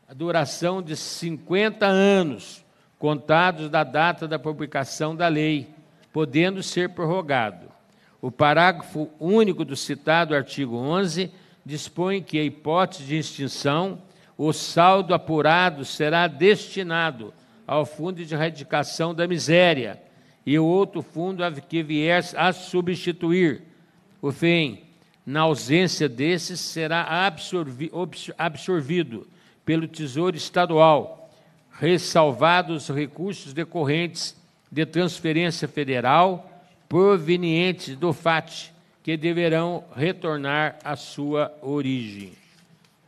a duração de 50 anos, contados da data da publicação da lei, podendo ser prorrogado. O parágrafo único do citado artigo 11 dispõe que a hipótese de extinção o saldo apurado será destinado ao Fundo de Erradicação da Miséria e o outro fundo que vier a substituir. O fim, na ausência desses, será absorvi, absorvido pelo Tesouro Estadual, ressalvados os recursos decorrentes de transferência federal provenientes do FAT, que deverão retornar à sua origem.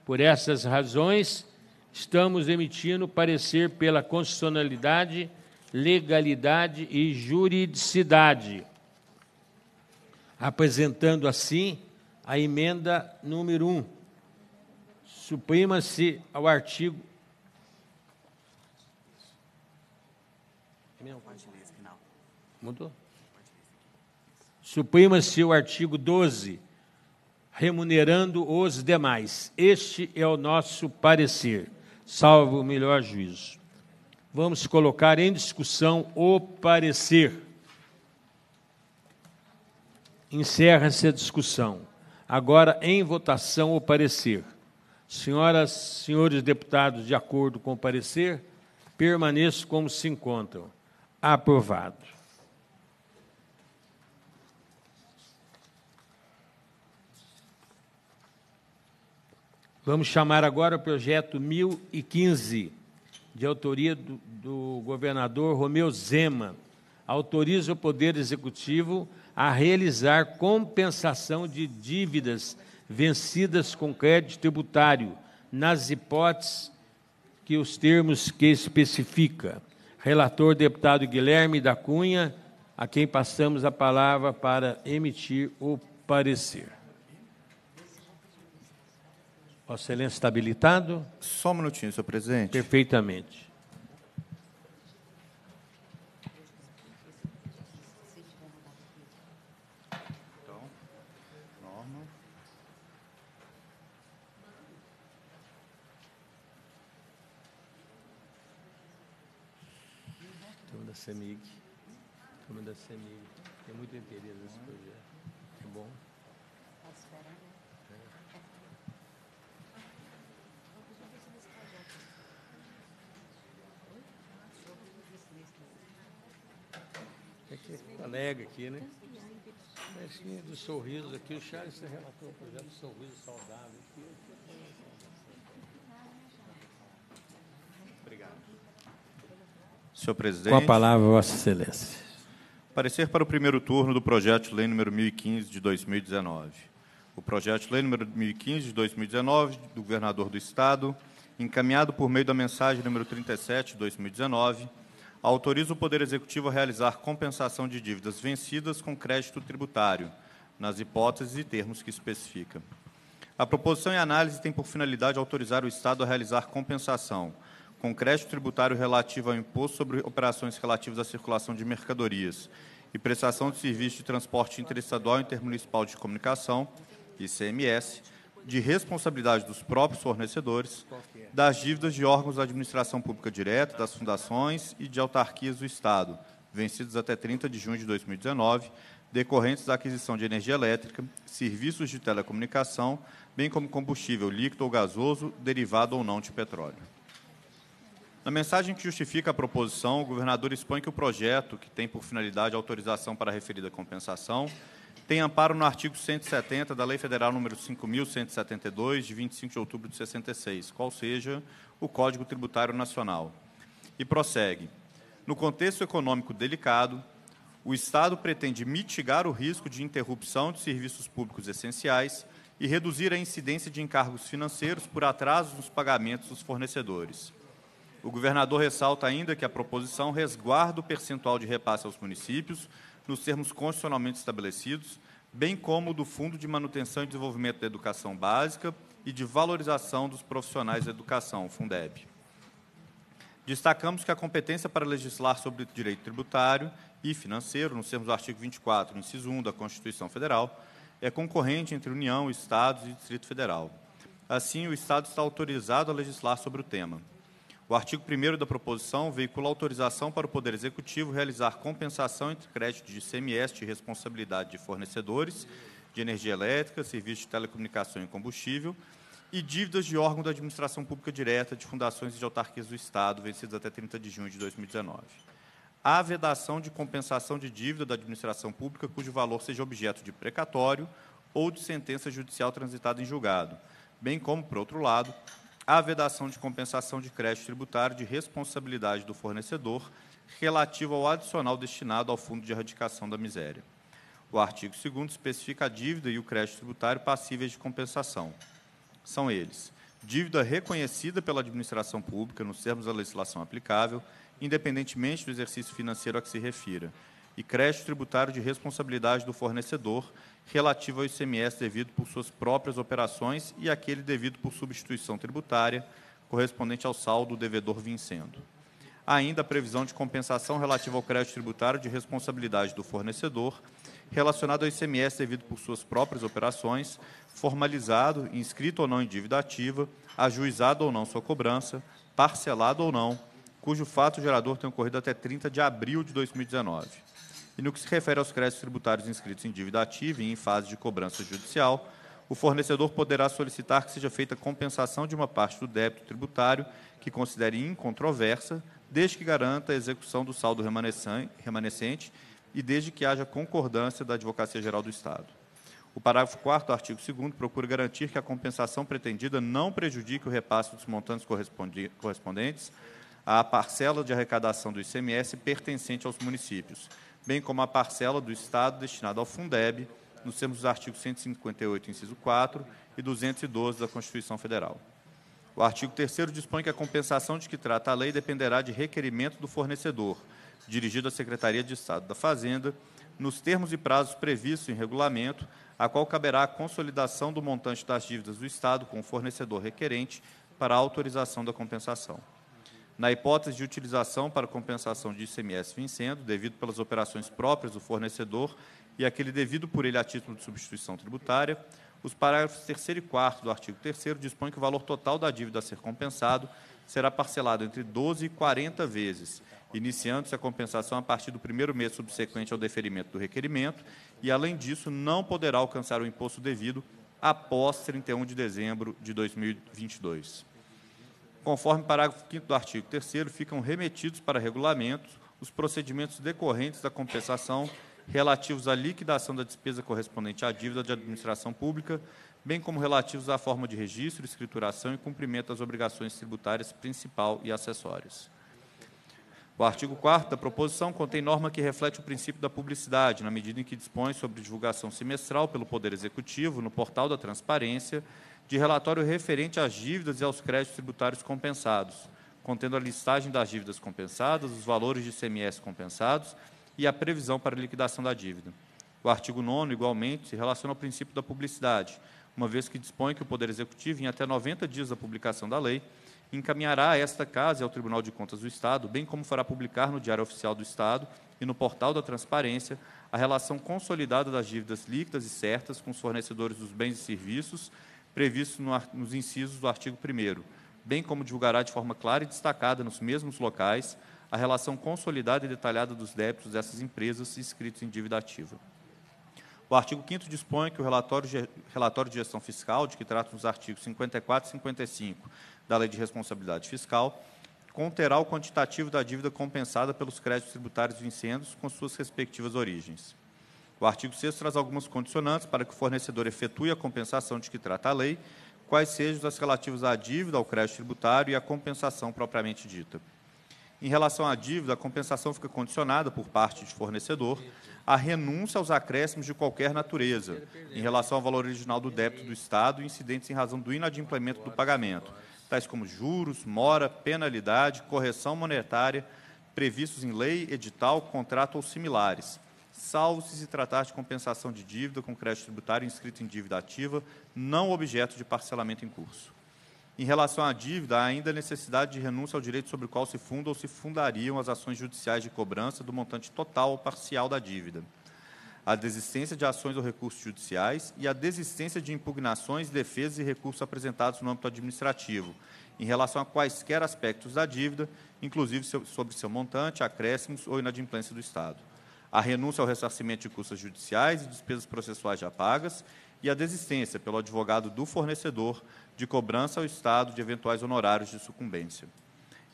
Por essas razões, estamos emitindo parecer pela constitucionalidade, legalidade e juridicidade, apresentando assim a emenda número 1. Suprima-se ao artigo Mudou? Suprima-se o artigo 12 remunerando os demais. Este é o nosso parecer, salvo o melhor juízo. Vamos colocar em discussão o parecer. Encerra-se a discussão. Agora, em votação, o parecer. Senhoras, senhores deputados, de acordo com o parecer, permaneço como se encontram. Aprovado. Vamos chamar agora o projeto 1015, de autoria do, do governador Romeu Zema. Autoriza o Poder Executivo a realizar compensação de dívidas vencidas com crédito tributário, nas hipóteses que os termos que especifica. Relator deputado Guilherme da Cunha, a quem passamos a palavra para emitir o parecer. Vossa Excelência está habilitado? Só um minutinho, senhor presidente. Perfeitamente. Então, norma. Turma da Semig. Turma da Semig. aqui, né? do sorriso aqui, o Charles relatou o projeto Sorriso Saudável. Obrigado. Senhor presidente. Com a palavra, Vossa Excelência. Parecer para o primeiro turno do projeto de lei número 1015 de 2019. O projeto de lei número 1015 de 2019 do governador do estado, encaminhado por meio da mensagem número 37 de 2019 autoriza o Poder Executivo a realizar compensação de dívidas vencidas com crédito tributário, nas hipóteses e termos que especifica. A proposição em análise tem por finalidade autorizar o Estado a realizar compensação com crédito tributário relativo ao imposto sobre operações relativas à circulação de mercadorias e prestação de serviço de transporte interestadual e intermunicipal de comunicação, ICMS, de responsabilidade dos próprios fornecedores, das dívidas de órgãos da administração pública direta, das fundações e de autarquias do Estado, vencidos até 30 de junho de 2019, decorrentes da aquisição de energia elétrica, serviços de telecomunicação, bem como combustível líquido ou gasoso, derivado ou não de petróleo. Na mensagem que justifica a proposição, o governador expõe que o projeto, que tem por finalidade autorização para a referida compensação, tem amparo no artigo 170 da Lei Federal número 5.172, de 25 de outubro de 66, qual seja o Código Tributário Nacional. E prossegue. No contexto econômico delicado, o Estado pretende mitigar o risco de interrupção de serviços públicos essenciais e reduzir a incidência de encargos financeiros por atrasos nos pagamentos dos fornecedores. O governador ressalta ainda que a proposição resguarda o percentual de repasse aos municípios nos termos constitucionalmente estabelecidos, bem como do Fundo de Manutenção e Desenvolvimento da Educação Básica e de Valorização dos Profissionais da Educação, Fundeb. Destacamos que a competência para legislar sobre direito tributário e financeiro, nos termos do artigo 24, inciso 1 da Constituição Federal, é concorrente entre União, Estados e Distrito Federal. Assim, o Estado está autorizado a legislar sobre o tema. O artigo 1 da proposição veicula autorização para o Poder Executivo realizar compensação entre crédito de ICMS de responsabilidade de fornecedores de energia elétrica, serviços de telecomunicação e combustível e dívidas de órgão da administração pública direta de fundações e de autarquias do Estado, vencidas até 30 de junho de 2019. A vedação de compensação de dívida da administração pública cujo valor seja objeto de precatório ou de sentença judicial transitada em julgado, bem como, por outro lado, a vedação de compensação de crédito tributário de responsabilidade do fornecedor relativo ao adicional destinado ao Fundo de Erradicação da Miséria. O artigo 2 especifica a dívida e o crédito tributário passíveis de compensação. São eles: dívida reconhecida pela administração pública nos termos da legislação aplicável, independentemente do exercício financeiro a que se refira, e crédito tributário de responsabilidade do fornecedor relativo ao ICMS devido por suas próprias operações e aquele devido por substituição tributária, correspondente ao saldo do devedor vencendo. Ainda a previsão de compensação relativa ao crédito tributário de responsabilidade do fornecedor, relacionado ao ICMS devido por suas próprias operações, formalizado, inscrito ou não em dívida ativa, ajuizado ou não sua cobrança, parcelado ou não, cujo fato gerador tenha ocorrido até 30 de abril de 2019 e no que se refere aos créditos tributários inscritos em dívida ativa e em fase de cobrança judicial, o fornecedor poderá solicitar que seja feita compensação de uma parte do débito tributário que considere incontroversa, desde que garanta a execução do saldo remanescente e desde que haja concordância da Advocacia Geral do Estado. O parágrafo 4 do artigo 2 procura garantir que a compensação pretendida não prejudique o repasse dos montantes correspondentes à parcela de arrecadação do ICMS pertencente aos municípios, bem como a parcela do Estado destinada ao Fundeb, nos termos dos artigos 158, inciso 4 e 212 da Constituição Federal. O artigo 3 dispõe que a compensação de que trata a lei dependerá de requerimento do fornecedor, dirigido à Secretaria de Estado da Fazenda, nos termos e prazos previstos em regulamento, a qual caberá a consolidação do montante das dívidas do Estado com o fornecedor requerente para a autorização da compensação na hipótese de utilização para compensação de ICMS vencendo, devido pelas operações próprias do fornecedor e aquele devido por ele a título de substituição tributária, os parágrafos 3 e 4 do artigo 3 dispõem que o valor total da dívida a ser compensado será parcelado entre 12 e 40 vezes, iniciando-se a compensação a partir do primeiro mês subsequente ao deferimento do requerimento e, além disso, não poderá alcançar o imposto devido após 31 de dezembro de 2022. Conforme o parágrafo 5 do artigo 3 ficam remetidos para regulamentos os procedimentos decorrentes da compensação relativos à liquidação da despesa correspondente à dívida de administração pública, bem como relativos à forma de registro, escrituração e cumprimento das obrigações tributárias principal e acessórias. O artigo 4 da proposição contém norma que reflete o princípio da publicidade, na medida em que dispõe sobre divulgação semestral pelo Poder Executivo no portal da Transparência de relatório referente às dívidas e aos créditos tributários compensados, contendo a listagem das dívidas compensadas, os valores de CMS compensados e a previsão para a liquidação da dívida. O artigo 9, igualmente, se relaciona ao princípio da publicidade, uma vez que dispõe que o Poder Executivo, em até 90 dias da publicação da lei, encaminhará a esta casa e ao Tribunal de Contas do Estado, bem como fará publicar no Diário Oficial do Estado e no Portal da Transparência a relação consolidada das dívidas líquidas e certas com os fornecedores dos bens e serviços previsto no, nos incisos do artigo 1 bem como divulgará de forma clara e destacada nos mesmos locais a relação consolidada e detalhada dos débitos dessas empresas inscritos em dívida ativa. O artigo 5 dispõe que o relatório, relatório de gestão fiscal, de que tratam os artigos 54 e 55 da Lei de Responsabilidade Fiscal, conterá o quantitativo da dívida compensada pelos créditos tributários vincendos com suas respectivas origens. O artigo 6 traz algumas condicionantes para que o fornecedor efetue a compensação de que trata a lei, quais sejam as relativas à dívida, ao crédito tributário e à compensação propriamente dita. Em relação à dívida, a compensação fica condicionada, por parte de fornecedor, à renúncia aos acréscimos de qualquer natureza, em relação ao valor original do débito do Estado e incidentes em razão do inadimplemento do pagamento, tais como juros, mora, penalidade, correção monetária, previstos em lei, edital, contrato ou similares, salvo se se tratar de compensação de dívida com crédito tributário inscrito em dívida ativa, não objeto de parcelamento em curso. Em relação à dívida, há ainda a necessidade de renúncia ao direito sobre o qual se funda ou se fundariam as ações judiciais de cobrança do montante total ou parcial da dívida, a desistência de ações ou recursos judiciais e a desistência de impugnações, defesas e recursos apresentados no âmbito administrativo, em relação a quaisquer aspectos da dívida, inclusive sobre seu montante, acréscimos ou inadimplência do Estado a renúncia ao ressarcimento de custas judiciais e despesas processuais já pagas e a desistência pelo advogado do fornecedor de cobrança ao Estado de eventuais honorários de sucumbência.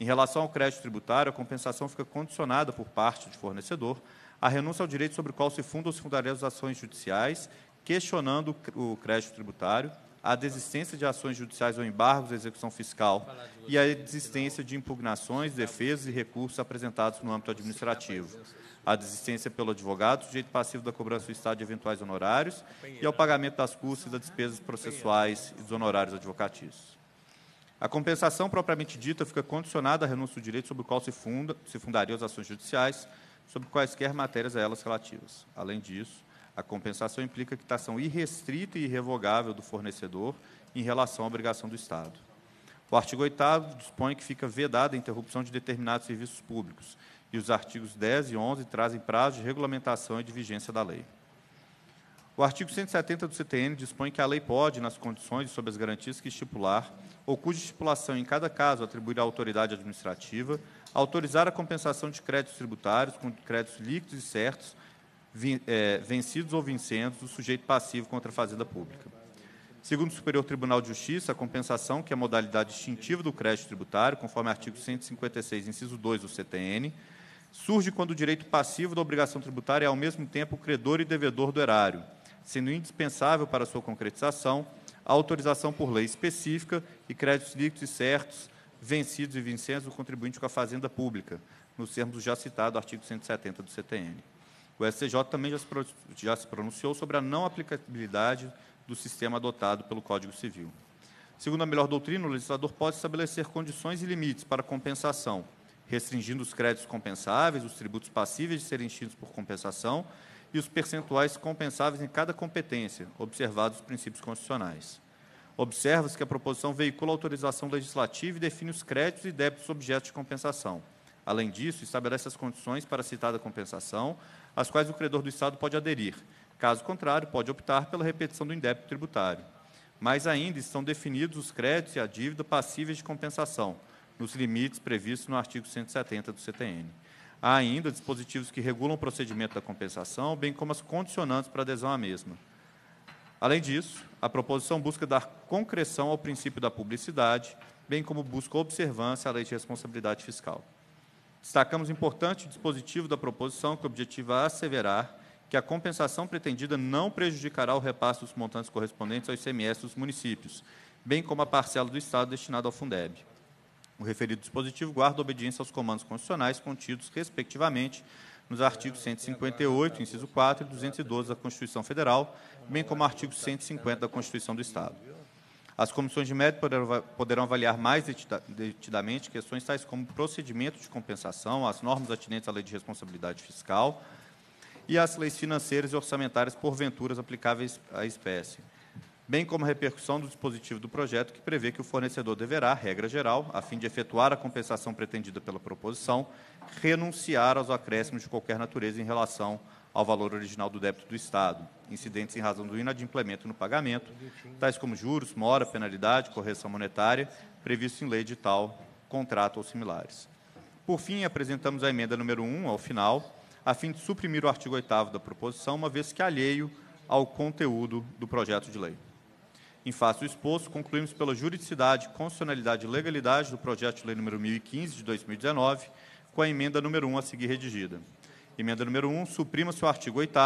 Em relação ao crédito tributário, a compensação fica condicionada por parte do fornecedor à renúncia ao direito sobre o qual se fundam ou se fundariam as ações judiciais, questionando o crédito tributário, a desistência de ações judiciais ou embargos à execução fiscal e a né? existência de impugnações, defesas e recursos apresentados no âmbito administrativo à desistência pelo advogado, sujeito passivo da cobrança do Estado de eventuais honorários e ao pagamento das custas e das despesas processuais e dos honorários advocatícios. A compensação propriamente dita fica condicionada à renúncia do direito sobre o qual se, funda, se fundariam as ações judiciais, sobre quaisquer matérias a elas relativas. Além disso, a compensação implica quitação irrestrita e irrevogável do fornecedor em relação à obrigação do Estado. O artigo 8 dispõe que fica vedada a interrupção de determinados serviços públicos, e os artigos 10 e 11 trazem prazo de regulamentação e de vigência da lei. O artigo 170 do CTN dispõe que a lei pode, nas condições e sob as garantias que estipular, ou cuja estipulação em cada caso atribuir à autoridade administrativa, autorizar a compensação de créditos tributários com créditos líquidos e certos, é, vencidos ou vincendos, do sujeito passivo contra a fazenda pública. Segundo o Superior Tribunal de Justiça, a compensação, que é a modalidade distintiva do crédito tributário, conforme artigo 156, inciso 2 do CTN, surge quando o direito passivo da obrigação tributária é, ao mesmo tempo, credor e devedor do erário, sendo indispensável para sua concretização a autorização por lei específica e créditos líquidos e certos vencidos e vincendos do contribuinte com a fazenda pública, nos termos já já citado artigo 170 do CTN. O STJ também já se pronunciou sobre a não aplicabilidade do sistema adotado pelo Código Civil. Segundo a melhor doutrina, o legislador pode estabelecer condições e limites para compensação, restringindo os créditos compensáveis, os tributos passíveis de serem extintos por compensação e os percentuais compensáveis em cada competência, observados os princípios constitucionais. Observa-se que a proposição veicula a autorização legislativa e define os créditos e débitos objetos de compensação. Além disso, estabelece as condições para a citada compensação, às quais o credor do Estado pode aderir. Caso contrário, pode optar pela repetição do indébito tributário. Mais ainda, estão definidos os créditos e a dívida passíveis de compensação, nos limites previstos no artigo 170 do CTN. Há ainda dispositivos que regulam o procedimento da compensação, bem como as condicionantes para adesão à mesma. Além disso, a proposição busca dar concreção ao princípio da publicidade, bem como busca observância à lei de responsabilidade fiscal. Destacamos importante dispositivo da proposição que objetiva asseverar que a compensação pretendida não prejudicará o repasse dos montantes correspondentes ao ICMS dos municípios, bem como a parcela do Estado destinada ao Fundeb. O referido dispositivo guarda obediência aos comandos constitucionais contidos, respectivamente, nos artigos 158, inciso 4 e 212 da Constituição Federal, bem como o artigo 150 da Constituição do Estado. As comissões de mérito poderão avaliar mais detidamente questões tais como procedimento de compensação, as normas atinentes à lei de responsabilidade fiscal e as leis financeiras e orçamentárias porventuras aplicáveis à espécie bem como a repercussão do dispositivo do projeto que prevê que o fornecedor deverá, regra geral, a fim de efetuar a compensação pretendida pela proposição, renunciar aos acréscimos de qualquer natureza em relação ao valor original do débito do Estado, incidentes em razão do inadimplemento no pagamento, tais como juros, mora, penalidade, correção monetária, previsto em lei de tal, contrato ou similares. Por fim, apresentamos a emenda número 1 ao final, a fim de suprimir o artigo 8 da proposição, uma vez que alheio ao conteúdo do projeto de lei. Em face do exposto, concluímos pela juridicidade, constitucionalidade e legalidade do projeto de lei número 1015 de 2019, com a emenda número 1 a seguir redigida. Emenda número 1, suprima-se o artigo 8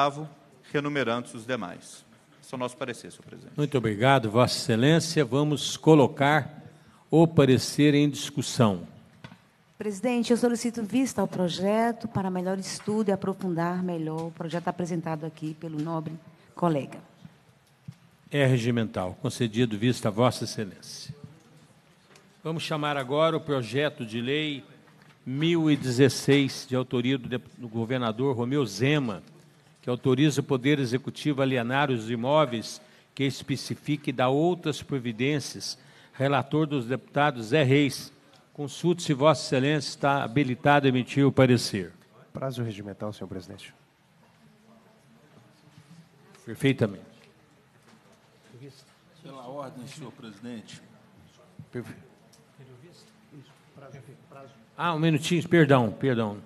renumerando-se os demais. Esse é o nosso parecer, senhor presidente. Muito obrigado, Vossa Excelência. Vamos colocar o parecer em discussão. Presidente, eu solicito vista ao projeto para melhor estudo e aprofundar melhor o projeto apresentado aqui pelo nobre colega é regimental, concedido vista a Vossa Excelência. Vamos chamar agora o projeto de lei 1016, de autoria do, governador Romeu Zema, que autoriza o Poder Executivo a alienar os imóveis que especifique e dá outras providências. Relator dos deputados Zé Reis. Consulte se Vossa Excelência está habilitado a emitir o parecer. Prazo regimental, senhor presidente. Perfeitamente ordem, senhor presidente. Ah, um minutinho, perdão, perdão.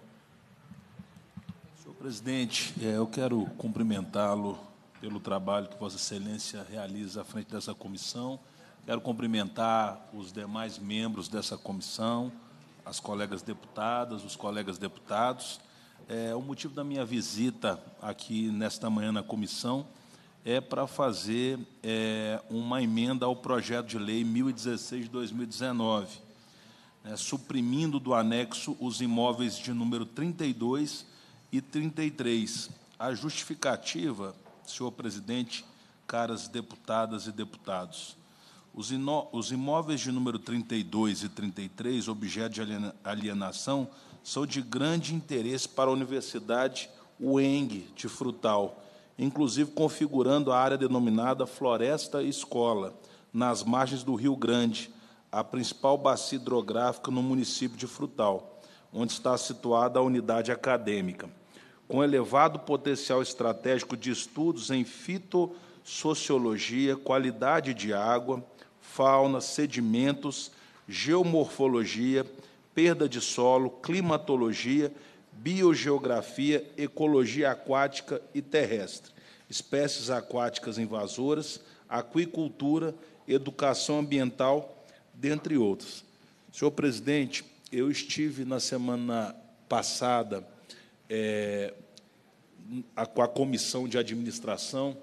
Senhor presidente, é, eu quero cumprimentá-lo pelo trabalho que Vossa Excelência realiza à frente dessa comissão. Quero cumprimentar os demais membros dessa comissão, as colegas deputadas, os colegas deputados. É, o motivo da minha visita aqui nesta manhã na comissão é para fazer é, uma emenda ao projeto de lei 1016 2019, né, suprimindo do anexo os imóveis de número 32 e 33. A justificativa, senhor presidente, caras deputadas e deputados, os, os imóveis de número 32 e 33, objeto de alienação, são de grande interesse para a Universidade UENG de Frutal inclusive configurando a área denominada Floresta Escola, nas margens do Rio Grande, a principal bacia hidrográfica no município de Frutal, onde está situada a unidade acadêmica. Com elevado potencial estratégico de estudos em fitossociologia, qualidade de água, fauna, sedimentos, geomorfologia, perda de solo, climatologia biogeografia, ecologia aquática e terrestre, espécies aquáticas invasoras, aquicultura, educação ambiental, dentre outros. Senhor presidente, eu estive na semana passada é, com a comissão de administração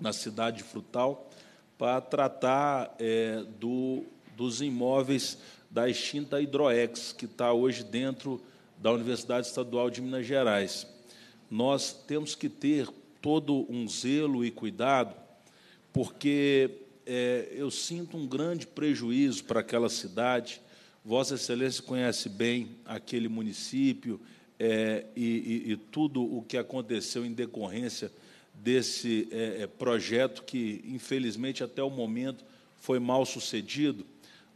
na cidade de Frutal para tratar é, do, dos imóveis da extinta Hidroex, que está hoje dentro da Universidade Estadual de Minas Gerais. Nós temos que ter todo um zelo e cuidado, porque é, eu sinto um grande prejuízo para aquela cidade. Vossa Excelência conhece bem aquele município é, e, e, e, tudo o que aconteceu em decorrência desse é, é projeto que, infelizmente, até o momento foi mal sucedido.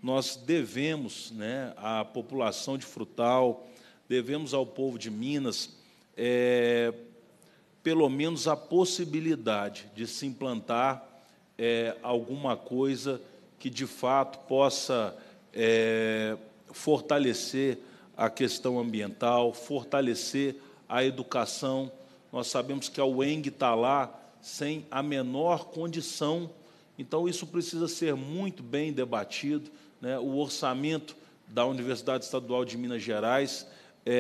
Nós devemos né, à população de Frutal, devemos ao povo de Minas é, pelo menos a possibilidade de se implantar é, alguma coisa que de fato possa é, fortalecer a questão ambiental, fortalecer a educação. Nós sabemos que a UENG está lá sem a menor condição, então isso precisa ser muito bem debatido. Né? O orçamento da Universidade Estadual de Minas Gerais é é,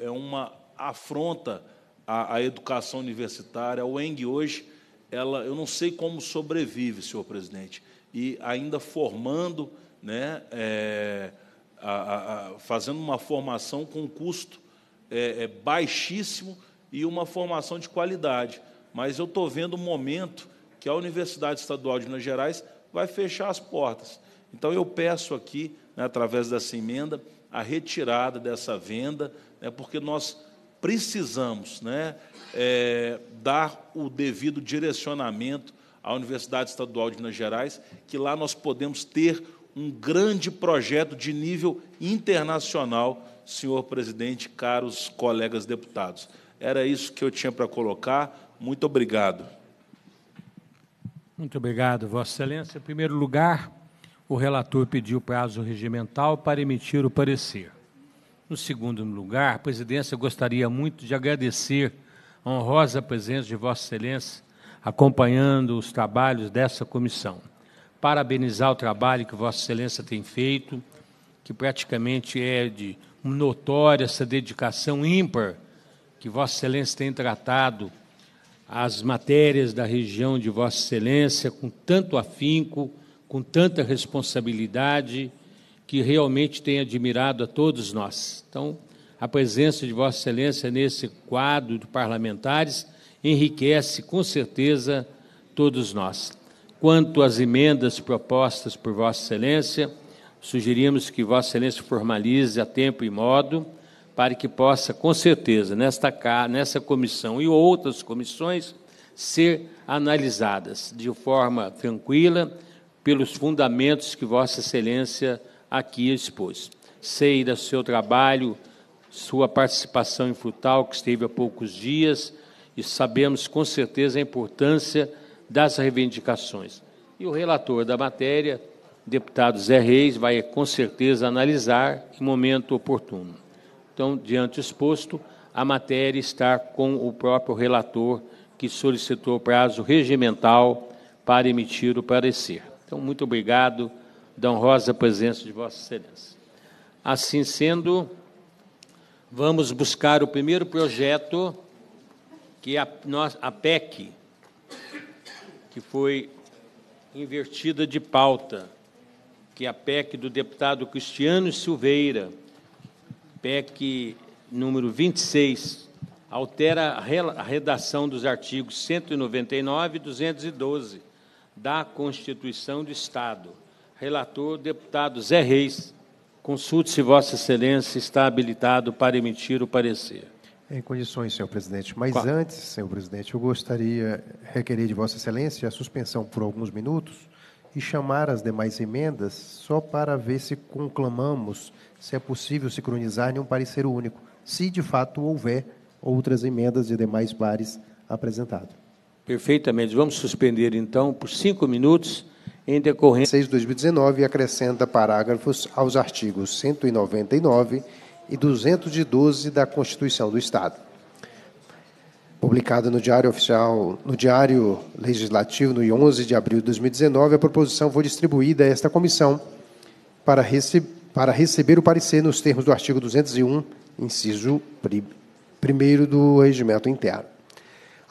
é, é, é uma afronta à, à, educação universitária. A UENG hoje, ela, eu não sei como sobrevive, senhor presidente, e ainda formando, né, é, a, a, fazendo uma formação com custo é, é baixíssimo e uma formação de qualidade. Mas eu estou vendo o um momento que a Universidade Estadual de Minas Gerais vai fechar as portas. Então, eu peço aqui, né, através dessa emenda, a retirada dessa venda, né, porque nós precisamos né, é, dar o devido direcionamento à Universidade Estadual de Minas Gerais, que lá nós podemos ter um grande projeto de nível internacional, senhor presidente, caros colegas deputados. Era isso que eu tinha para colocar. Muito obrigado. Muito obrigado, Vossa Excelência. Em primeiro lugar, o relator pediu prazo regimental para emitir o parecer. No segundo lugar, a presidência gostaria muito de agradecer a honrosa presença de Vossa Excelência acompanhando os trabalhos dessa comissão. Parabenizar o trabalho que Vossa Excelência tem feito, que praticamente é de notória essa dedicação ímpar que Vossa Excelência tem tratado as matérias da região de Vossa Excelência com tanto afinco com tanta responsabilidade, que realmente tem admirado a todos nós. Então, a presença de Vossa Excelência nesse quadro de parlamentares enriquece com certeza todos nós. Quanto às emendas propostas por Vossa Excelência, sugerimos que Vossa Excelência formalize a tempo e modo para que possa, com certeza, nesta, nessa comissão e outras comissões, ser analisadas de forma tranquila pelos fundamentos que Vossa Excelência aqui expôs. Sei do seu trabalho, sua participação em Frutal, que esteve há poucos dias, e sabemos com certeza a importância das reivindicações. E o relator da matéria, deputado Zé Reis, vai com certeza analisar em momento oportuno. Então, diante exposto, a matéria está com o próprio relator que solicitou prazo regimental para emitir o parecer. Então, muito obrigado da honrosa presença de Vossa Excelência. Assim sendo, vamos buscar o primeiro projeto, que é a, nós, a PEC, que foi invertida de pauta, que é a PEC do deputado Cristiano Silveira, PEC número 26, altera a redação dos artigos 199 e 212 da Constituição do Estado. Relator, deputado Zé Reis. Consulte-se, Vossa Excelência, está habilitado para emitir o parecer. Em condições, senhor presidente. Mas Qual? antes, senhor presidente, eu gostaria requerer de Vossa Excelência a suspensão por alguns minutos e chamar as demais emendas só para ver se conclamamos se é possível sincronizar em um parecer único, se de fato houver outras emendas de demais pares apresentadas. Perfeitamente. Vamos suspender, então, por cinco minutos, em decorrência. 6 de 2019 acrescenta parágrafos aos artigos 199 e 212 da Constituição do Estado. Publicada no Diário Oficial, no Diário Legislativo, no 11 de abril de 2019, a proposição foi distribuída a esta comissão para, rece para receber o parecer nos termos do artigo 201, inciso 1 do Regimento Interno.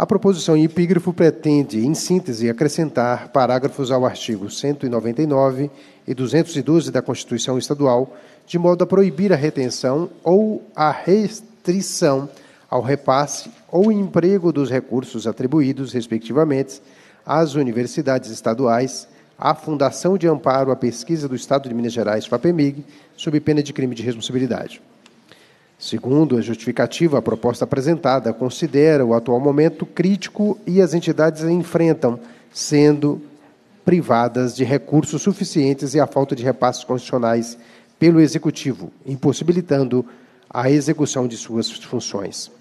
A proposição em epígrafo pretende, em síntese, acrescentar parágrafos ao artigo 199 e 212 da Constituição Estadual, de modo a proibir a retenção ou a restrição ao repasse ou emprego dos recursos atribuídos, respectivamente, às universidades estaduais, à Fundação de Amparo à Pesquisa do Estado de Minas Gerais, FAPEMIG, sob pena de crime de responsabilidade. Segundo a justificativa, a proposta apresentada considera o atual momento crítico e as entidades a enfrentam, sendo privadas de recursos suficientes e a falta de repasses constitucionais pelo Executivo, impossibilitando a execução de suas funções.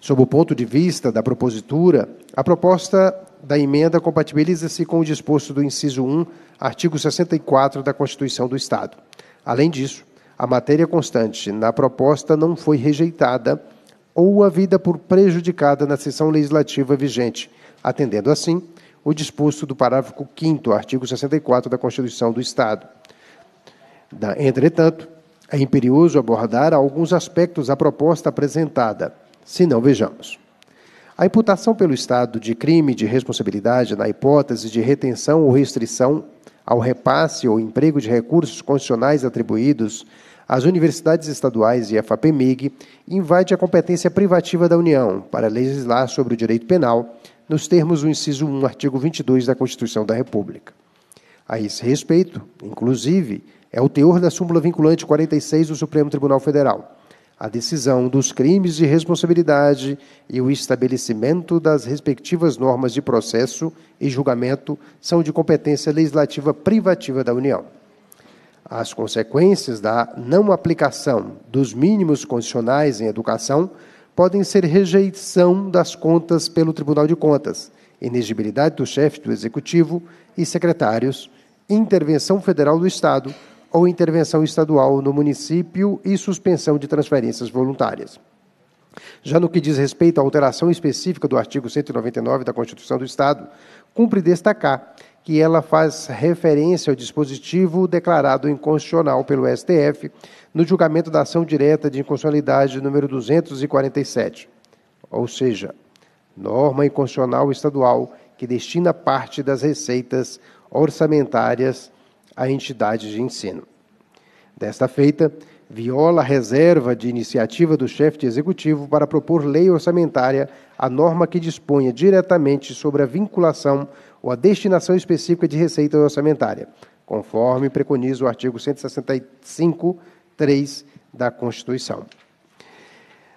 Sob o ponto de vista da propositura, a proposta da emenda compatibiliza-se com o disposto do inciso 1, artigo 64 da Constituição do Estado. Além disso, a matéria constante na proposta não foi rejeitada ou a vida por prejudicada na sessão legislativa vigente, atendendo assim o disposto do parágrafo 5 artigo 64 da Constituição do Estado. Entretanto, é imperioso abordar alguns aspectos da proposta apresentada, se não vejamos. A imputação pelo Estado de crime de responsabilidade na hipótese de retenção ou restrição ao repasse ou emprego de recursos constitucionais atribuídos às universidades estaduais e à FAPEMIG, invade a competência privativa da União para legislar sobre o direito penal, nos termos do inciso 1, artigo 22 da Constituição da República. A esse respeito, inclusive, é o teor da súmula vinculante 46 do Supremo Tribunal Federal a decisão dos crimes de responsabilidade e o estabelecimento das respectivas normas de processo e julgamento são de competência legislativa privativa da União. As consequências da não aplicação dos mínimos condicionais em educação podem ser rejeição das contas pelo Tribunal de Contas, inegibilidade do chefe do Executivo e secretários, intervenção federal do Estado ou intervenção estadual no município e suspensão de transferências voluntárias. Já no que diz respeito à alteração específica do artigo 199 da Constituição do Estado, cumpre destacar que ela faz referência ao dispositivo declarado inconstitucional pelo STF no julgamento da ação direta de inconstitucionalidade número 247, ou seja, norma inconstitucional estadual que destina parte das receitas orçamentárias a entidade de ensino. Desta feita, viola a reserva de iniciativa do chefe de executivo para propor lei orçamentária a norma que disponha diretamente sobre a vinculação ou a destinação específica de receita orçamentária, conforme preconiza o artigo 165, 3 da Constituição.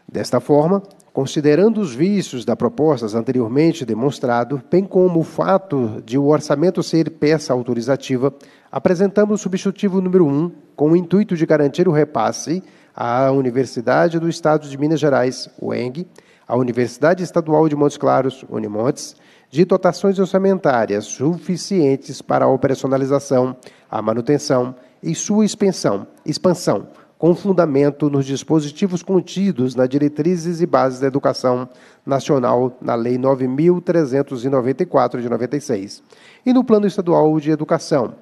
Desta forma, Considerando os vícios da propostas anteriormente demonstrado, bem como o fato de o orçamento ser peça autorizativa, apresentamos o substitutivo número 1 com o intuito de garantir o repasse à Universidade do Estado de Minas Gerais, UENG, à Universidade Estadual de Montes Claros, Unimontes, de dotações orçamentárias suficientes para a operacionalização, a manutenção e sua expansão, expansão com fundamento nos dispositivos contidos nas diretrizes e bases da educação nacional na Lei 9.394 de 96 e no Plano Estadual de Educação,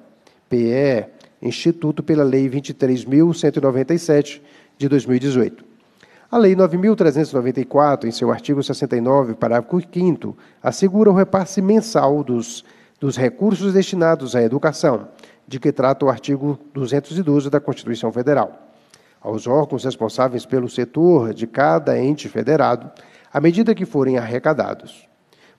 PE, instituto pela Lei 23.197 de 2018. A Lei 9.394, em seu artigo 69, parágrafo 5, assegura o repasse mensal dos, dos recursos destinados à educação, de que trata o artigo 212 da Constituição Federal aos órgãos responsáveis pelo setor de cada ente federado, à medida que forem arrecadados.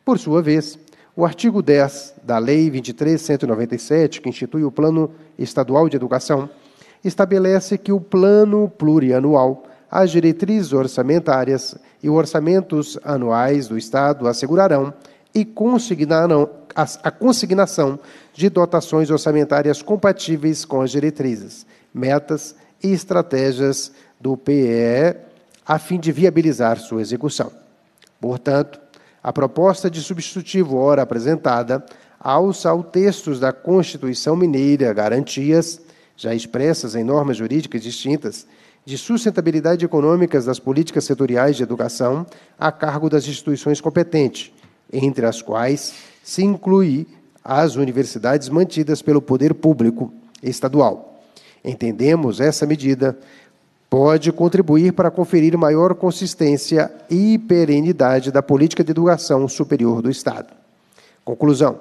Por sua vez, o artigo 10 da Lei 23197, que institui o Plano Estadual de Educação, estabelece que o plano plurianual, as diretrizes orçamentárias e orçamentos anuais do Estado assegurarão e consignarão a consignação de dotações orçamentárias compatíveis com as diretrizes, metas e estratégias do PEE a fim de viabilizar sua execução. Portanto, a proposta de substitutivo ora apresentada alça ao texto da Constituição Mineira garantias, já expressas em normas jurídicas distintas, de sustentabilidade econômicas das políticas setoriais de educação a cargo das instituições competentes, entre as quais se inclui as universidades mantidas pelo poder público estadual. Entendemos essa medida pode contribuir para conferir maior consistência e perenidade da política de educação superior do Estado. Conclusão.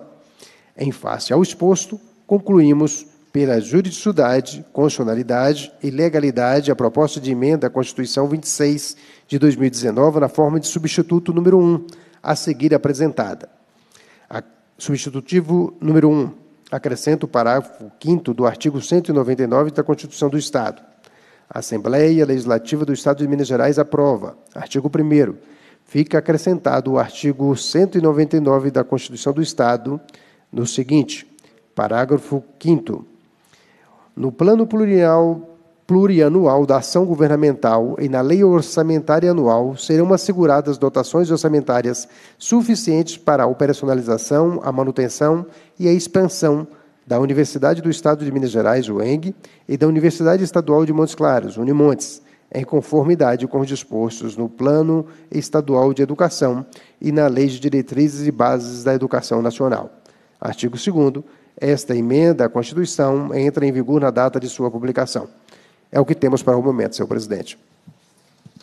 Em face ao exposto, concluímos pela juridicidade, constitucionalidade e legalidade a proposta de emenda à Constituição 26 de 2019 na forma de substituto número 1, a seguir apresentada. A substitutivo número 1 acrescenta o parágrafo 5 do artigo 199 da Constituição do Estado. A Assembleia Legislativa do Estado de Minas Gerais aprova. Artigo 1. Fica acrescentado o artigo 199 da Constituição do Estado no seguinte: parágrafo 5. No plano plurianual plurianual da ação governamental e na lei orçamentária anual serão asseguradas dotações orçamentárias suficientes para a operacionalização, a manutenção e a expansão da Universidade do Estado de Minas Gerais, UENG, e da Universidade Estadual de Montes Claros, Unimontes, em conformidade com os dispostos no Plano Estadual de Educação e na Lei de Diretrizes e Bases da Educação Nacional. Artigo 2 esta emenda à Constituição entra em vigor na data de sua publicação. É o que temos para o momento, senhor presidente.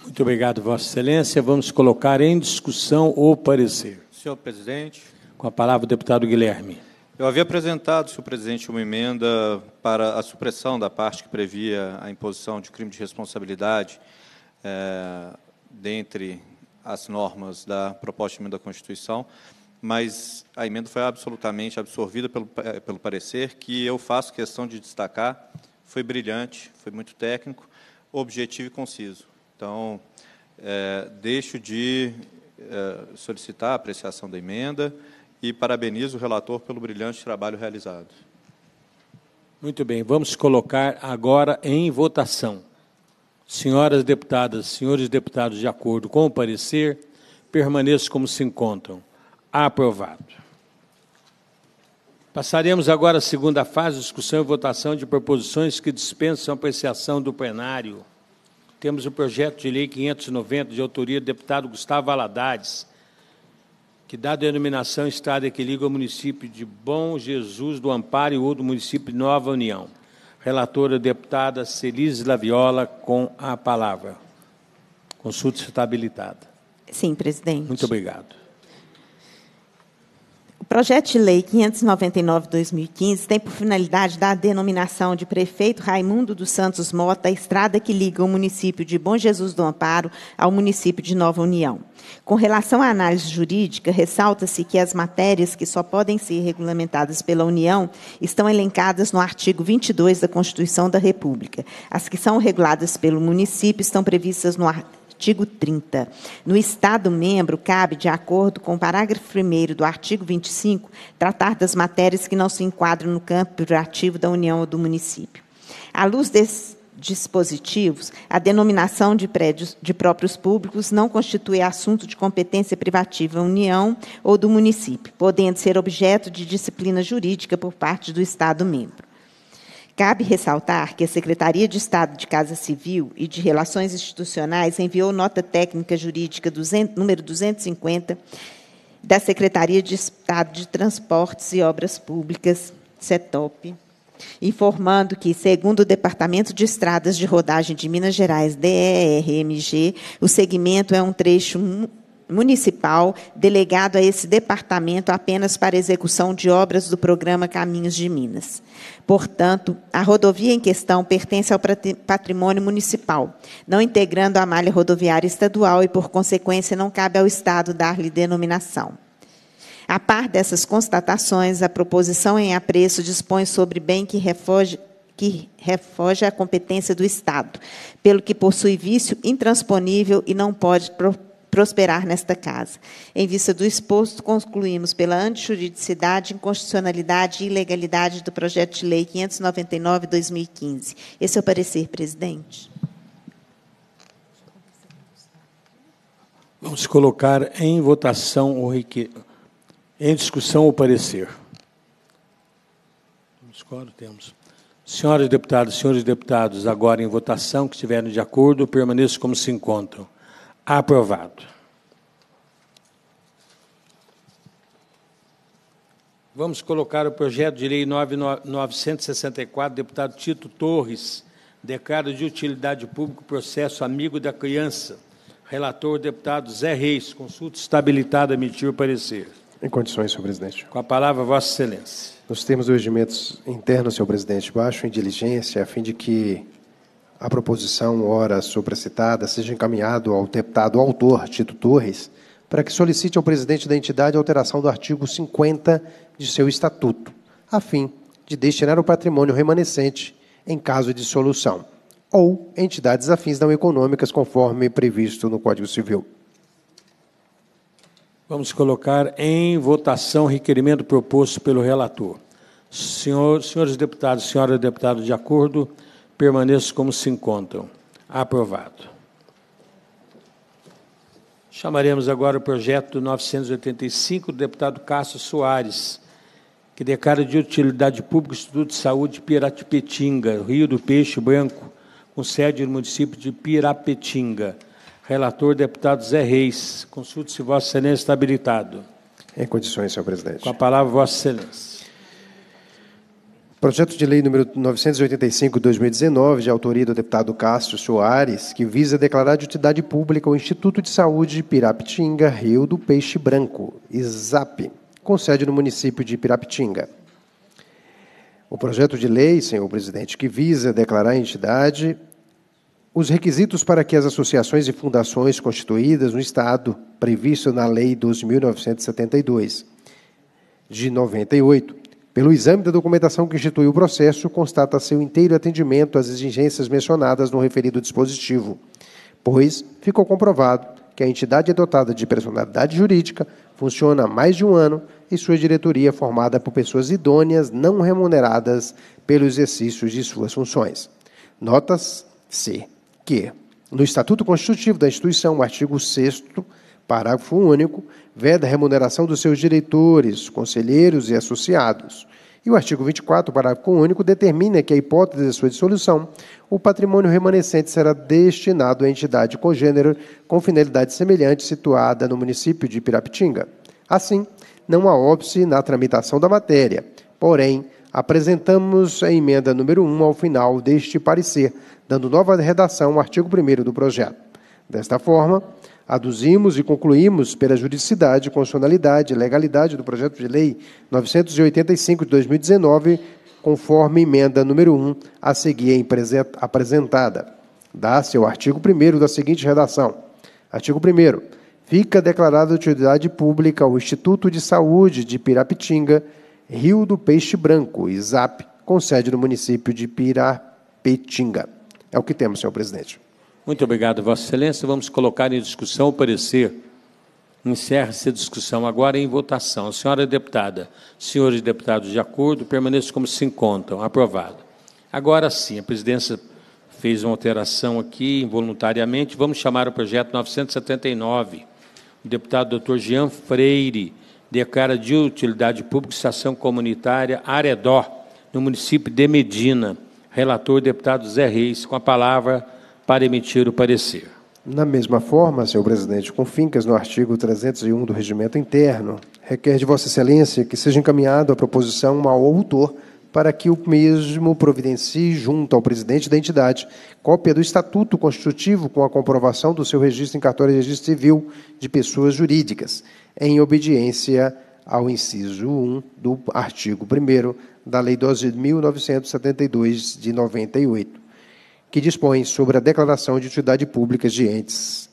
Muito obrigado, Vossa Excelência. Vamos colocar em discussão o parecer. Senhor presidente. Com a palavra o deputado Guilherme. Eu havia apresentado, senhor presidente, uma emenda para a supressão da parte que previa a imposição de crime de responsabilidade é, dentre as normas da proposta de emenda à Constituição, mas a emenda foi absolutamente absorvida pelo, eh, pelo parecer, que eu faço questão de destacar foi brilhante, foi muito técnico, objetivo e conciso. Então, é, deixo de é, solicitar a apreciação da emenda e parabenizo o relator pelo brilhante trabalho realizado. Muito bem, vamos colocar agora em votação. Senhoras deputadas, senhores deputados, de acordo com o parecer, permaneçam como se encontram. Aprovado. Passaremos agora à segunda fase, discussão e votação de proposições que dispensam apreciação do plenário. Temos o projeto de lei 590, de autoria do deputado Gustavo Aladares, que dá a denominação Estrada que liga é o município de Bom Jesus do Amparo e o do município de Nova União. Relatora deputada Celise Laviola, com a palavra. Consulta está habilitada. Sim, presidente. Muito obrigado projeto de lei 599-2015 tem por finalidade dar a denominação de prefeito Raimundo dos Santos Mota à estrada que liga o município de Bom Jesus do Amparo ao município de Nova União. Com relação à análise jurídica, ressalta-se que as matérias que só podem ser regulamentadas pela União estão elencadas no artigo 22 da Constituição da República. As que são reguladas pelo município estão previstas no artigo artigo 30. No Estado membro, cabe, de acordo com o parágrafo 1 do artigo 25, tratar das matérias que não se enquadram no campo privativo da União ou do município. À luz desse dispositivos, a denominação de prédios de próprios públicos não constitui assunto de competência privativa da União ou do município, podendo ser objeto de disciplina jurídica por parte do Estado membro. Cabe ressaltar que a Secretaria de Estado de Casa Civil e de Relações Institucionais enviou nota técnica jurídica 200, número 250 da Secretaria de Estado de Transportes e Obras Públicas, CETOP, informando que, segundo o Departamento de Estradas de Rodagem de Minas Gerais, DERMG, o segmento é um trecho municipal delegado a esse departamento apenas para execução de obras do programa Caminhos de Minas. Portanto, a rodovia em questão pertence ao patrimônio municipal, não integrando a malha rodoviária estadual e, por consequência, não cabe ao Estado dar-lhe denominação. A par dessas constatações, a proposição em apreço dispõe sobre bem que refoge, que refoge a competência do Estado, pelo que possui vício intransponível e não pode prosperar nesta casa. Em vista do exposto, concluímos pela antijuridicidade, inconstitucionalidade e ilegalidade do projeto de lei 599/2015. Esse é o parecer, presidente. Vamos colocar em votação o requ... em discussão o parecer. Discordo, temos. Senhoras deputadas, senhores deputados, agora em votação, que estiverem de acordo, permaneçam como se encontram. Aprovado. Vamos colocar o projeto de lei 9.964, deputado Tito Torres, declaro de utilidade pública o processo amigo da criança. Relator, deputado Zé Reis. Consulta estabilitada, emitiu a emitir o parecer. Em condições, senhor presidente. Com a palavra, Vossa Excelência. Nos termos do regimento interno, senhor presidente, baixo em diligência, a fim de que a proposição ora supracitada seja encaminhado ao deputado autor Tito Torres para que solicite ao presidente da entidade a alteração do artigo 50 de seu estatuto, a fim de destinar o patrimônio remanescente em caso de solução ou entidades afins não econômicas conforme previsto no Código Civil. Vamos colocar em votação o requerimento proposto pelo relator. Senhor, senhores deputados, senhora deputadas, de acordo, permaneçam como se encontram. Aprovado. Chamaremos agora o projeto 985 do deputado Cássio Soares, que declara de utilidade pública o Instituto de Saúde Piratipetinga, Rio do Peixe Branco, com sede no município de Pirapetinga. Relator, deputado Zé Reis. Consulte se Vossa Excelência está habilitado. Em condições, senhor presidente. Com a palavra, Vossa Excelência. Projeto de Lei número 985/2019, de autoria do deputado Cássio Soares, que visa declarar de utilidade pública o Instituto de Saúde de Piraptinga, Rio do Peixe Branco, ISAP, com sede no município de Pirapitinga. O projeto de lei, senhor presidente, que visa declarar a entidade os requisitos para que as associações e fundações constituídas no estado, previsto na Lei 2972 de 98, pelo exame da documentação que institui o processo, constata-se o inteiro atendimento às exigências mencionadas no referido dispositivo, pois ficou comprovado que a entidade é dotada de personalidade jurídica, funciona há mais de um ano e sua diretoria é formada por pessoas idôneas não remuneradas pelo exercício de suas funções. notas c, que, no Estatuto Constitutivo da Instituição, o artigo 6 Parágrafo único. Veda a remuneração dos seus diretores, conselheiros e associados. E o artigo 24, parágrafo único, determina que a hipótese de sua dissolução, o patrimônio remanescente será destinado à entidade congênere com finalidade semelhante situada no município de Pirapitinga. Assim, não há óbice na tramitação da matéria. Porém, apresentamos a emenda número 1 ao final deste parecer, dando nova redação ao artigo 1 do projeto. Desta forma, Aduzimos e concluímos pela juridicidade, constitucionalidade e legalidade do projeto de lei 985 de 2019, conforme emenda número 1 a seguir apresentada. Dá-se ao artigo 1 da seguinte redação: Artigo 1. Fica declarada de utilidade pública o Instituto de Saúde de Pirapitinga, Rio do Peixe Branco, ISAP, com sede no município de Pirapitinga. É o que temos, senhor presidente. Muito obrigado, Vossa Excelência. Vamos colocar em discussão o parecer. Encerra-se a discussão agora em votação. Senhora deputada, senhores deputados, de acordo, permaneçam como se encontram. Aprovado. Agora sim, a presidência fez uma alteração aqui involuntariamente. Vamos chamar o projeto 979. O deputado doutor Jean Freire declara de utilidade pública estação comunitária Aredó, no município de Medina. Relator, deputado Zé Reis. Com a palavra, para emitir o parecer. Na mesma forma, senhor presidente, com fincas no artigo 301 do Regimento Interno, requer de Vossa Excelência que seja encaminhado a proposição ao autor para que o mesmo providencie, junto ao presidente da entidade, cópia do Estatuto Constitutivo com a comprovação do seu registro em cartório de registro civil de pessoas jurídicas, em obediência ao inciso 1 do artigo 1 da Lei 12.972, de 98 que dispõe sobre a declaração de utilidade pública de entes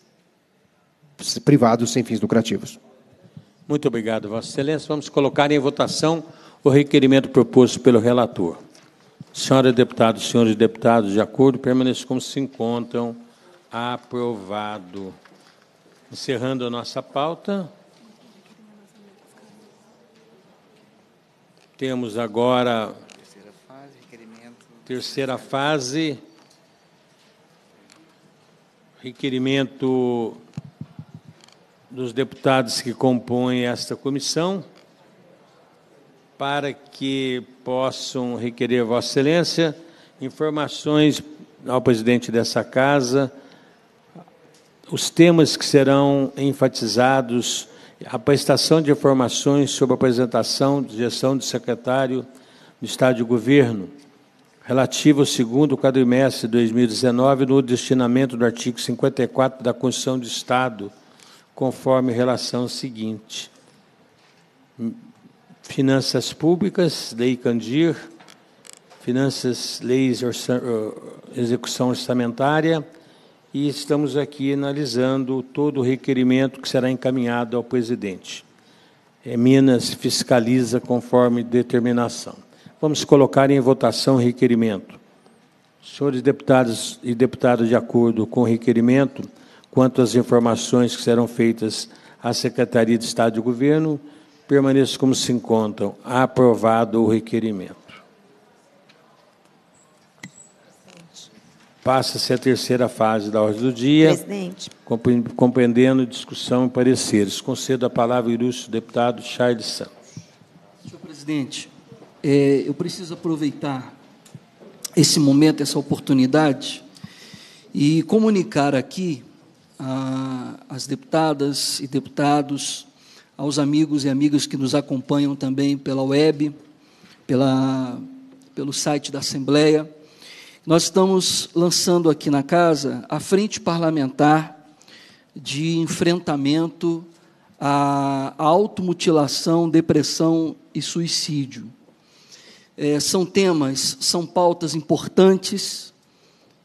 privados sem fins lucrativos. Muito obrigado, Vossa Excelência. Vamos colocar em votação o requerimento proposto pelo relator. Senhora deputada, senhores deputados, de acordo, permaneçam como se encontram. Aprovado. Encerrando a nossa pauta. Temos agora. Terceira fase, requerimento. Terceira fase Requerimento dos deputados que compõem esta comissão para que possam requerer Vossa Excelência informações ao presidente dessa casa, os temas que serão enfatizados, a prestação de informações sobre a apresentação de gestão do secretário do Estado de Governo, relativo ao segundo quadrimestre de 2019 no destinamento do artigo 54 da Constituição do Estado, conforme relação seguinte. Finanças Públicas, Lei Candir, Finanças, Leis, orça, eh, Execução Orçamentária, e estamos aqui analisando todo o requerimento que será encaminhado ao presidente. Minas fiscaliza conforme determinação. Vamos colocar em votação o requerimento. Senhores deputados e deputadas de acordo com o requerimento, quanto às informações que serão feitas à Secretaria de Estado de Governo, permaneçam como se encontram. Aprovado o requerimento. Passa-se a terceira fase da ordem do dia. Presidente. Compreendendo discussão e pareceres. Concedo a palavra ao ilustre deputado Charles Santos. Senhor presidente, é, eu preciso aproveitar esse momento, essa oportunidade, e comunicar aqui às deputadas e deputados, aos amigos e amigas que nos acompanham também pela web, pela, pelo site da Assembleia. Nós estamos lançando aqui na casa a Frente Parlamentar de Enfrentamento à Automutilação, Depressão e Suicídio. É, são temas, são pautas importantes.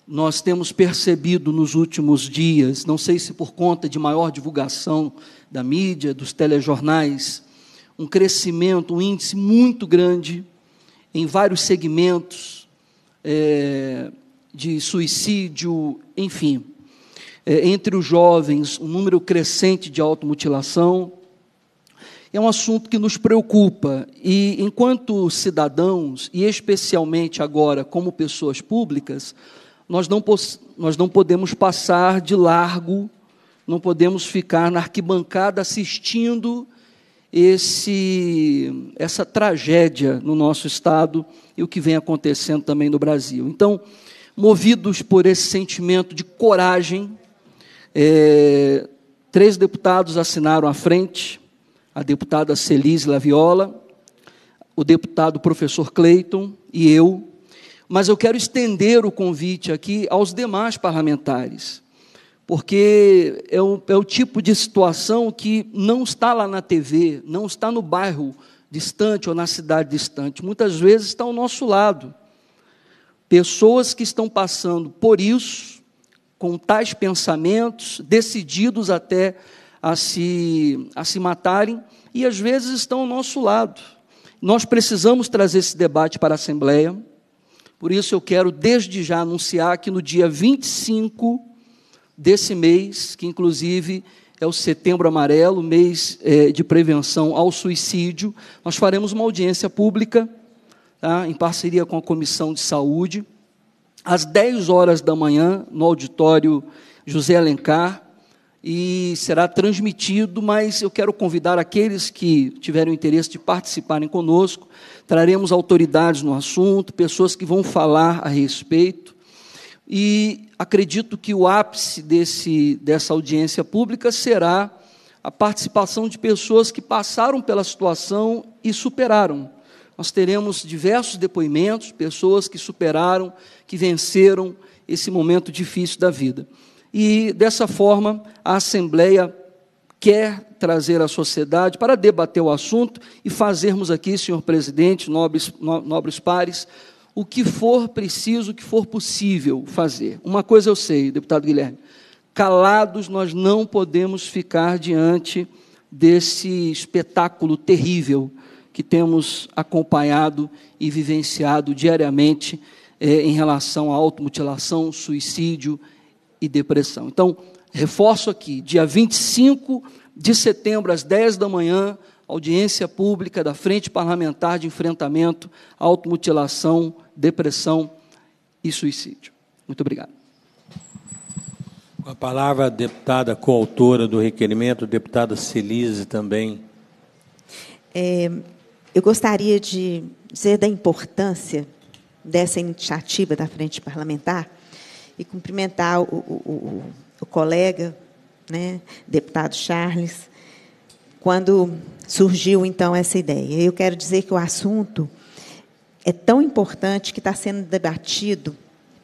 Nós temos percebido nos últimos dias, não sei se por conta de maior divulgação da mídia, dos telejornais, um crescimento, um índice muito grande em vários segmentos é, de suicídio, enfim, é, entre os jovens, um número crescente de automutilação, é um assunto que nos preocupa. E, enquanto cidadãos, e especialmente agora como pessoas públicas, nós não, nós não podemos passar de largo, não podemos ficar na arquibancada assistindo esse, essa tragédia no nosso Estado e o que vem acontecendo também no Brasil. Então, movidos por esse sentimento de coragem, é, três deputados assinaram à frente a deputada Celise Laviola, o deputado professor Cleiton e eu, mas eu quero estender o convite aqui aos demais parlamentares, porque é o, é o tipo de situação que não está lá na TV, não está no bairro distante ou na cidade distante, muitas vezes está ao nosso lado. Pessoas que estão passando por isso, com tais pensamentos, decididos até a se, a se matarem e às vezes estão ao nosso lado. Nós precisamos trazer esse debate para a Assembleia, por isso eu quero desde já anunciar que no dia 25 desse mês, que inclusive é o Setembro Amarelo, mês é, de prevenção ao suicídio, nós faremos uma audiência pública, tá, em parceria com a Comissão de Saúde, às 10 horas da manhã, no auditório José Alencar, e será transmitido, mas eu quero convidar aqueles que tiverem interesse de participarem conosco. Traremos autoridades no assunto, pessoas que vão falar a respeito. E acredito que o ápice desse, dessa audiência pública será a participação de pessoas que passaram pela situação e superaram. Nós teremos diversos depoimentos, pessoas que superaram, que venceram esse momento difícil da vida. E dessa forma, a Assembleia quer trazer a sociedade para debater o assunto e fazermos aqui, senhor presidente, nobres, nobres pares, o que for preciso, o que for possível fazer. Uma coisa eu sei, deputado Guilherme: calados nós não podemos ficar diante desse espetáculo terrível que temos acompanhado e vivenciado diariamente eh, em relação à automutilação, suicídio e depressão. Então, reforço aqui, dia 25 de setembro, às 10 da manhã, audiência pública da Frente Parlamentar de Enfrentamento à Automutilação, Depressão e Suicídio. Muito obrigado. Com a palavra, a deputada coautora do requerimento, deputada Celise também. É, eu gostaria de dizer da importância dessa iniciativa da Frente Parlamentar, e cumprimentar o, o, o, o colega, né, deputado Charles, quando surgiu então essa ideia. Eu quero dizer que o assunto é tão importante que está sendo debatido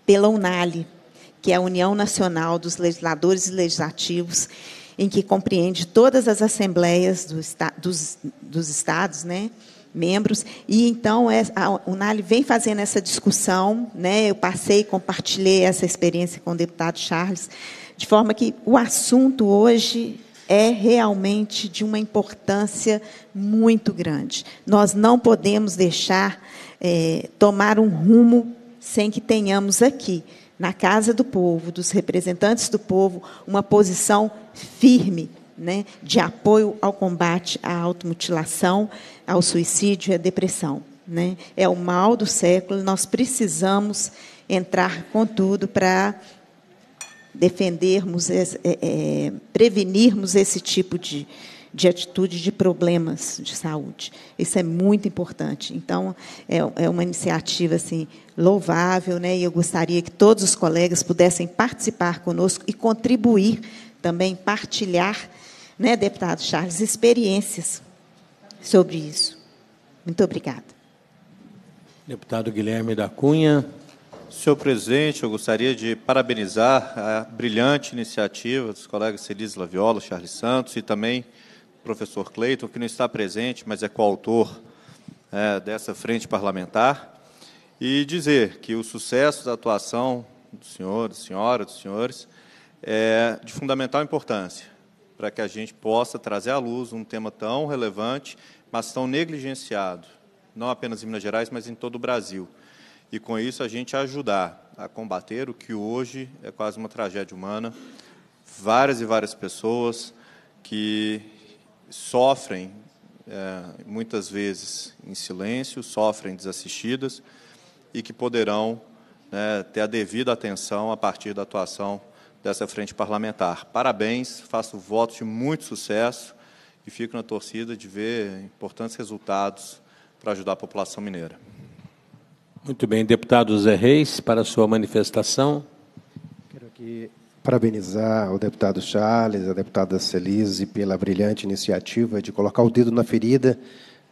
pela UNALI, que é a União Nacional dos Legisladores e Legislativos, em que compreende todas as assembleias dos, dos, dos estados, né, membros. E então é, a Unali vem fazendo essa discussão, né? Eu passei, compartilhei essa experiência com o deputado Charles, de forma que o assunto hoje é realmente de uma importância muito grande. Nós não podemos deixar é, tomar um rumo sem que tenhamos aqui, na casa do povo, dos representantes do povo, uma posição firme né, de apoio ao combate à automutilação, ao suicídio e à depressão. Né? É o mal do século, nós precisamos entrar com tudo para defendermos, é, é, prevenirmos esse tipo de, de atitude de problemas de saúde. Isso é muito importante. Então, é, é uma iniciativa assim, louvável, né? e eu gostaria que todos os colegas pudessem participar conosco e contribuir também, partilhar né, deputado Charles, experiências sobre isso. Muito obrigada. Deputado Guilherme da Cunha. Senhor presidente, eu gostaria de parabenizar a brilhante iniciativa dos colegas Celise Laviola, Charles Santos e também professor Cleiton, que não está presente, mas é coautor é, dessa frente parlamentar, e dizer que o sucesso da atuação do senhor, da senhora, dos senhores, é de fundamental importância para que a gente possa trazer à luz um tema tão relevante, mas tão negligenciado, não apenas em Minas Gerais, mas em todo o Brasil. E com isso a gente ajudar a combater o que hoje é quase uma tragédia humana, várias e várias pessoas que sofrem é, muitas vezes em silêncio, sofrem desassistidas e que poderão né, ter a devida atenção a partir da atuação dessa frente parlamentar. Parabéns, faço votos de muito sucesso e fico na torcida de ver importantes resultados para ajudar a população mineira. Muito bem, deputado Zé Reis, para a sua manifestação. Quero aqui parabenizar o deputado Charles, a deputada Celise, pela brilhante iniciativa de colocar o dedo na ferida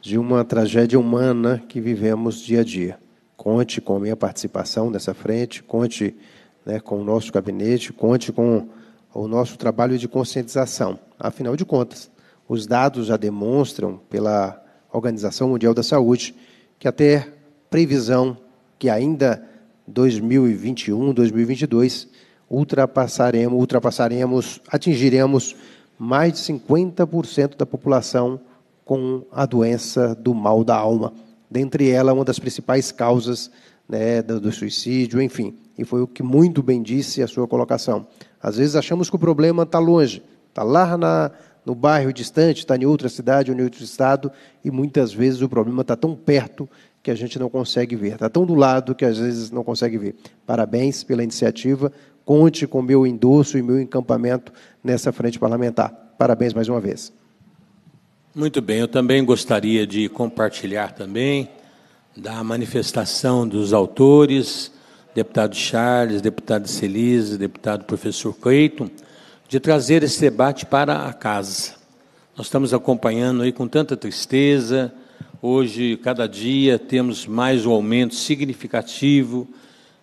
de uma tragédia humana que vivemos dia a dia. Conte com a minha participação nessa frente, conte né, com o nosso gabinete, conte com o nosso trabalho de conscientização. Afinal de contas, os dados já demonstram, pela Organização Mundial da Saúde, que até previsão que ainda 2021, 2022, ultrapassaremos, ultrapassaremos, atingiremos mais de 50% da população com a doença do mal da alma. Dentre ela, uma das principais causas né, do, do suicídio, enfim, e foi o que muito bem disse a sua colocação. Às vezes achamos que o problema está longe, está lá na, no bairro distante, está em outra cidade ou em outro estado, e muitas vezes o problema está tão perto que a gente não consegue ver, está tão do lado que às vezes não consegue ver. Parabéns pela iniciativa, conte com meu endosso e meu encampamento nessa frente parlamentar. Parabéns mais uma vez. Muito bem, eu também gostaria de compartilhar também da manifestação dos autores deputado Charles, deputado Celise, deputado professor Cleiton, de trazer esse debate para a casa. Nós estamos acompanhando aí com tanta tristeza. Hoje, cada dia, temos mais um aumento significativo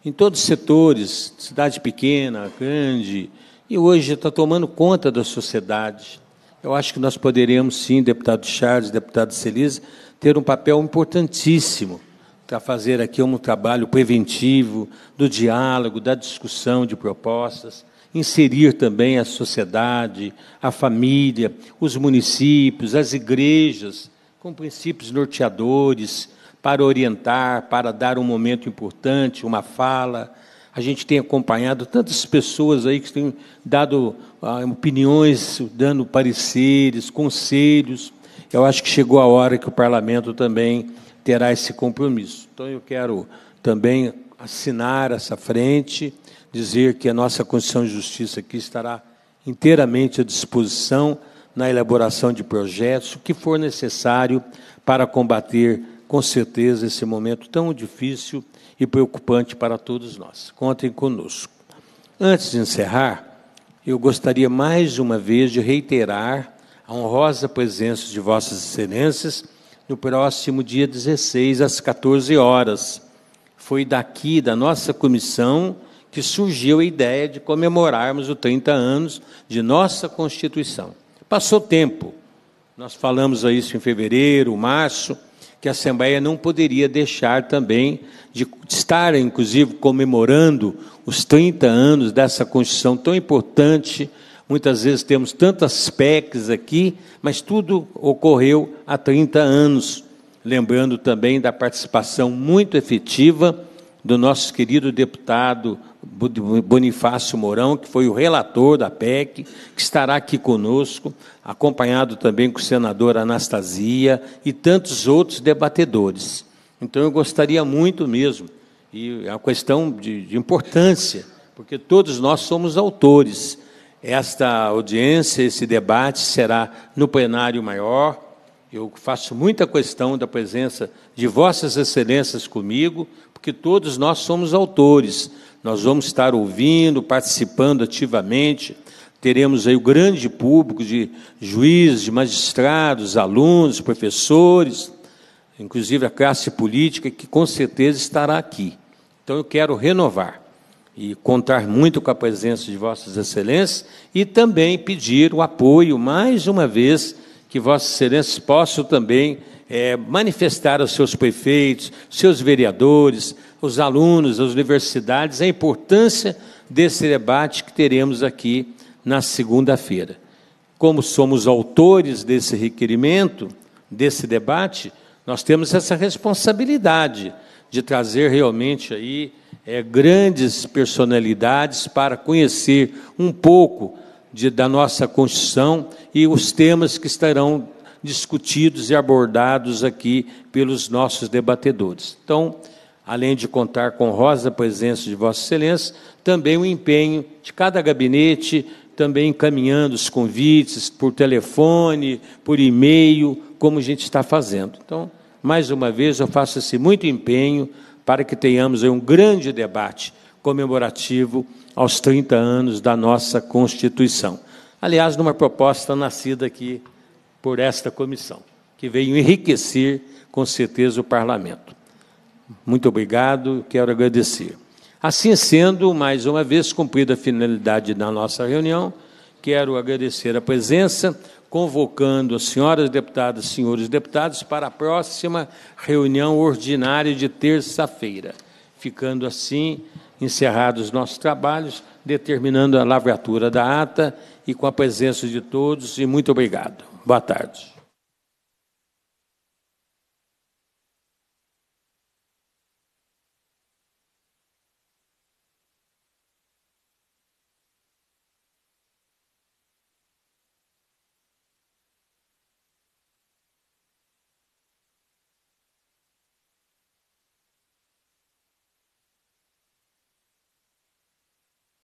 em todos os setores, cidade pequena, grande, e hoje está tomando conta da sociedade. Eu acho que nós poderemos, sim, deputado Charles, deputado Celise, ter um papel importantíssimo para fazer aqui um trabalho preventivo do diálogo, da discussão de propostas, inserir também a sociedade, a família, os municípios, as igrejas, com princípios norteadores para orientar, para dar um momento importante, uma fala. A gente tem acompanhado tantas pessoas aí que têm dado ah, opiniões, dando pareceres, conselhos. Eu acho que chegou a hora que o parlamento também terá esse compromisso. Então eu quero também assinar essa frente, dizer que a nossa Constituição de Justiça aqui estará inteiramente à disposição na elaboração de projetos, o que for necessário para combater, com certeza, esse momento tão difícil e preocupante para todos nós. Contem conosco. Antes de encerrar, eu gostaria mais uma vez de reiterar a honrosa presença de Vossas Excelências no próximo dia 16, às 14 horas. Foi daqui, da nossa comissão, que surgiu a ideia de comemorarmos os 30 anos de nossa Constituição. Passou tempo, nós falamos a isso em fevereiro, março, que a Assembleia não poderia deixar também de estar, inclusive, comemorando os 30 anos dessa Constituição tão importante Muitas vezes temos tantas PECs aqui, mas tudo ocorreu há 30 anos. Lembrando também da participação muito efetiva do nosso querido deputado Bonifácio Mourão, que foi o relator da PEC, que estará aqui conosco, acompanhado também com o senador Anastasia e tantos outros debatedores. Então, eu gostaria muito mesmo, e é uma questão de, de importância, porque todos nós somos autores, esta audiência, esse debate será no plenário maior. Eu faço muita questão da presença de Vossas Excelências comigo, porque todos nós somos autores. Nós vamos estar ouvindo, participando ativamente. Teremos aí o grande público de juízes, de magistrados, alunos, professores, inclusive a classe política, que com certeza estará aqui. Então eu quero renovar e contar muito com a presença de Vossas Excelências e também pedir o apoio, mais uma vez, que Vossas Excelências possam também é, manifestar aos seus prefeitos, seus vereadores, os alunos, as universidades, a importância desse debate que teremos aqui na segunda-feira. Como somos autores desse requerimento, desse debate, nós temos essa responsabilidade de trazer realmente aí é, grandes personalidades para conhecer um pouco de, da nossa Constituição e os temas que estarão discutidos e abordados aqui pelos nossos debatedores. Então, além de contar com rosa presença de Vossa Excelência, também o empenho de cada gabinete, também encaminhando os convites por telefone, por e-mail, como a gente está fazendo. Então, mais uma vez, eu faço esse muito empenho para que tenhamos um grande debate comemorativo aos 30 anos da nossa Constituição. Aliás, numa proposta nascida aqui por esta comissão, que veio enriquecer, com certeza, o parlamento. Muito obrigado, quero agradecer. Assim sendo, mais uma vez, cumprida a finalidade da nossa reunião, quero agradecer a presença convocando as senhoras deputadas e senhores deputados para a próxima reunião ordinária de terça-feira. Ficando assim encerrados nossos trabalhos, determinando a lavratura da ata e com a presença de todos, e muito obrigado. Boa tarde.